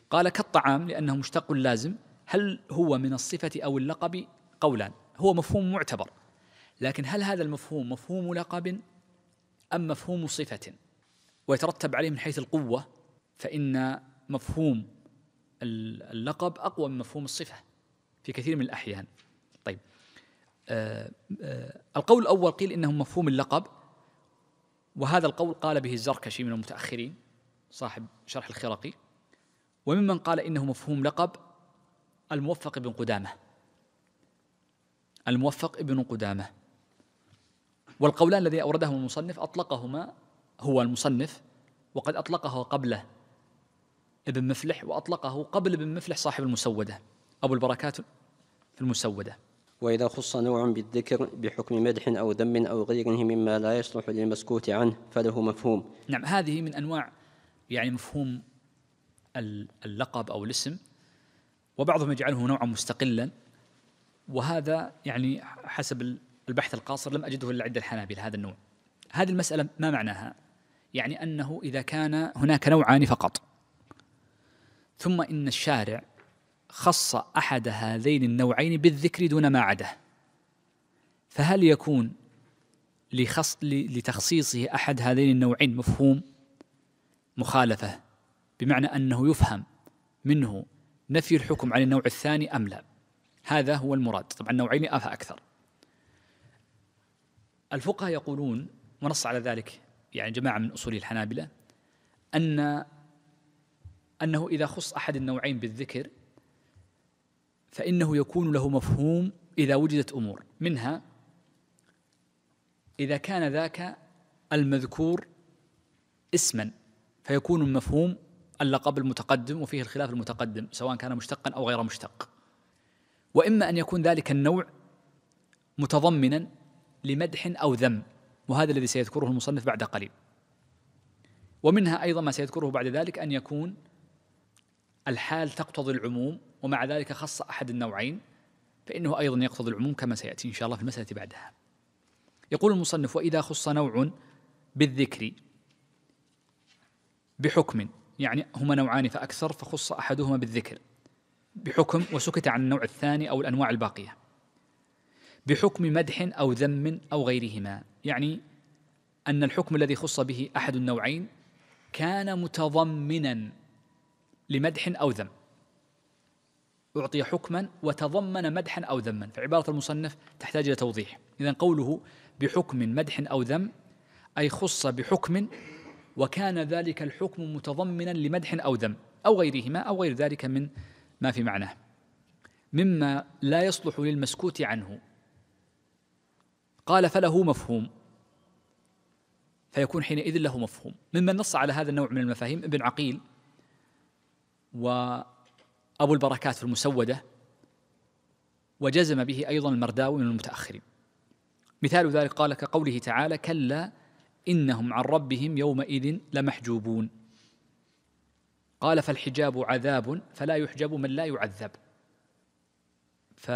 قال كالطعام لأنه مشتق لازم هل هو من الصفة أو اللقب قولان هو مفهوم معتبر لكن هل هذا المفهوم مفهوم لقب أم مفهوم صفة ويترتب عليه من حيث القوة فإن مفهوم اللقب أقوى من مفهوم الصفة في كثير من الأحيان طيب آه، آه، القول الأول قيل إنه مفهوم اللقب وهذا القول قال به الزركشي من المتأخرين صاحب شرح الخرقي وممن قال إنه مفهوم لقب الموفق بن قدامة الموفق ابن قدامه والقولان الذي أوردهما المصنف أطلقهما هو المصنف وقد أطلقه قبله ابن مفلح وأطلقه قبل ابن مفلح صاحب المسودة أبو البركات في المسودة وإذا خص نوع بالذكر بحكم مدح أو ذم أو غيره مما لا يصلح للمسكوت عنه فله مفهوم نعم هذه من أنواع يعني مفهوم اللقب أو الاسم وبعضهم يجعله نوعا مستقلا وهذا يعني حسب البحث القاصر لم أجده إلا عند الحنابلة هذا النوع هذه المسألة ما معناها؟ يعني أنه إذا كان هناك نوعان فقط ثم إن الشارع خص أحد هذين النوعين بالذكر دون ما عداه فهل يكون لخص لتخصيصه أحد هذين النوعين مفهوم مخالفة بمعنى أنه يفهم منه نفي الحكم عن النوع الثاني أم لا هذا هو المراد طبعا نوعين أفا أكثر الفقهاء يقولون ونص على ذلك يعني جماعة من أصول الحنابلة أن أنه إذا خص أحد النوعين بالذكر فإنه يكون له مفهوم إذا وجدت أمور منها إذا كان ذاك المذكور اسما فيكون المفهوم اللقب المتقدم وفيه الخلاف المتقدم سواء كان مشتقا أو غير مشتق وإما أن يكون ذلك النوع متضمنا لمدح أو ذم وهذا الذي سيذكره المصنف بعد قليل ومنها أيضا ما سيذكره بعد ذلك أن يكون الحال تقتضي العموم ومع ذلك خص أحد النوعين فإنه أيضا يقتضي العموم كما سيأتي إن شاء الله في المسألة بعدها يقول المصنف وإذا خص نوع بالذكر بحكم يعني هما نوعان فأكثر فخص أحدهما بالذكر بحكم وسكت عن النوع الثاني أو الأنواع الباقية بحكم مدح او ذم او غيرهما يعني ان الحكم الذي خص به احد النوعين كان متضمنا لمدح او ذم اعطي حكما وتضمن مدحا او ذما فعباره المصنف تحتاج الى توضيح اذا قوله بحكم مدح او ذم اي خص بحكم وكان ذلك الحكم متضمنا لمدح او ذم او غيرهما او غير ذلك من ما في معناه مما لا يصلح للمسكوت عنه قال فله مفهوم فيكون حينئذ له مفهوم ممن نص على هذا النوع من المفاهيم ابن عقيل وأبو البركات في المسودة وجزم به أيضا المرداوي من المتأخرين مثال ذلك قال كقوله تعالى كلا إنهم عن ربهم يومئذ لمحجوبون قال فالحجاب عذاب فلا يحجب من لا يعذب ف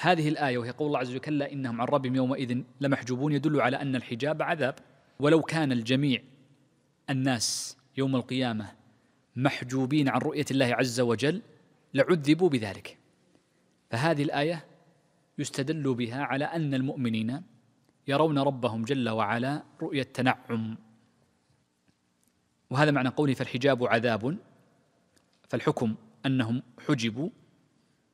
هذه الآية وهي قول الله عز وجل كلا إنهم عن ربهم يومئذ لمحجوبون يدل على أن الحجاب عذاب ولو كان الجميع الناس يوم القيامة محجوبين عن رؤية الله عز وجل لعذبوا بذلك فهذه الآية يستدل بها على أن المؤمنين يرون ربهم جل وعلا رؤية تنعم وهذا معنى قوله فالحجاب عذاب فالحكم أنهم حجبوا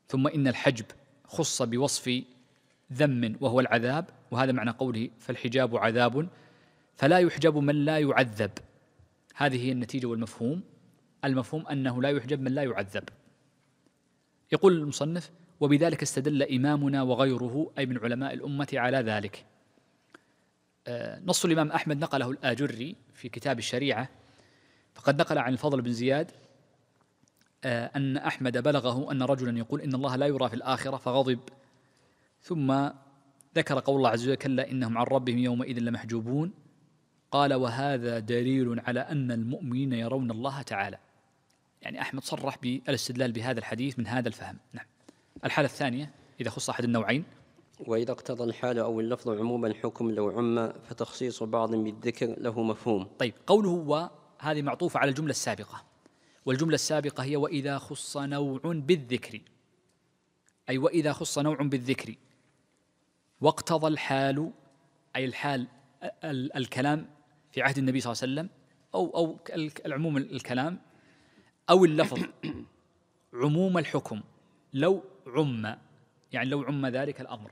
ثم إن الحجب خص بوصف ذم وهو العذاب وهذا معنى قوله فالحجاب عذاب فلا يحجب من لا يعذب هذه هي النتيجة والمفهوم المفهوم أنه لا يحجب من لا يعذب يقول المصنف وبذلك استدل إمامنا وغيره أي من علماء الأمة على ذلك آه، نص الإمام أحمد نقله الآجري في كتاب الشريعة فقد نقل عن الفضل بن زياد آه، أن أحمد بلغه أن رجلا يقول إن الله لا يرى في الآخرة فغضب ثم ذكر قول الله عز وجل كلا إنهم عن ربهم يومئذ لمحجوبون قال وهذا دليل على أن المؤمنين يرون الله تعالى يعني أحمد صرح بالاستدلال بهذا الحديث من هذا الفهم نعم الحالة الثانية إذا خص أحد النوعين وإذا اقتضى الحال أو اللفظ عموما حكم لو عم فتخصيص بعض بالذكر له مفهوم طيب قوله هو هذه معطوفة على الجملة السابقة والجملة السابقة هي وإذا خص نوع بالذكر أي وإذا خص نوع بالذكر واقتضى الحال أي الحال الكلام في عهد النبي صلى الله عليه وسلم أو أو العموم الكلام أو اللفظ عموم الحكم لو عم يعني لو عم ذلك الأمر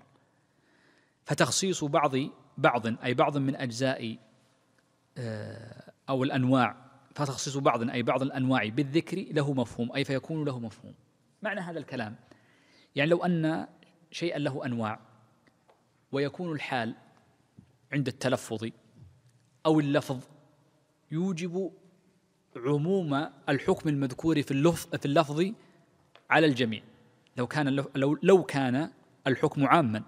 فتخصيص بعض بعض أي بعض من أجزاء آه، أو الأنواع فتخصيص بعض أي بعض الأنواع بالذكر له مفهوم أي فيكون له مفهوم معنى هذا الكلام يعني لو أن شيئا له أنواع ويكون الحال عند التلفظ أو اللفظ يوجب عموم الحكم المذكور في اللفظ في اللفظ على الجميع لو كان لو لو كان الحكم عاما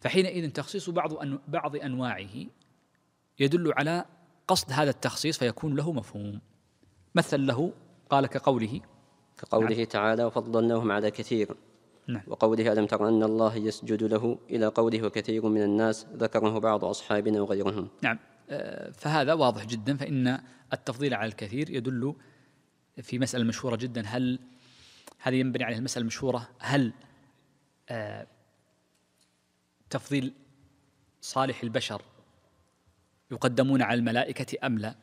فحينئذ تخصيص بعض بعض انواعه يدل على قصد هذا التخصيص فيكون له مفهوم مثل له قال كقوله كقوله نعم. تعالى وفضلناهم على كثير نعم. وقوله ألم تر أن الله يسجد له إلى قوله وكثير من الناس ذكره بعض أصحابنا وغيرهم نعم آه، فهذا واضح جدا فإن التفضيل على الكثير يدل في مسألة مشهورة جدا هل هذا ينبني عليه المسألة المشهورة هل آه، تفضيل صالح البشر يقدمون على الملائكة أم لا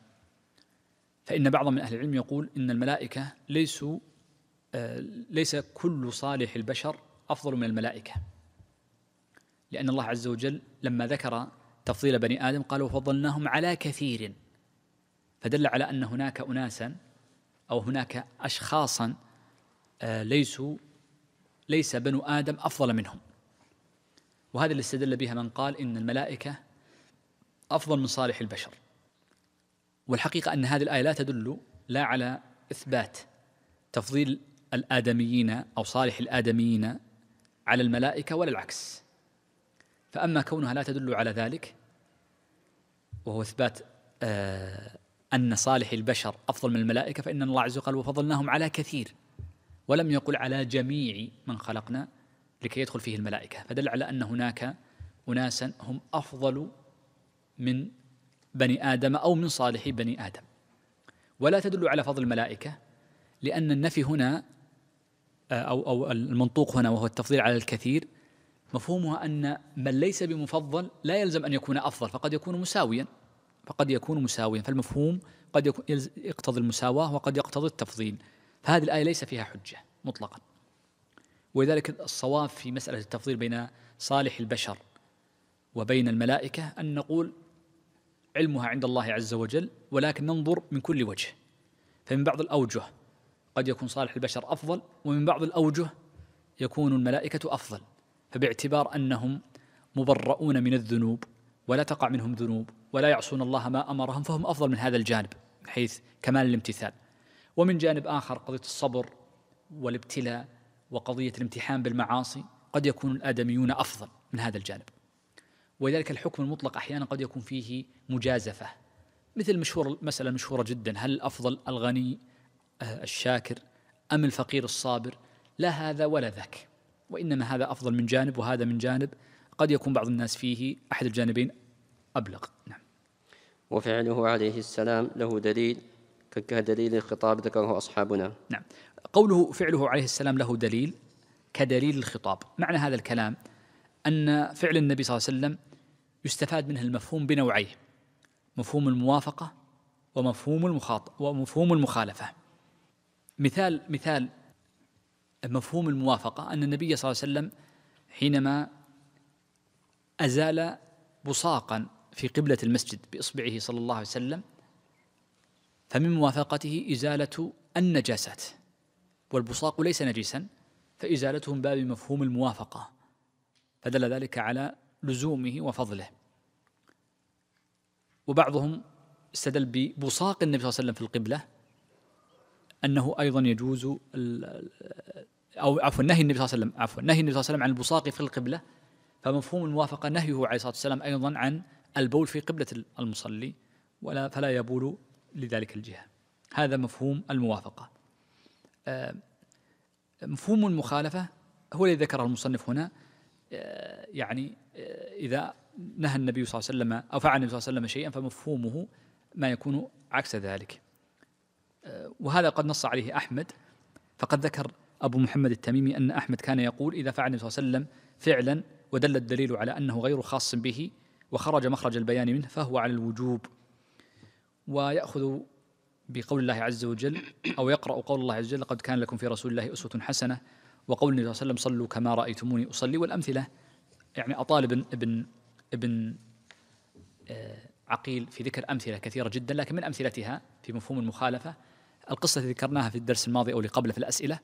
فإن بعض من أهل العلم يقول إن الملائكة ليسوا آه، ليس كل صالح البشر أفضل من الملائكة لأن الله عز وجل لما ذكر تفضيل بني آدم قال وفضلناهم على كثير فدل على أن هناك أناسا أو هناك أشخاصا آه، ليسوا ليس بنو آدم أفضل منهم وهذا اللي استدل بها من قال إن الملائكة أفضل من صالح البشر والحقيقة أن هذه الآية لا تدل لا على إثبات تفضيل الآدميين أو صالح الآدميين على الملائكة ولا العكس فأما كونها لا تدل على ذلك وهو إثبات آه أن صالح البشر أفضل من الملائكة فإن الله عز وجل قال وفضلناهم على كثير ولم يقل على جميع من خلقنا لكي يدخل فيه الملائكة فدل على أن هناك أناسا هم أفضل من بني آدم أو من صالح بني آدم ولا تدل على فضل الملائكة لأن النفي هنا آه، أو أو المنطوق هنا وهو التفضيل على الكثير مفهومها أن من ليس بمفضل لا يلزم أن يكون أفضل فقد يكون مساويا فقد يكون مساويا فالمفهوم قد يقتضي المساواة وقد يقتضي التفضيل فهذه الآية ليس فيها حجة مطلقا ولذلك الصواب في مسألة التفضيل بين صالح البشر وبين الملائكة أن نقول علمها عند الله عز وجل ولكن ننظر من كل وجه فمن بعض الأوجه قد يكون صالح البشر أفضل ومن بعض الأوجه يكون الملائكة أفضل فباعتبار أنهم مبرؤون من الذنوب ولا تقع منهم ذنوب ولا يعصون الله ما أمرهم فهم أفضل من هذا الجانب من حيث كمال الامتثال ومن جانب آخر قضية الصبر والابتلاء وقضية الامتحان بالمعاصي قد يكون الآدميون أفضل من هذا الجانب ولذلك الحكم المطلق أحيانا قد يكون فيه مجازفة مثل مشهور مسألة مشهورة جدا هل الأفضل الغني آه، الشاكر أم الفقير الصابر لا هذا ولا ذاك وإنما هذا أفضل من جانب وهذا من جانب قد يكون بعض الناس فيه أحد الجانبين أبلغ نعم وفعله عليه السلام له دليل كدليل الخطاب ذكره أصحابنا نعم قوله فعله عليه السلام له دليل كدليل الخطاب معنى هذا الكلام أن فعل النبي صلى الله عليه وسلم يستفاد منه المفهوم بنوعيه مفهوم الموافقة ومفهوم المخاط ومفهوم المخالفة مثال مثال مفهوم الموافقة أن النبي صلى الله عليه وسلم حينما أزال بصاقا في قبلة المسجد بإصبعه صلى الله عليه وسلم فمن موافقته إزالة النجاسات والبصاق ليس نجسا فإزالته من باب مفهوم الموافقة فدل ذلك على لزومه وفضله وبعضهم استدل ببصاق النبي صلى الله عليه وسلم في القبلة أنه أيضا يجوز أو عفوا نهي النبي صلى الله عليه وسلم عفوا نهي النبي صلى الله عليه وسلم عن البصاق في القبلة فمفهوم الموافقة نهيه عليه الصلاة والسلام أيضا عن البول في قبلة المصلي ولا فلا يبول لذلك الجهة هذا مفهوم الموافقة آه، مفهوم المخالفة هو الذي ذكره المصنف هنا يعني إذا نهى النبي صلى الله عليه وسلم أو فعل النبي صلى الله عليه وسلم شيئا فمفهومه ما يكون عكس ذلك وهذا قد نص عليه أحمد فقد ذكر أبو محمد التميمي أن أحمد كان يقول إذا فعل النبي صلى الله عليه وسلم فعلا ودل الدليل على أنه غير خاص به وخرج مخرج البيان منه فهو على الوجوب ويأخذ بقول الله عز وجل أو يقرأ قول الله عز وجل لقد كان لكم في رسول الله أسوة حسنة وقول النبي صلى الله عليه وسلم صلوا كما رأيتموني أصلي والأمثلة يعني أطال ابن ابن ابن آه، عقيل في ذكر أمثلة كثيرة جدا لكن من أمثلتها في مفهوم المخالفة القصة التي ذكرناها في الدرس الماضي أو اللي قبله في الأسئلة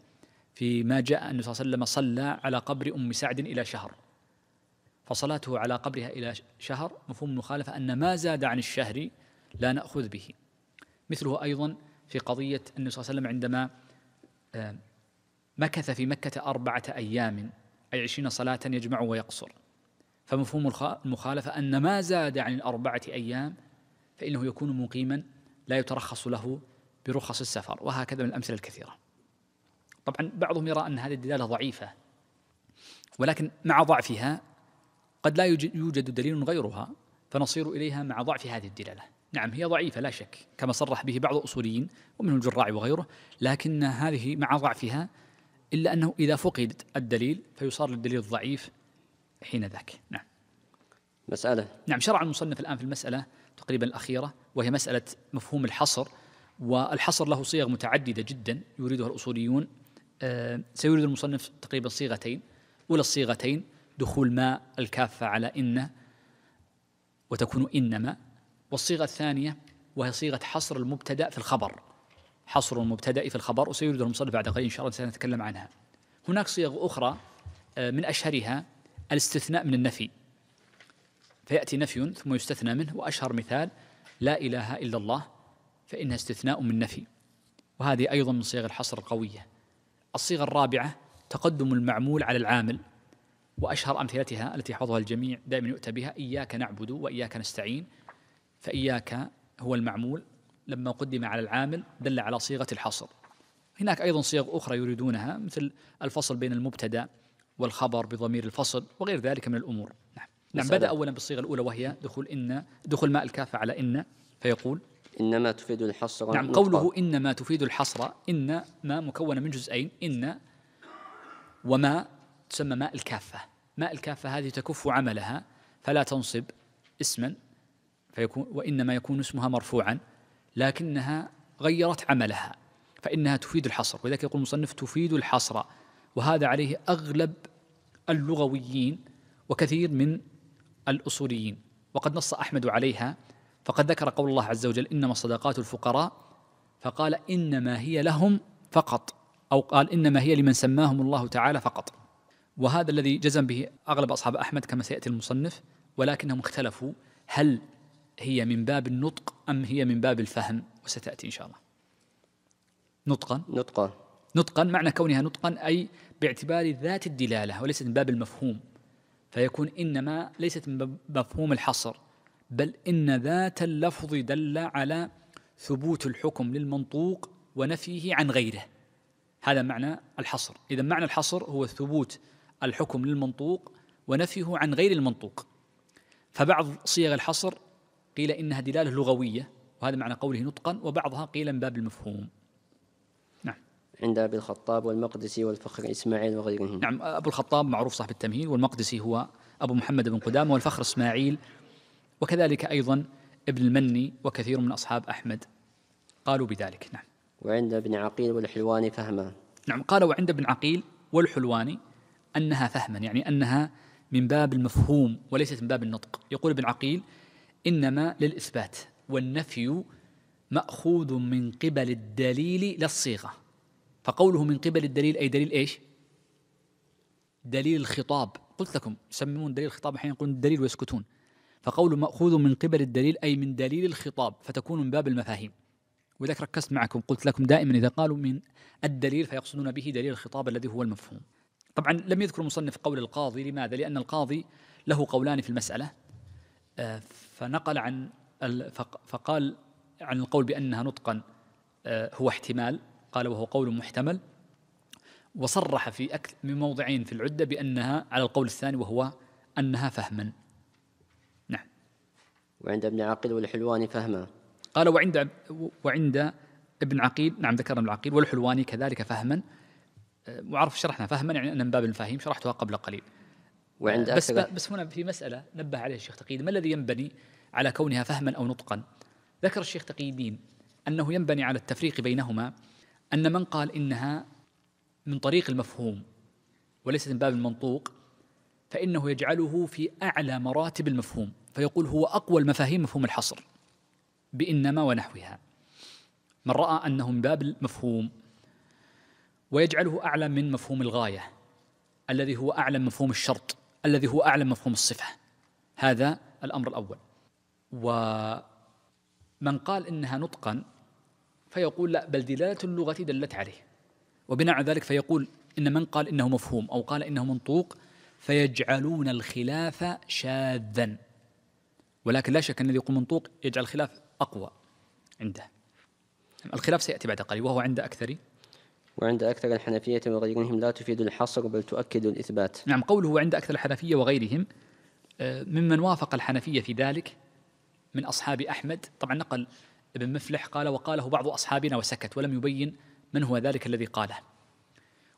في ما جاء النبي صلى الله عليه وسلم صلى على قبر أم سعد إلى شهر فصلاته على قبرها إلى شهر مفهوم المخالفة أن ما زاد عن الشهر لا نأخذ به مثله أيضا في قضية النبي صلى الله عليه وسلم عندما آه، مكث في مكة أربعة أيام أي عشرين صلاة يجمع ويقصر فمفهوم المخالفة أن ما زاد عن الأربعة أيام فإنه يكون مقيما لا يترخص له برخص السفر وهكذا من الأمثلة الكثيرة طبعا بعضهم يرى أن هذه الدلالة ضعيفة ولكن مع ضعفها قد لا يوجد دليل غيرها فنصير إليها مع ضعف هذه الدلالة نعم هي ضعيفة لا شك كما صرح به بعض الأصوليين ومنهم الجراع وغيره لكن هذه مع ضعفها إلا أنه إذا فقد الدليل فيصار للدليل الضعيف حين ذاك نعم مسألة نعم شرع المصنف الآن في المسألة تقريبا الأخيرة وهي مسألة مفهوم الحصر والحصر له صيغ متعددة جدا يريدها الأصوليون آه، سيريد المصنف تقريبا صيغتين أولى الصيغتين دخول ما الكافة على إن وتكون إنما والصيغة الثانية وهي صيغة حصر المبتدأ في الخبر حصر المبتدأ في الخبر وسيرد المصنف بعد قليل إن شاء الله سنتكلم عنها هناك صيغ أخرى آه، من أشهرها الاستثناء من النفي فيأتي نفي ثم يستثنى منه وأشهر مثال لا إله إلا الله فإنها استثناء من نفي وهذه أيضا من صيغ الحصر القوية الصيغة الرابعة تقدم المعمول على العامل وأشهر أمثلتها التي حفظها الجميع دائما يؤتى بها إياك نعبد وإياك نستعين فإياك هو المعمول لما قدم على العامل دل على صيغة الحصر هناك أيضا صيغ أخرى يريدونها مثل الفصل بين المبتدأ والخبر بضمير الفصل وغير ذلك من الأمور نعم نعم بدأ أولا بالصيغة الأولى وهي دخول إن دخول ماء الكافة على إن فيقول إنما تفيد الحصر نعم قوله إنما تفيد الحصر إن ما مكونة من جزئين إن وما تسمى ماء الكافة ماء الكافة هذه تكف عملها فلا تنصب اسما فيكون وإنما يكون اسمها مرفوعا لكنها غيرت عملها فإنها تفيد الحصر ولذلك يقول المصنف تفيد الحصر وهذا عليه أغلب اللغويين وكثير من الأصوليين وقد نص أحمد عليها فقد ذكر قول الله عز وجل إنما الصدقات الفقراء فقال إنما هي لهم فقط أو قال إنما هي لمن سماهم الله تعالى فقط وهذا الذي جزم به أغلب أصحاب أحمد كما سيأتي المصنف ولكنهم اختلفوا هل هي من باب النطق أم هي من باب الفهم وستأتي إن شاء الله نطقا نطقا نطقا معنى كونها نطقا أي باعتبار ذات الدلالة وليست من باب المفهوم فيكون إنما ليست من مفهوم الحصر بل إن ذات اللفظ دل على ثبوت الحكم للمنطوق ونفيه عن غيره هذا معنى الحصر إذا معنى الحصر هو ثبوت الحكم للمنطوق ونفيه عن غير المنطوق فبعض صيغ الحصر قيل إنها دلالة لغوية وهذا معنى قوله نطقا وبعضها قيل من باب المفهوم نعم عند أبي الخطاب والمقدسي والفخر إسماعيل وغيرهم نعم أبو الخطاب معروف صاحب التمهيد والمقدسي هو أبو محمد بن قدامة والفخر إسماعيل وكذلك أيضا ابن المني وكثير من أصحاب أحمد قالوا بذلك نعم وعند ابن عقيل والحلواني فهما نعم قال وعند ابن عقيل والحلواني أنها فهما يعني أنها من باب المفهوم وليست من باب النطق يقول ابن عقيل إنما للإثبات والنفي مأخوذ من قبل الدليل للصيغة فقوله من قبل الدليل أي دليل إيش دليل الخطاب قلت لكم يسمون دليل الخطاب أحيانا يقولون الدليل ويسكتون فقوله مأخوذ من قبل الدليل أي من دليل الخطاب فتكون من باب المفاهيم وذاك ركزت معكم قلت لكم دائما إذا قالوا من الدليل فيقصدون به دليل الخطاب الذي هو المفهوم طبعا لم يذكر مصنف قول القاضي لماذا؟ لأن القاضي له قولان في المسألة آه، فنقل عن فقال عن القول بأنها نطقا آه، هو احتمال قال وهو قول محتمل وصرح في أكثر من موضعين في العدة بأنها على القول الثاني وهو أنها فهما نعم وعند ابن عقيل والحلواني فهما قال وعند وعند ابن عقيل نعم ذكرنا ابن عقيل والحلواني كذلك فهما آه، وعرف شرحنا فهما يعني أن من باب المفاهيم شرحتها قبل قليل وعند بس بس هنا في مساله نبه عليها الشيخ تقي ما الذي ينبني على كونها فهما او نطقا؟ ذكر الشيخ تقي الدين انه ينبني على التفريق بينهما ان من قال انها من طريق المفهوم وليست من باب المنطوق فانه يجعله في اعلى مراتب المفهوم فيقول هو اقوى المفاهيم مفهوم الحصر بانما ونحوها من راى انه من باب المفهوم ويجعله اعلى من مفهوم الغايه الذي هو اعلى من مفهوم الشرط الذي هو أعلى مفهوم الصفة هذا الأمر الأول ومن قال إنها نطقا فيقول لا بل دلالة اللغة دلت عليه وبناء على ذلك فيقول إن من قال إنه مفهوم أو قال إنه منطوق فيجعلون الخلاف شاذا ولكن لا شك أن الذي يقول منطوق يجعل الخلاف أقوى عنده الخلاف سيأتي بعد قليل وهو عند أكثر وعند أكثر الحنفية وغيرهم لا تفيد الحصر بل تؤكد الإثبات نعم قوله عند أكثر الحنفية وغيرهم آه، ممن وافق الحنفية في ذلك من أصحاب أحمد طبعا نقل ابن مفلح قال وقاله بعض أصحابنا وسكت ولم يبين من هو ذلك الذي قاله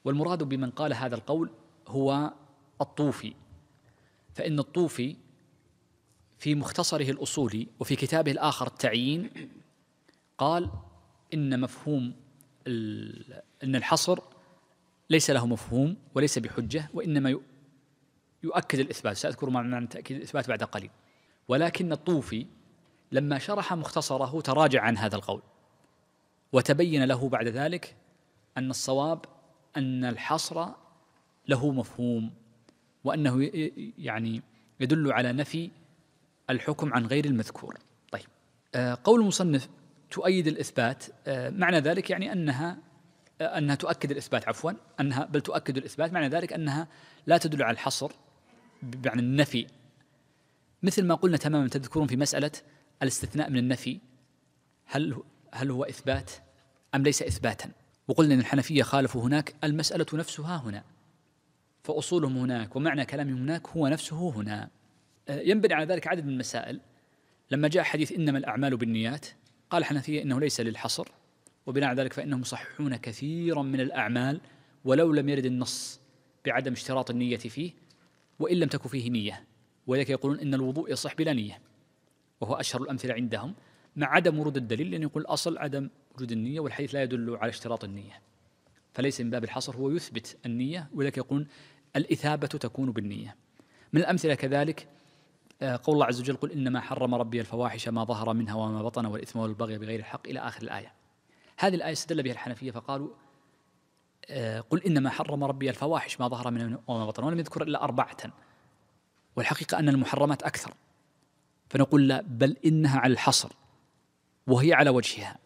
والمراد بمن قال هذا القول هو الطوفي فإن الطوفي في مختصره الأصولي وفي كتابه الآخر التعيين قال إن مفهوم أن الحصر ليس له مفهوم وليس بحجة وإنما يؤكد الإثبات سأذكر معنى تأكيد الإثبات بعد قليل ولكن الطوفي لما شرح مختصره تراجع عن هذا القول وتبين له بعد ذلك أن الصواب أن الحصر له مفهوم وأنه يعني يدل على نفي الحكم عن غير المذكور طيب آه، قول المصنف تؤيد الإثبات آه، معنى ذلك يعني أنها آه، أنها تؤكد الإثبات عفوا أنها بل تؤكد الإثبات معنى ذلك أنها لا تدل على الحصر بمعنى النفي مثل ما قلنا تماما تذكرون في مسألة الاستثناء من النفي هل هل هو إثبات أم ليس إثباتا وقلنا أن الحنفية خالفوا هناك المسألة نفسها هنا فأصولهم هناك ومعنى كلامهم هناك هو نفسه هنا آه، ينبني على ذلك عدد من المسائل لما جاء حديث إنما الأعمال بالنيات قال الحنفية إنه ليس للحصر وبناء على ذلك فإنهم يصححون كثيرا من الأعمال ولو لم يرد النص بعدم اشتراط النية فيه وإن لم تكن فيه نية ولذلك يقولون إن الوضوء يصح بلا نية وهو أشهر الأمثلة عندهم مع عدم ورود الدليل لأن يقول الأصل عدم وجود النية والحديث لا يدل على اشتراط النية فليس من باب الحصر هو يثبت النية ولذلك يقولون الإثابة تكون بالنية من الأمثلة كذلك آه، قول الله عز وجل قل إنما حرم ربي الفواحش ما ظهر منها وما بطن والإثم والبغي بغير الحق إلى آخر الآية هذه الآية استدل بها الحنفية فقالوا آه، قل إنما حرم ربي الفواحش ما ظهر منها وما بطن ولم يذكر إلا أربعة والحقيقة أن المحرمات أكثر فنقول لا بل إنها على الحصر وهي على وجهها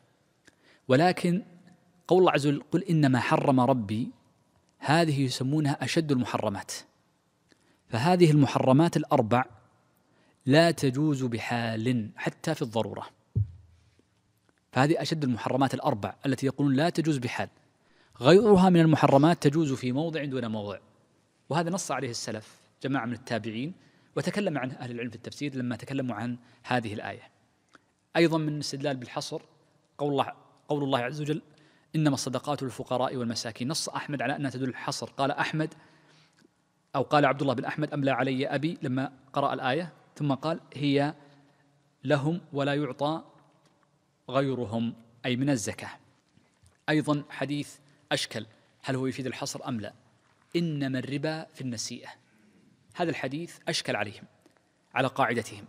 ولكن قول الله عز وجل قل إنما حرم ربي هذه يسمونها أشد المحرمات فهذه المحرمات الأربع لا تجوز بحال حتى في الضرورة فهذه أشد المحرمات الأربع التي يقولون لا تجوز بحال غيرها من المحرمات تجوز في موضع دون موضع وهذا نص عليه السلف جماعة من التابعين وتكلم عن أهل العلم في التفسير لما تكلموا عن هذه الآية أيضا من الاستدلال بالحصر قول الله, قول الله عز وجل إنما الصدقات للفقراء والمساكين نص أحمد على أنها تدل الحصر قال أحمد أو قال عبد الله بن أحمد أملى علي أبي لما قرأ الآية ثم قال هي لهم ولا يعطى غيرهم أي من الزكاة أيضا حديث أشكل هل هو يفيد الحصر أم لا إنما الربا في النسيئة هذا الحديث أشكل عليهم على قاعدتهم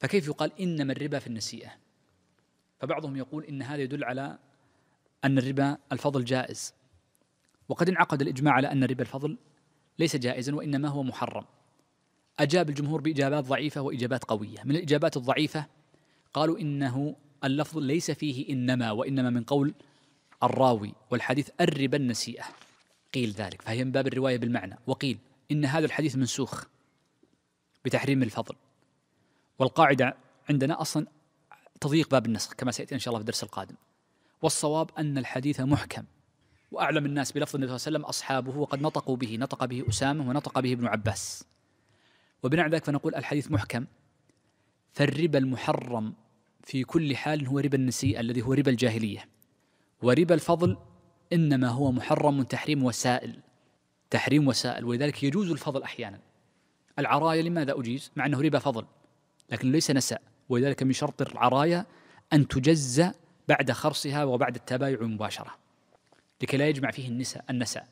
فكيف يقال إنما الربا في النسيئة فبعضهم يقول إن هذا يدل على أن الربا الفضل جائز وقد انعقد الإجماع على أن الربا الفضل ليس جائزا وإنما هو محرم أجاب الجمهور بإجابات ضعيفة وإجابات قوية من الإجابات الضعيفة قالوا إنه اللفظ ليس فيه إنما وإنما من قول الراوي والحديث أرب النسيئة قيل ذلك فهي من باب الرواية بالمعنى وقيل إن هذا الحديث منسوخ بتحريم الفضل والقاعدة عندنا أصلا تضييق باب النسخ كما سيأتي إن شاء الله في الدرس القادم والصواب أن الحديث محكم وأعلم الناس بلفظ النبي صلى الله عليه وسلم أصحابه وقد نطقوا به نطق به أسامة ونطق به ابن عباس وبناء ذلك فنقول الحديث محكم فالربا المحرم في كل حال هو ربا النسيئة الذي هو ربا الجاهلية وربا الفضل إنما هو محرم من تحريم وسائل تحريم وسائل ولذلك يجوز الفضل أحيانا العراية لماذا أجيز مع أنه ربا فضل لكن ليس نساء ولذلك من شرط العراية أن تجزى بعد خرصها وبعد التبايع مباشرة لكي لا يجمع فيه النساء النساء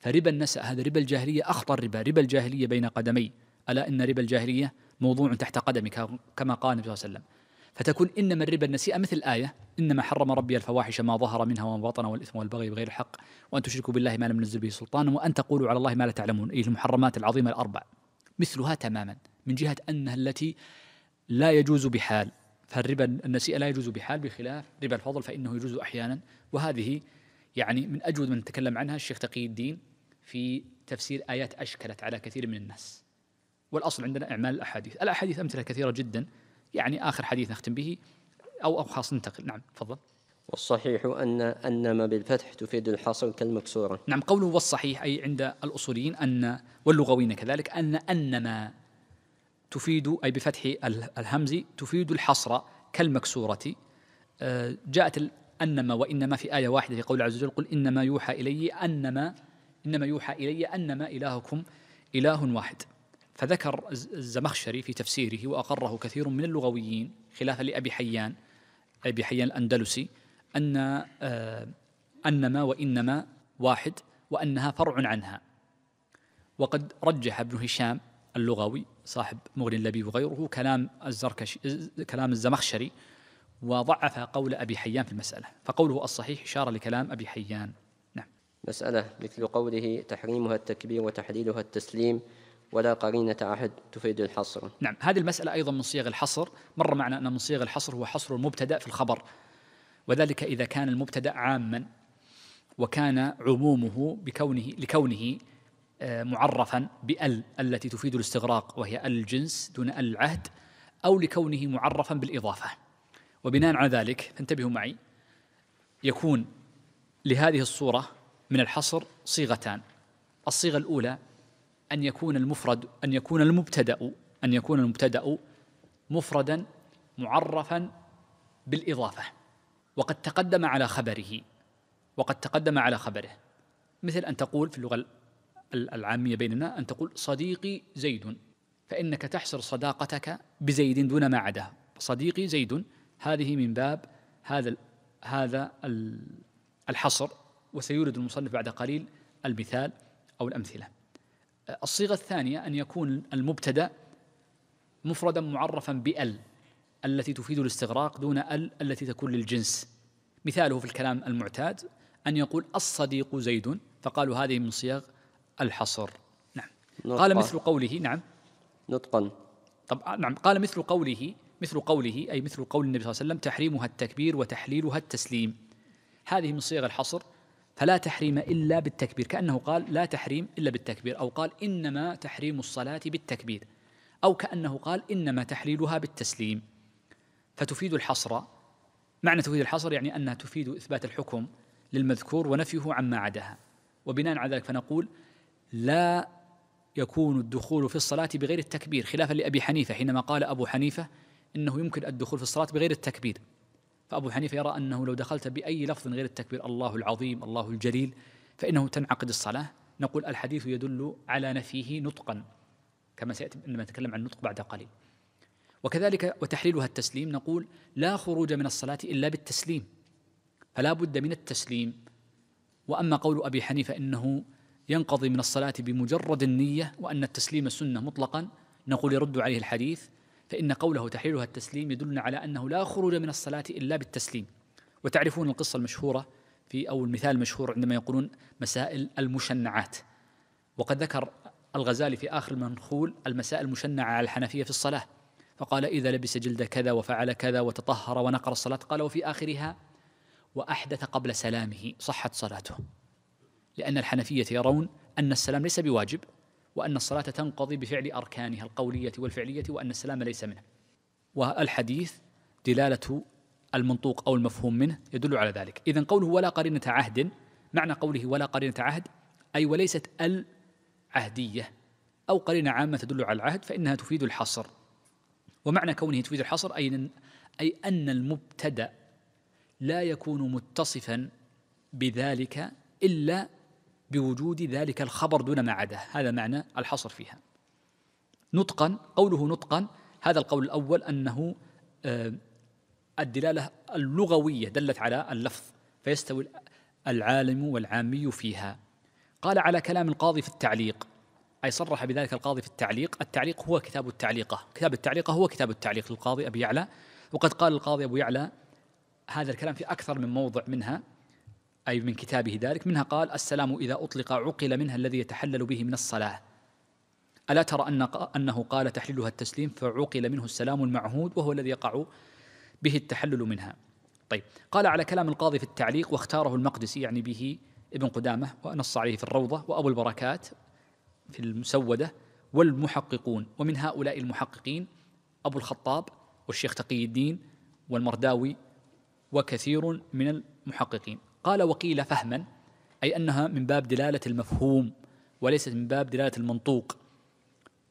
فربا النساء هذا ربا الجاهلية أخطر ربا ربا الجاهلية بين قدمي ألا إن ربا الجاهلية موضوع تحت قدمك كما قال النبي صلى الله عليه وسلم فتكون إنما الربا النسيئة مثل الآية إنما حرم ربي الفواحش ما ظهر منها وما بطن والإثم والبغي بغير الحق وأن تشركوا بالله ما لم ينزل به سلطانا وأن تقولوا على الله ما لا تعلمون أي المحرمات العظيمة الأربع مثلها تماما من جهة أنها التي لا يجوز بحال فالربا النسيئة لا يجوز بحال بخلاف ربا الفضل فإنه يجوز أحيانا وهذه يعني من أجود من تكلم عنها الشيخ تقي الدين في تفسير آيات أشكلت على كثير من الناس والاصل عندنا اعمال الاحاديث، الاحاديث امثله كثيره جدا يعني اخر حديث نختم به او او خاص ننتقل، نعم تفضل. والصحيح ان ان ما بالفتح تفيد الحصر كالمكسوره. نعم قوله والصحيح اي عند الاصوليين ان واللغويين كذلك ان ان ما تفيد اي بفتح الهمز تفيد الحصر كالمكسوره آه، جاءت انما وانما في ايه واحده في قول عز وجل قل انما يوحى الي انما انما يوحى الي انما الهكم اله واحد فذكر الزمخشري في تفسيره وأقره كثير من اللغويين خلافا لأبي حيان أبي حيان الأندلسي أن آه، أنما وإنما واحد وأنها فرع عنها وقد رجح ابن هشام اللغوي صاحب مغني اللبيب وغيره كلام الزركشي كلام الزمخشري وضعف قول أبي حيان في المسألة فقوله الصحيح إشارة لكلام أبي حيان نعم مسألة مثل قوله تحريمها التكبير وتحليلها التسليم ولا قرينة أحد تفيد الحصر نعم هذه المسألة أيضا من صيغ الحصر مر معنا أن من صيغ الحصر هو حصر المبتدأ في الخبر وذلك إذا كان المبتدأ عاما وكان عمومه بكونه لكونه آه، معرفا بأل التي تفيد الاستغراق وهي الجنس دون العهد أو لكونه معرفا بالإضافة وبناء على ذلك انتبهوا معي يكون لهذه الصورة من الحصر صيغتان الصيغة الأولى أن يكون المفرد أن يكون المبتدأ أن يكون المبتدأ مفردا معرفا بالإضافة وقد تقدم على خبره وقد تقدم على خبره مثل أن تقول في اللغة العامية بيننا أن تقول صديقي زيد فإنك تحصر صداقتك بزيد دون ما عداه صديقي زيد هذه من باب هذا هذا الحصر وسيورد المصنف بعد قليل المثال أو الأمثلة الصيغة الثانية أن يكون المبتدأ مفردا معرفا بال التي تفيد الاستغراق دون ال التي تكون للجنس مثاله في الكلام المعتاد أن يقول الصديق زيد فقالوا هذه من صيغ الحصر نعم نطقا. قال مثل قوله نعم نطقا طب نعم قال مثل قوله مثل قوله أي مثل قول النبي صلى الله عليه وسلم تحريمها التكبير وتحليلها التسليم هذه من صيغ الحصر فلا تحريم إلا بالتكبير كأنه قال لا تحريم إلا بالتكبير أو قال إنما تحريم الصلاة بالتكبير أو كأنه قال إنما تحليلها بالتسليم فتفيد الحصر معنى تفيد الحصر يعني أنها تفيد إثبات الحكم للمذكور ونفيه عما عداها وبناء على ذلك فنقول لا يكون الدخول في الصلاة بغير التكبير خلافا لأبي حنيفة حينما قال أبو حنيفة إنه يمكن الدخول في الصلاة بغير التكبير فأبو حنيفة يرى أنه لو دخلت بأي لفظ غير التكبير الله العظيم الله الجليل فإنه تنعقد الصلاة نقول الحديث يدل على نفيه نطقا كما سيأتي عندما نتكلم عن النطق بعد قليل وكذلك وتحليلها التسليم نقول لا خروج من الصلاة إلا بالتسليم فلا بد من التسليم وأما قول أبي حنيفة إنه ينقضي من الصلاة بمجرد النية وأن التسليم سنة مطلقا نقول يرد عليه الحديث فإن قوله تحريرها التسليم يدلنا على أنه لا خروج من الصلاة إلا بالتسليم وتعرفون القصة المشهورة في أو المثال المشهور عندما يقولون مسائل المشنعات وقد ذكر الغزالي في آخر المنخول المسائل المشنعة على الحنفية في الصلاة فقال إذا لبس جلد كذا وفعل كذا وتطهر ونقر الصلاة قال وفي آخرها وأحدث قبل سلامه صحت صلاته لأن الحنفية يرون أن السلام ليس بواجب وأن الصلاة تنقضي بفعل أركانها القولية والفعلية وأن السلام ليس منه والحديث دلالة المنطوق أو المفهوم منه يدل على ذلك إذا قوله ولا قرينة عهد معنى قوله ولا قرينة عهد أي وليست العهدية أو قرينة عامة تدل على العهد فإنها تفيد الحصر ومعنى كونه تفيد الحصر أي أي أن المبتدأ لا يكون متصفا بذلك إلا بوجود ذلك الخبر دون ما عداه هذا معنى الحصر فيها نطقا قوله نطقا هذا القول الأول أنه آه، الدلالة اللغوية دلت على اللفظ فيستوي العالم والعامي فيها قال على كلام القاضي في التعليق أي صرح بذلك القاضي في التعليق التعليق هو كتاب التعليقة كتاب التعليقة هو كتاب التعليق للقاضي أبي يعلى وقد قال القاضي أبو يعلى هذا الكلام في أكثر من موضع منها أي من كتابه ذلك منها قال السلام إذا أطلق عقل منها الذي يتحلل به من الصلاة ألا ترى أن أنه قال تحللها التسليم فعقل منه السلام المعهود وهو الذي يقع به التحلل منها طيب قال على كلام القاضي في التعليق واختاره المقدسي يعني به ابن قدامة ونص عليه في الروضة وأبو البركات في المسودة والمحققون ومن هؤلاء المحققين أبو الخطاب والشيخ تقي الدين والمرداوي وكثير من المحققين قال وقيل فهما أي أنها من باب دلالة المفهوم وليست من باب دلالة المنطوق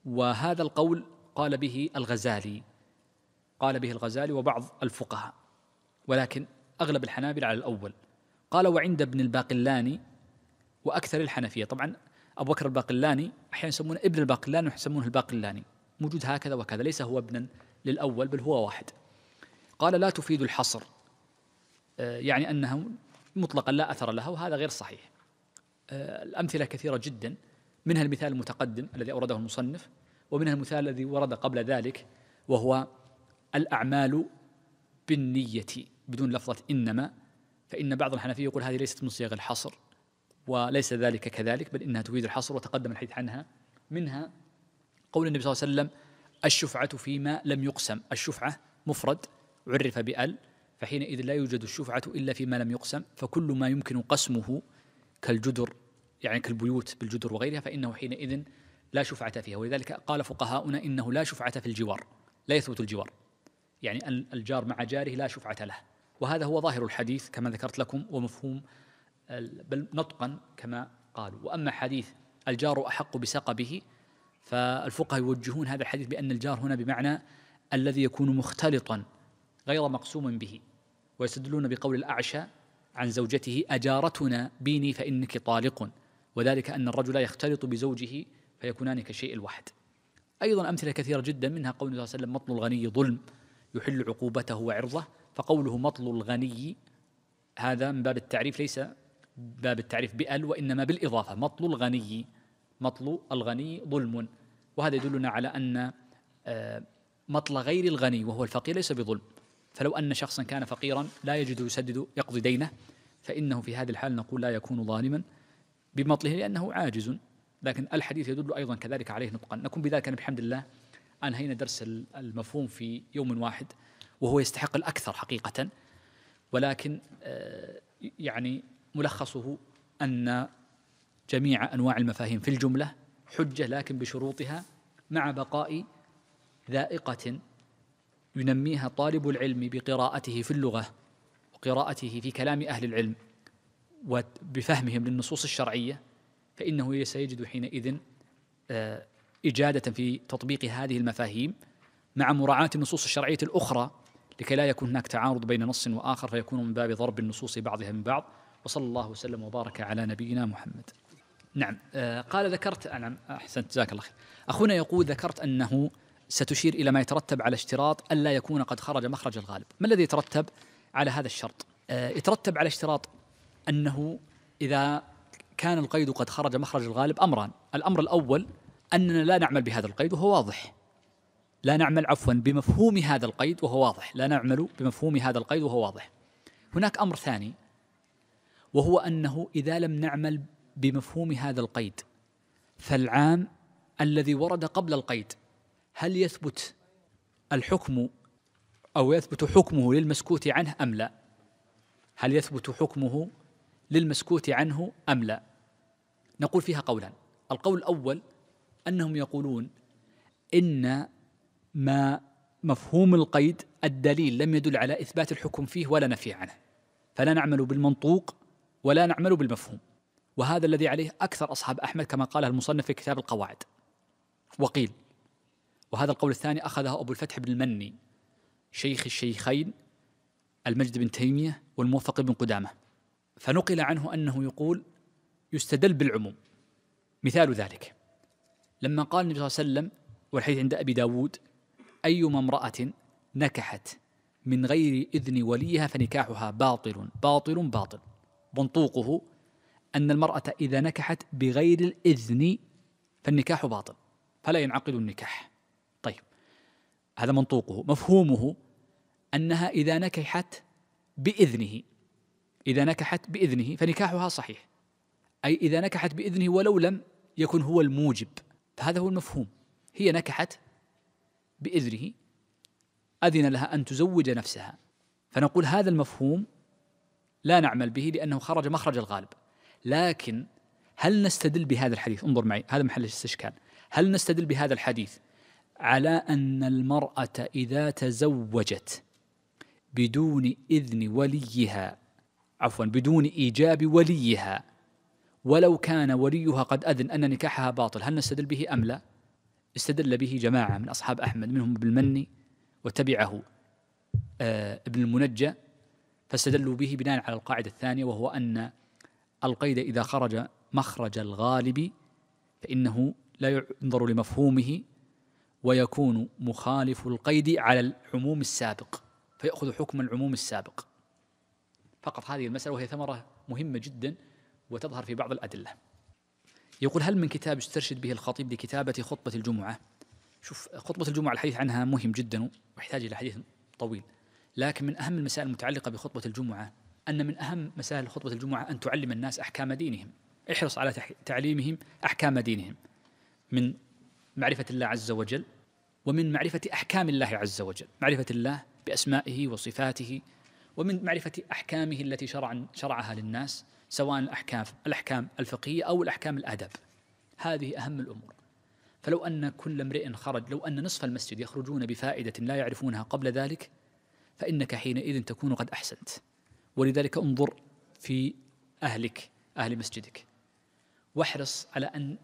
وهذا القول قال به الغزالي قال به الغزالي وبعض الفقهاء ولكن أغلب الحنابلة على الأول قال وعند ابن الباقلاني وأكثر الحنفية طبعا أبو بكر الباقلاني أحيانا يسمونه ابن الباقلاني ويسمونه الباقلاني موجود هكذا وكذا ليس هو ابنا للأول بل هو واحد قال لا تفيد الحصر آه، يعني أنه مطلقا لا أثر لها وهذا غير صحيح آه، الأمثلة كثيرة جدا منها المثال المتقدم الذي أورده المصنف ومنها المثال الذي ورد قبل ذلك وهو الأعمال بالنية بدون لفظة إنما فإن بعض الحنفية يقول هذه ليست من صيغ الحصر وليس ذلك كذلك بل إنها تفيد الحصر وتقدم الحديث عنها منها قول النبي صلى الله عليه وسلم الشفعة فيما لم يقسم الشفعة مفرد عرف بأل فحينئذ لا يوجد الشفعة إلا فيما لم يقسم فكل ما يمكن قسمه كالجدر يعني كالبيوت بالجدر وغيرها فإنه حينئذ لا شفعة فيها ولذلك قال فقهاؤنا إنه لا شفعة في الجوار لا يثبت الجوار يعني الجار مع جاره لا شفعة له وهذا هو ظاهر الحديث كما ذكرت لكم ومفهوم بل نطقا كما قالوا وأما حديث الجار أحق بسقبه فالفقهاء يوجهون هذا الحديث بأن الجار هنا بمعنى الذي يكون مختلطا غير مقسوم به ويستدلون بقول الأعشى عن زوجته أجارتنا بيني فإنك طالق وذلك أن الرجل يختلط بزوجه فيكونان كشيء الواحد أيضا أمثلة كثيرة جدا منها قوله صلى الله عليه وسلم مطل الغني ظلم يحل عقوبته وعرضه فقوله مطل الغني هذا من باب التعريف ليس باب التعريف بأل وإنما بالإضافة مطل الغني مطل الغني ظلم وهذا يدلنا على أن آه، مطل غير الغني وهو الفقير ليس بظلم فلو أن شخصا كان فقيرا لا يجد يسدد يقضي دينه فإنه في هذه الحال نقول لا يكون ظالما بمطله لأنه عاجز لكن الحديث يدل أيضا كذلك عليه نطقا نكون بذلك بحمد الله أنهينا درس المفهوم في يوم واحد وهو يستحق الأكثر حقيقة ولكن آه، يعني ملخصه أن جميع أنواع المفاهيم في الجملة حجة لكن بشروطها مع بقاء ذائقة ينميها طالب العلم بقراءته في اللغه وقراءته في كلام اهل العلم وبفهمهم للنصوص الشرعيه فانه سيجد حينئذ آه، اجاده في تطبيق هذه المفاهيم مع مراعاه النصوص الشرعيه الاخرى لكي لا يكون هناك تعارض بين نص واخر فيكون من باب ضرب النصوص بعضها من بعض وصلى الله وسلم وبارك على نبينا محمد. نعم آه، قال ذكرت نعم احسنت جزاك الله خير. اخونا يقول ذكرت انه ستشير إلى ما يترتب على اشتراط ألا يكون قد خرج مخرج الغالب ما الذي يترتب على هذا الشرط آه، يترتب على اشتراط أنه إذا كان القيد قد خرج مخرج الغالب أمران الأمر الأول أننا لا نعمل بهذا القيد وهو واضح لا نعمل عفوا بمفهوم هذا القيد وهو واضح لا نعمل بمفهوم هذا القيد وهو واضح هناك أمر ثاني وهو أنه إذا لم نعمل بمفهوم هذا القيد فالعام الذي ورد قبل القيد هل يثبت الحكم أو يثبت حكمه للمسكوت عنه أم لا هل يثبت حكمه للمسكوت عنه أم لا نقول فيها قولان القول الأول أنهم يقولون إن ما مفهوم القيد الدليل لم يدل على إثبات الحكم فيه ولا نفي عنه فلا نعمل بالمنطوق ولا نعمل بالمفهوم وهذا الذي عليه أكثر أصحاب أحمد كما قاله المصنف في كتاب القواعد وقيل وهذا القول الثاني أخذه أبو الفتح بن المني شيخ الشيخين المجد بن تيمية والموفق بن قدامة فنقل عنه أنه يقول يستدل بالعموم مثال ذلك لما قال النبي صلى الله عليه وسلم والحديث عند أبي داود أيما امرأة نكحت من غير إذن وليها فنكاحها باطل باطل باطل منطوقه أن المرأة إذا نكحت بغير الإذن فالنكاح باطل فلا ينعقد النكاح هذا منطوقه مفهومه أنها إذا نكحت بإذنه إذا نكحت بإذنه فنكاحها صحيح أي إذا نكحت بإذنه ولو لم يكن هو الموجب فهذا هو المفهوم هي نكحت بإذنه أذن لها أن تزوج نفسها فنقول هذا المفهوم لا نعمل به لأنه خرج مخرج الغالب لكن هل نستدل بهذا الحديث انظر معي هذا محل الاستشكال هل نستدل بهذا الحديث على أن المرأة إذا تزوجت بدون إذن وليها عفوا بدون إيجاب وليها ولو كان وليها قد أذن أن نكاحها باطل هل نستدل به أم لا؟ استدل به جماعة من أصحاب أحمد منهم ابن المني وتبعه آه، ابن المنجى فاستدلوا به بناء على القاعدة الثانية وهو أن القيد إذا خرج مخرج الغالب فإنه لا ينظر لمفهومه ويكون مخالف القيد على العموم السابق فيأخذ حكم العموم السابق فقط هذه المسألة وهي ثمرة مهمة جدا وتظهر في بعض الأدلة يقول هل من كتاب استرشد به الخطيب لكتابة خطبة الجمعة شوف خطبة الجمعة الحديث عنها مهم جدا ويحتاج إلى حديث طويل لكن من أهم المسائل المتعلقة بخطبة الجمعة أن من أهم مسائل خطبة الجمعة أن تعلم الناس أحكام دينهم احرص على تعليمهم أحكام دينهم من معرفة الله عز وجل ومن معرفة أحكام الله عز وجل معرفة الله بأسمائه وصفاته ومن معرفة أحكامه التي شرع شرعها للناس سواء الأحكام الأحكام الفقهية أو الأحكام الآداب هذه أهم الأمور فلو أن كل امرئ خرج لو أن نصف المسجد يخرجون بفائدة لا يعرفونها قبل ذلك فإنك حينئذ تكون قد أحسنت ولذلك انظر في أهلك أهل مسجدك واحرص على أن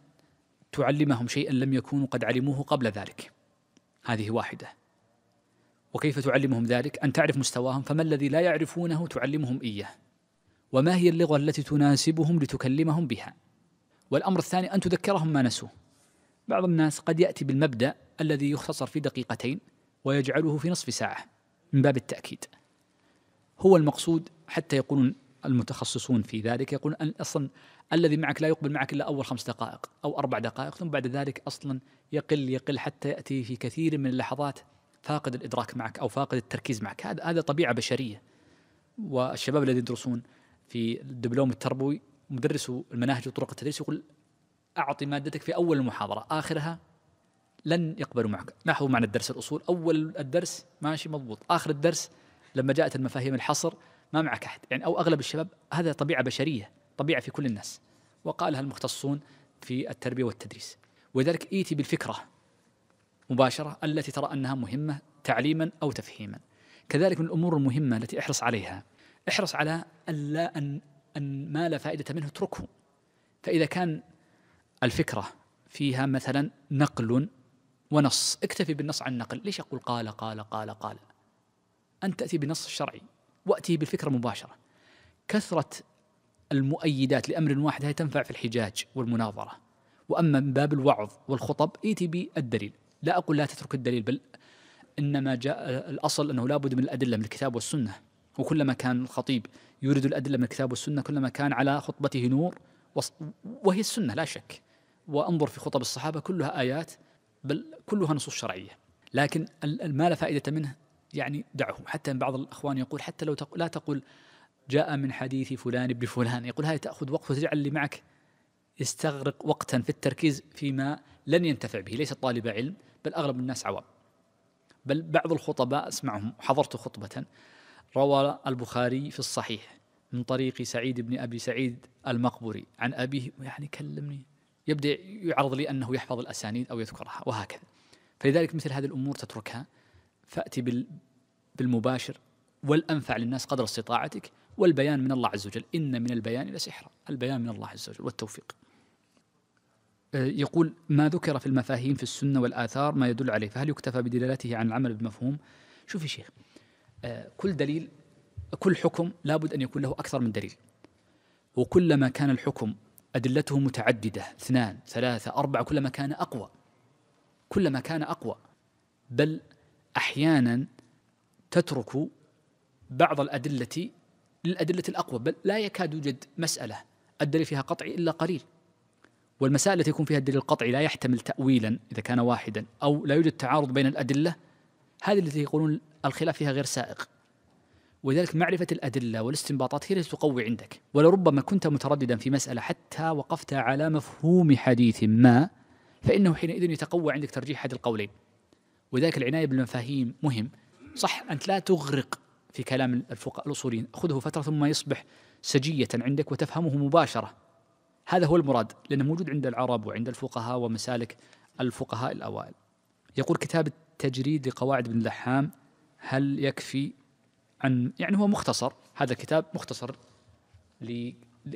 تعلمهم شيئا لم يكونوا قد علموه قبل ذلك هذه واحده وكيف تعلمهم ذلك ان تعرف مستواهم فما الذي لا يعرفونه تعلمهم اياه وما هي اللغه التي تناسبهم لتكلمهم بها والامر الثاني ان تذكرهم ما نسوه بعض الناس قد ياتي بالمبدا الذي يختصر في دقيقتين ويجعله في نصف ساعه من باب التاكيد هو المقصود حتى يقولون المتخصصون في ذلك يقولون ان اصلا الذي معك لا يقبل معك الا اول خمس دقائق او اربع دقائق ثم بعد ذلك اصلا يقل يقل حتى ياتي في كثير من اللحظات فاقد الادراك معك او فاقد التركيز معك هذا هذا طبيعه بشريه والشباب الذين يدرسون في الدبلوم التربوي مدرس المناهج وطرق التدريس يقول اعطي مادتك في اول المحاضره اخرها لن يقبلوا معك لاحظوا معنى الدرس الاصول اول الدرس ماشي مضبوط اخر الدرس لما جاءت المفاهيم الحصر ما معك احد يعني او اغلب الشباب هذا طبيعه بشريه طبيعه في كل الناس وقالها المختصون في التربيه والتدريس ولذلك ايتي بالفكره مباشره التي ترى انها مهمه تعليما او تفهيما كذلك من الامور المهمه التي احرص عليها احرص على الا ان ان ما لا فائده منه اتركه فاذا كان الفكره فيها مثلا نقل ونص اكتفي بالنص عن النقل ليش أقول قال قال قال قال أن تأتي بنص شرعي وأتي بالفكرة مباشرة كثرة المؤيدات لأمر واحد هي تنفع في الحجاج والمناظرة وأما من باب الوعظ والخطب إيتي بالدليل لا أقول لا تترك الدليل بل إنما جاء الأصل أنه لابد من الأدلة من الكتاب والسنة وكلما كان الخطيب يريد الأدلة من الكتاب والسنة كلما كان على خطبته نور وهي السنة لا شك وانظر في خطب الصحابة كلها آيات بل كلها نصوص شرعية لكن ما لا فائدة منه يعني دعه حتى بعض الأخوان يقول حتى لو تقول لا تقول جاء من حديث فلان ابن فلان يقول هذه تأخذ وقت وتجعل اللي معك يستغرق وقتا في التركيز فيما لن ينتفع به ليس طالب علم بل أغلب الناس عوام بل بعض الخطباء أسمعهم حضرت خطبة روى البخاري في الصحيح من طريق سعيد بن أبي سعيد المقبري عن أبيه يعني كلمني يبدأ يعرض لي أنه يحفظ الأسانيد أو يذكرها وهكذا فلذلك مثل هذه الأمور تتركها فأتي بالمباشر والأنفع للناس قدر استطاعتك والبيان من الله عز وجل إن من البيان لسحرا البيان من الله عز وجل والتوفيق أه، يقول ما ذكر في المفاهيم في السنة والآثار ما يدل عليه فهل يكتفى بدلالته عن العمل بالمفهوم شوف يا شيخ أه، كل دليل كل حكم لابد أن يكون له أكثر من دليل وكلما كان الحكم أدلته متعددة اثنان ثلاثة أربعة كلما كان أقوى كلما كان أقوى بل أحيانا تترك بعض الأدلة للأدلة الأقوى بل لا يكاد يوجد مسألة الدليل فيها قطعي إلا قليل والمسائل التي يكون فيها الدليل القطعي لا يحتمل تأويلا إذا كان واحدا أو لا يوجد تعارض بين الأدلة هذه التي يقولون الخلاف فيها غير سائق ولذلك معرفة الأدلة والاستنباطات هي التي تقوي عندك ولربما كنت مترددا في مسألة حتى وقفت على مفهوم حديث ما فإنه حينئذ يتقوى عندك ترجيح أحد القولين وذلك العناية بالمفاهيم مهم صح أنت لا تغرق في كلام الفقهاء الأصوليين خذه فترة ثم يصبح سجية عندك وتفهمه مباشرة هذا هو المراد لأنه موجود عند العرب وعند الفقهاء ومسالك الفقهاء الأوائل يقول كتاب التجريد لقواعد بن لحام هل يكفي عن يعني هو مختصر هذا الكتاب مختصر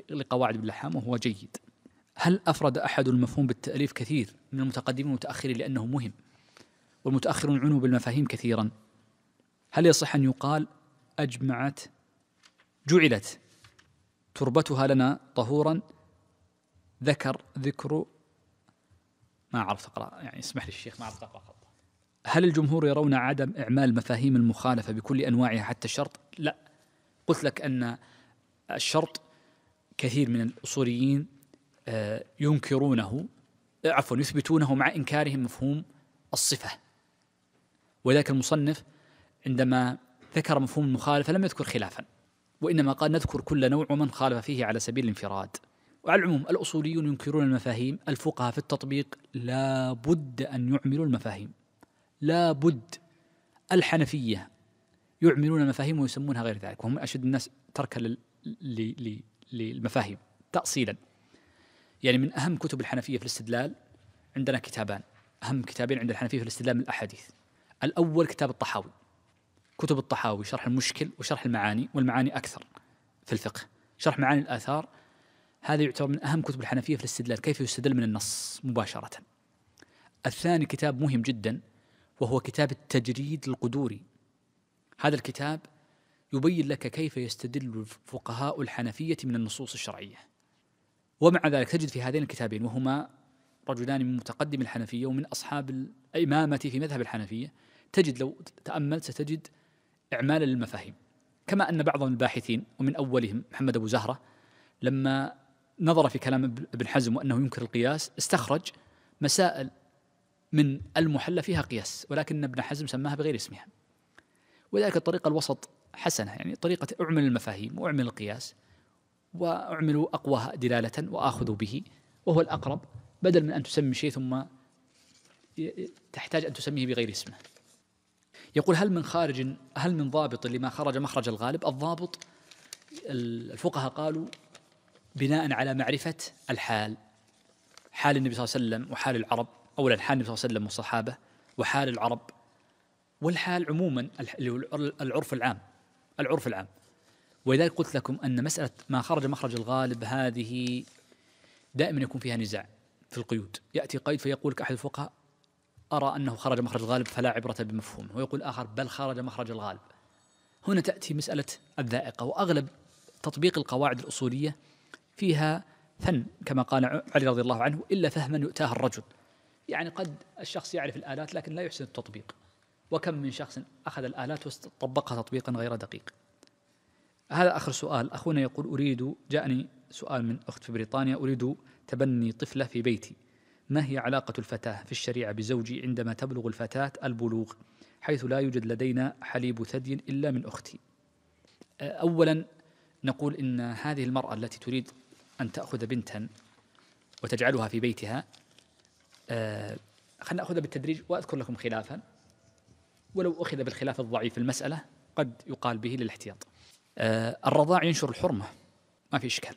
لقواعد بن لحام وهو جيد هل أفرد أحد المفهوم بالتأليف كثير من المتقدمين والمتأخرين لأنه مهم والمتأخرون عنوا بالمفاهيم كثيرا هل يصح أن يقال أجمعت جعلت تربتها لنا طهورا ذكر ذكر ما عرفت أقرأ يعني اسمح لي الشيخ ما عرفت أقرأ خط هل الجمهور يرون عدم إعمال مفاهيم المخالفة بكل أنواعها حتى الشرط؟ لا قلت لك أن الشرط كثير من الأصوليين آه، ينكرونه عفوا يثبتونه مع إنكارهم مفهوم الصفة وذلك المصنف عندما ذكر مفهوم المخالفة لم يذكر خلافا وإنما قال نذكر كل نوع ومن خالف فيه على سبيل الانفراد وعلى العموم الأصوليون ينكرون المفاهيم الفقهاء في التطبيق لا بد أن يعملوا المفاهيم لا بد الحنفية يعملون المفاهيم ويسمونها غير ذلك وهم أشد الناس تركا للمفاهيم تأصيلا يعني من أهم كتب الحنفية في الاستدلال عندنا كتابان أهم كتابين عند الحنفية في الاستدلال من الأحاديث الأول كتاب الطحاوي كتب الطحاوي شرح المشكل وشرح المعاني والمعاني أكثر في الفقه شرح معاني الآثار هذا يعتبر من أهم كتب الحنفية في الاستدلال كيف يستدل من النص مباشرة الثاني كتاب مهم جدا وهو كتاب التجريد القدوري هذا الكتاب يبين لك كيف يستدل فقهاء الحنفية من النصوص الشرعية ومع ذلك تجد في هذين الكتابين وهما رجلان من متقدم الحنفية ومن أصحاب الإمامة في مذهب الحنفية تجد لو تأملت ستجد إعمالا للمفاهيم كما أن بعض الباحثين ومن أولهم محمد أبو زهرة لما نظر في كلام ابن حزم وأنه ينكر القياس استخرج مسائل من المحلى فيها قياس ولكن ابن حزم سماها بغير اسمها وذلك الطريقة الوسط حسنة يعني طريقة أعمل المفاهيم وأعمل القياس وأعمل أقواها دلالة وآخذ به وهو الأقرب بدل من أن تسمي شيء ثم تحتاج أن تسميه بغير اسمه يقول هل من خارج هل من ضابط لما خرج مخرج الغالب الضابط الفقهاء قالوا بناء على معرفة الحال حال النبي صلى الله عليه وسلم وحال العرب أولا حال النبي صلى الله عليه وسلم والصحابة وحال العرب والحال عموما العرف العام العرف العام ولذلك قلت لكم أن مسألة ما خرج مخرج الغالب هذه دائما يكون فيها نزاع في القيود يأتي قيد فيقول لك أحد الفقهاء أرى أنه خرج مخرج الغالب فلا عبرة بمفهومه ويقول آخر بل خرج مخرج الغالب هنا تأتي مسألة الذائقة وأغلب تطبيق القواعد الأصولية فيها فن كما قال علي رضي الله عنه إلا فهما يؤتاه الرجل يعني قد الشخص يعرف الآلات لكن لا يحسن التطبيق وكم من شخص أخذ الآلات وطبقها تطبيقا غير دقيق هذا آخر سؤال أخونا يقول أريد جاءني سؤال من أخت في بريطانيا أريد تبني طفلة في بيتي ما هي علاقة الفتاة في الشريعة بزوجي عندما تبلغ الفتاة البلوغ حيث لا يوجد لدينا حليب ثدي إلا من أختي أه، أولا نقول إن هذه المرأة التي تريد أن تأخذ بنتا وتجعلها في بيتها أه، خلنا نأخذها بالتدريج وأذكر لكم خلافا ولو أخذ بالخلاف الضعيف المسألة قد يقال به للاحتياط أه، الرضاع ينشر الحرمة ما في إشكال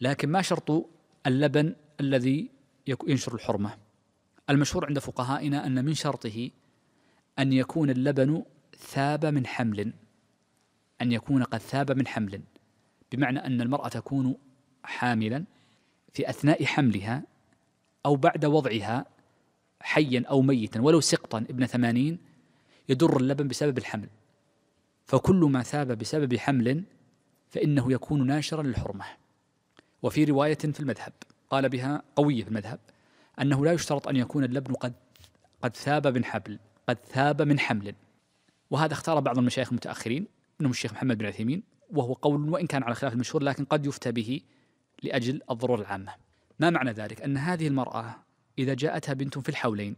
لكن ما شرط اللبن الذي ينشر الحرمة المشهور عند فقهائنا أن من شرطه أن يكون اللبن ثاب من حمل أن يكون قد ثاب من حمل بمعنى أن المرأة تكون حاملا في أثناء حملها أو بعد وضعها حيا أو ميتا ولو سقطا ابن ثمانين يدر اللبن بسبب الحمل فكل ما ثاب بسبب حمل فإنه يكون ناشرا للحرمة وفي رواية في المذهب قال بها قوية في المذهب أنه لا يشترط أن يكون اللبن قد قد ثاب من حبل قد ثاب من حمل وهذا اختار بعض المشايخ المتأخرين منهم الشيخ محمد بن عثيمين وهو قول وإن كان على خلاف المشهور لكن قد يفتى به لأجل الضرورة العامة ما معنى ذلك؟ أن هذه المرأة إذا جاءتها بنت في الحولين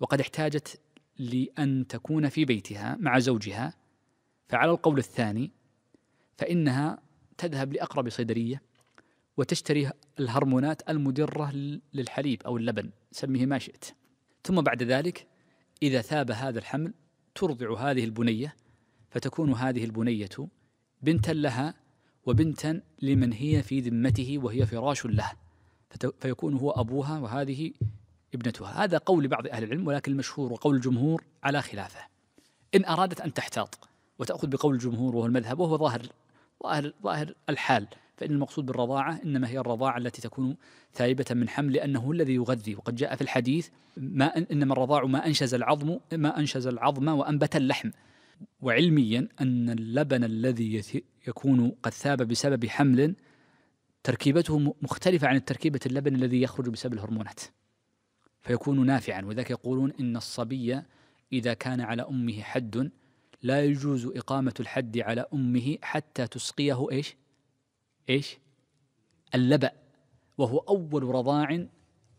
وقد احتاجت لأن تكون في بيتها مع زوجها فعلى القول الثاني فإنها تذهب لأقرب صيدلية وتشتري الهرمونات المدرة للحليب أو اللبن سميه ما شئت ثم بعد ذلك إذا ثاب هذا الحمل ترضع هذه البنية فتكون هذه البنية بنتا لها وبنتا لمن هي في ذمته وهي فراش له فيكون هو أبوها وهذه ابنتها هذا قول بعض أهل العلم ولكن المشهور وقول الجمهور على خلافه إن أرادت أن تحتاط وتأخذ بقول الجمهور وهو المذهب وهو ظاهر ظاهر ظاهر الحال فإن المقصود بالرضاعة إنما هي الرضاعة التي تكون ثائبة من حمل لأنه الذي يغذي وقد جاء في الحديث ما إنما الرضاع ما أنشز العظم ما أنشز العظم وأنبت اللحم وعلميا أن اللبن الذي يكون قد ثاب بسبب حمل تركيبته مختلفة عن تركيبة اللبن الذي يخرج بسبب الهرمونات فيكون نافعا وذلك يقولون إن الصبي إذا كان على أمه حد لا يجوز إقامة الحد على أمه حتى تسقيه إيش إيش اللبأ وهو أول رضاع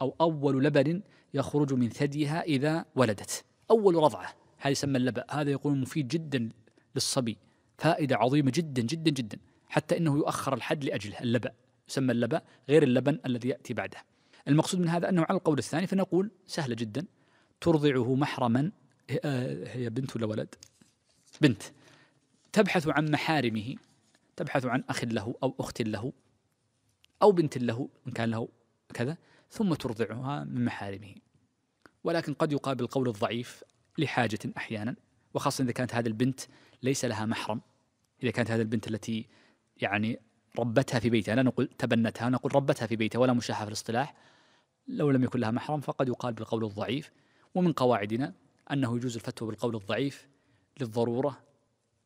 أو أول لبن يخرج من ثديها إذا ولدت أول رضعة هذا يسمى اللبأ هذا يقول مفيد جدا للصبي فائدة عظيمة جدا جدا جدا حتى أنه يؤخر الحد لأجله اللبأ يسمى اللبأ غير اللبن الذي يأتي بعده المقصود من هذا أنه على القول الثاني فنقول سهلة جدا ترضعه محرما آه، هي بنت ولا ولد بنت تبحث عن محارمه تبحث عن أخ له أو أخت له أو بنت له إن كان له كذا ثم ترضعها من محارمه ولكن قد يقابل القول الضعيف لحاجة أحيانا وخاصة إذا كانت هذه البنت ليس لها محرم إذا كانت هذه البنت التي يعني ربتها في بيتها لا نقول تبنتها نقول ربتها في بيتها ولا مشاحة في الاصطلاح لو لم يكن لها محرم فقد يقال بالقول الضعيف ومن قواعدنا أنه يجوز الفتوى بالقول الضعيف للضرورة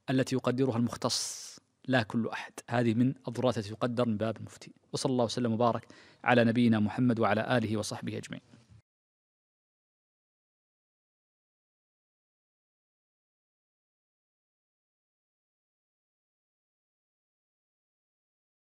التي يقدرها المختص لا كل أحد هذه من الضرورات التي تقدر من باب المفتي وصلى الله وسلم وبارك على نبينا محمد وعلى آله وصحبه أجمعين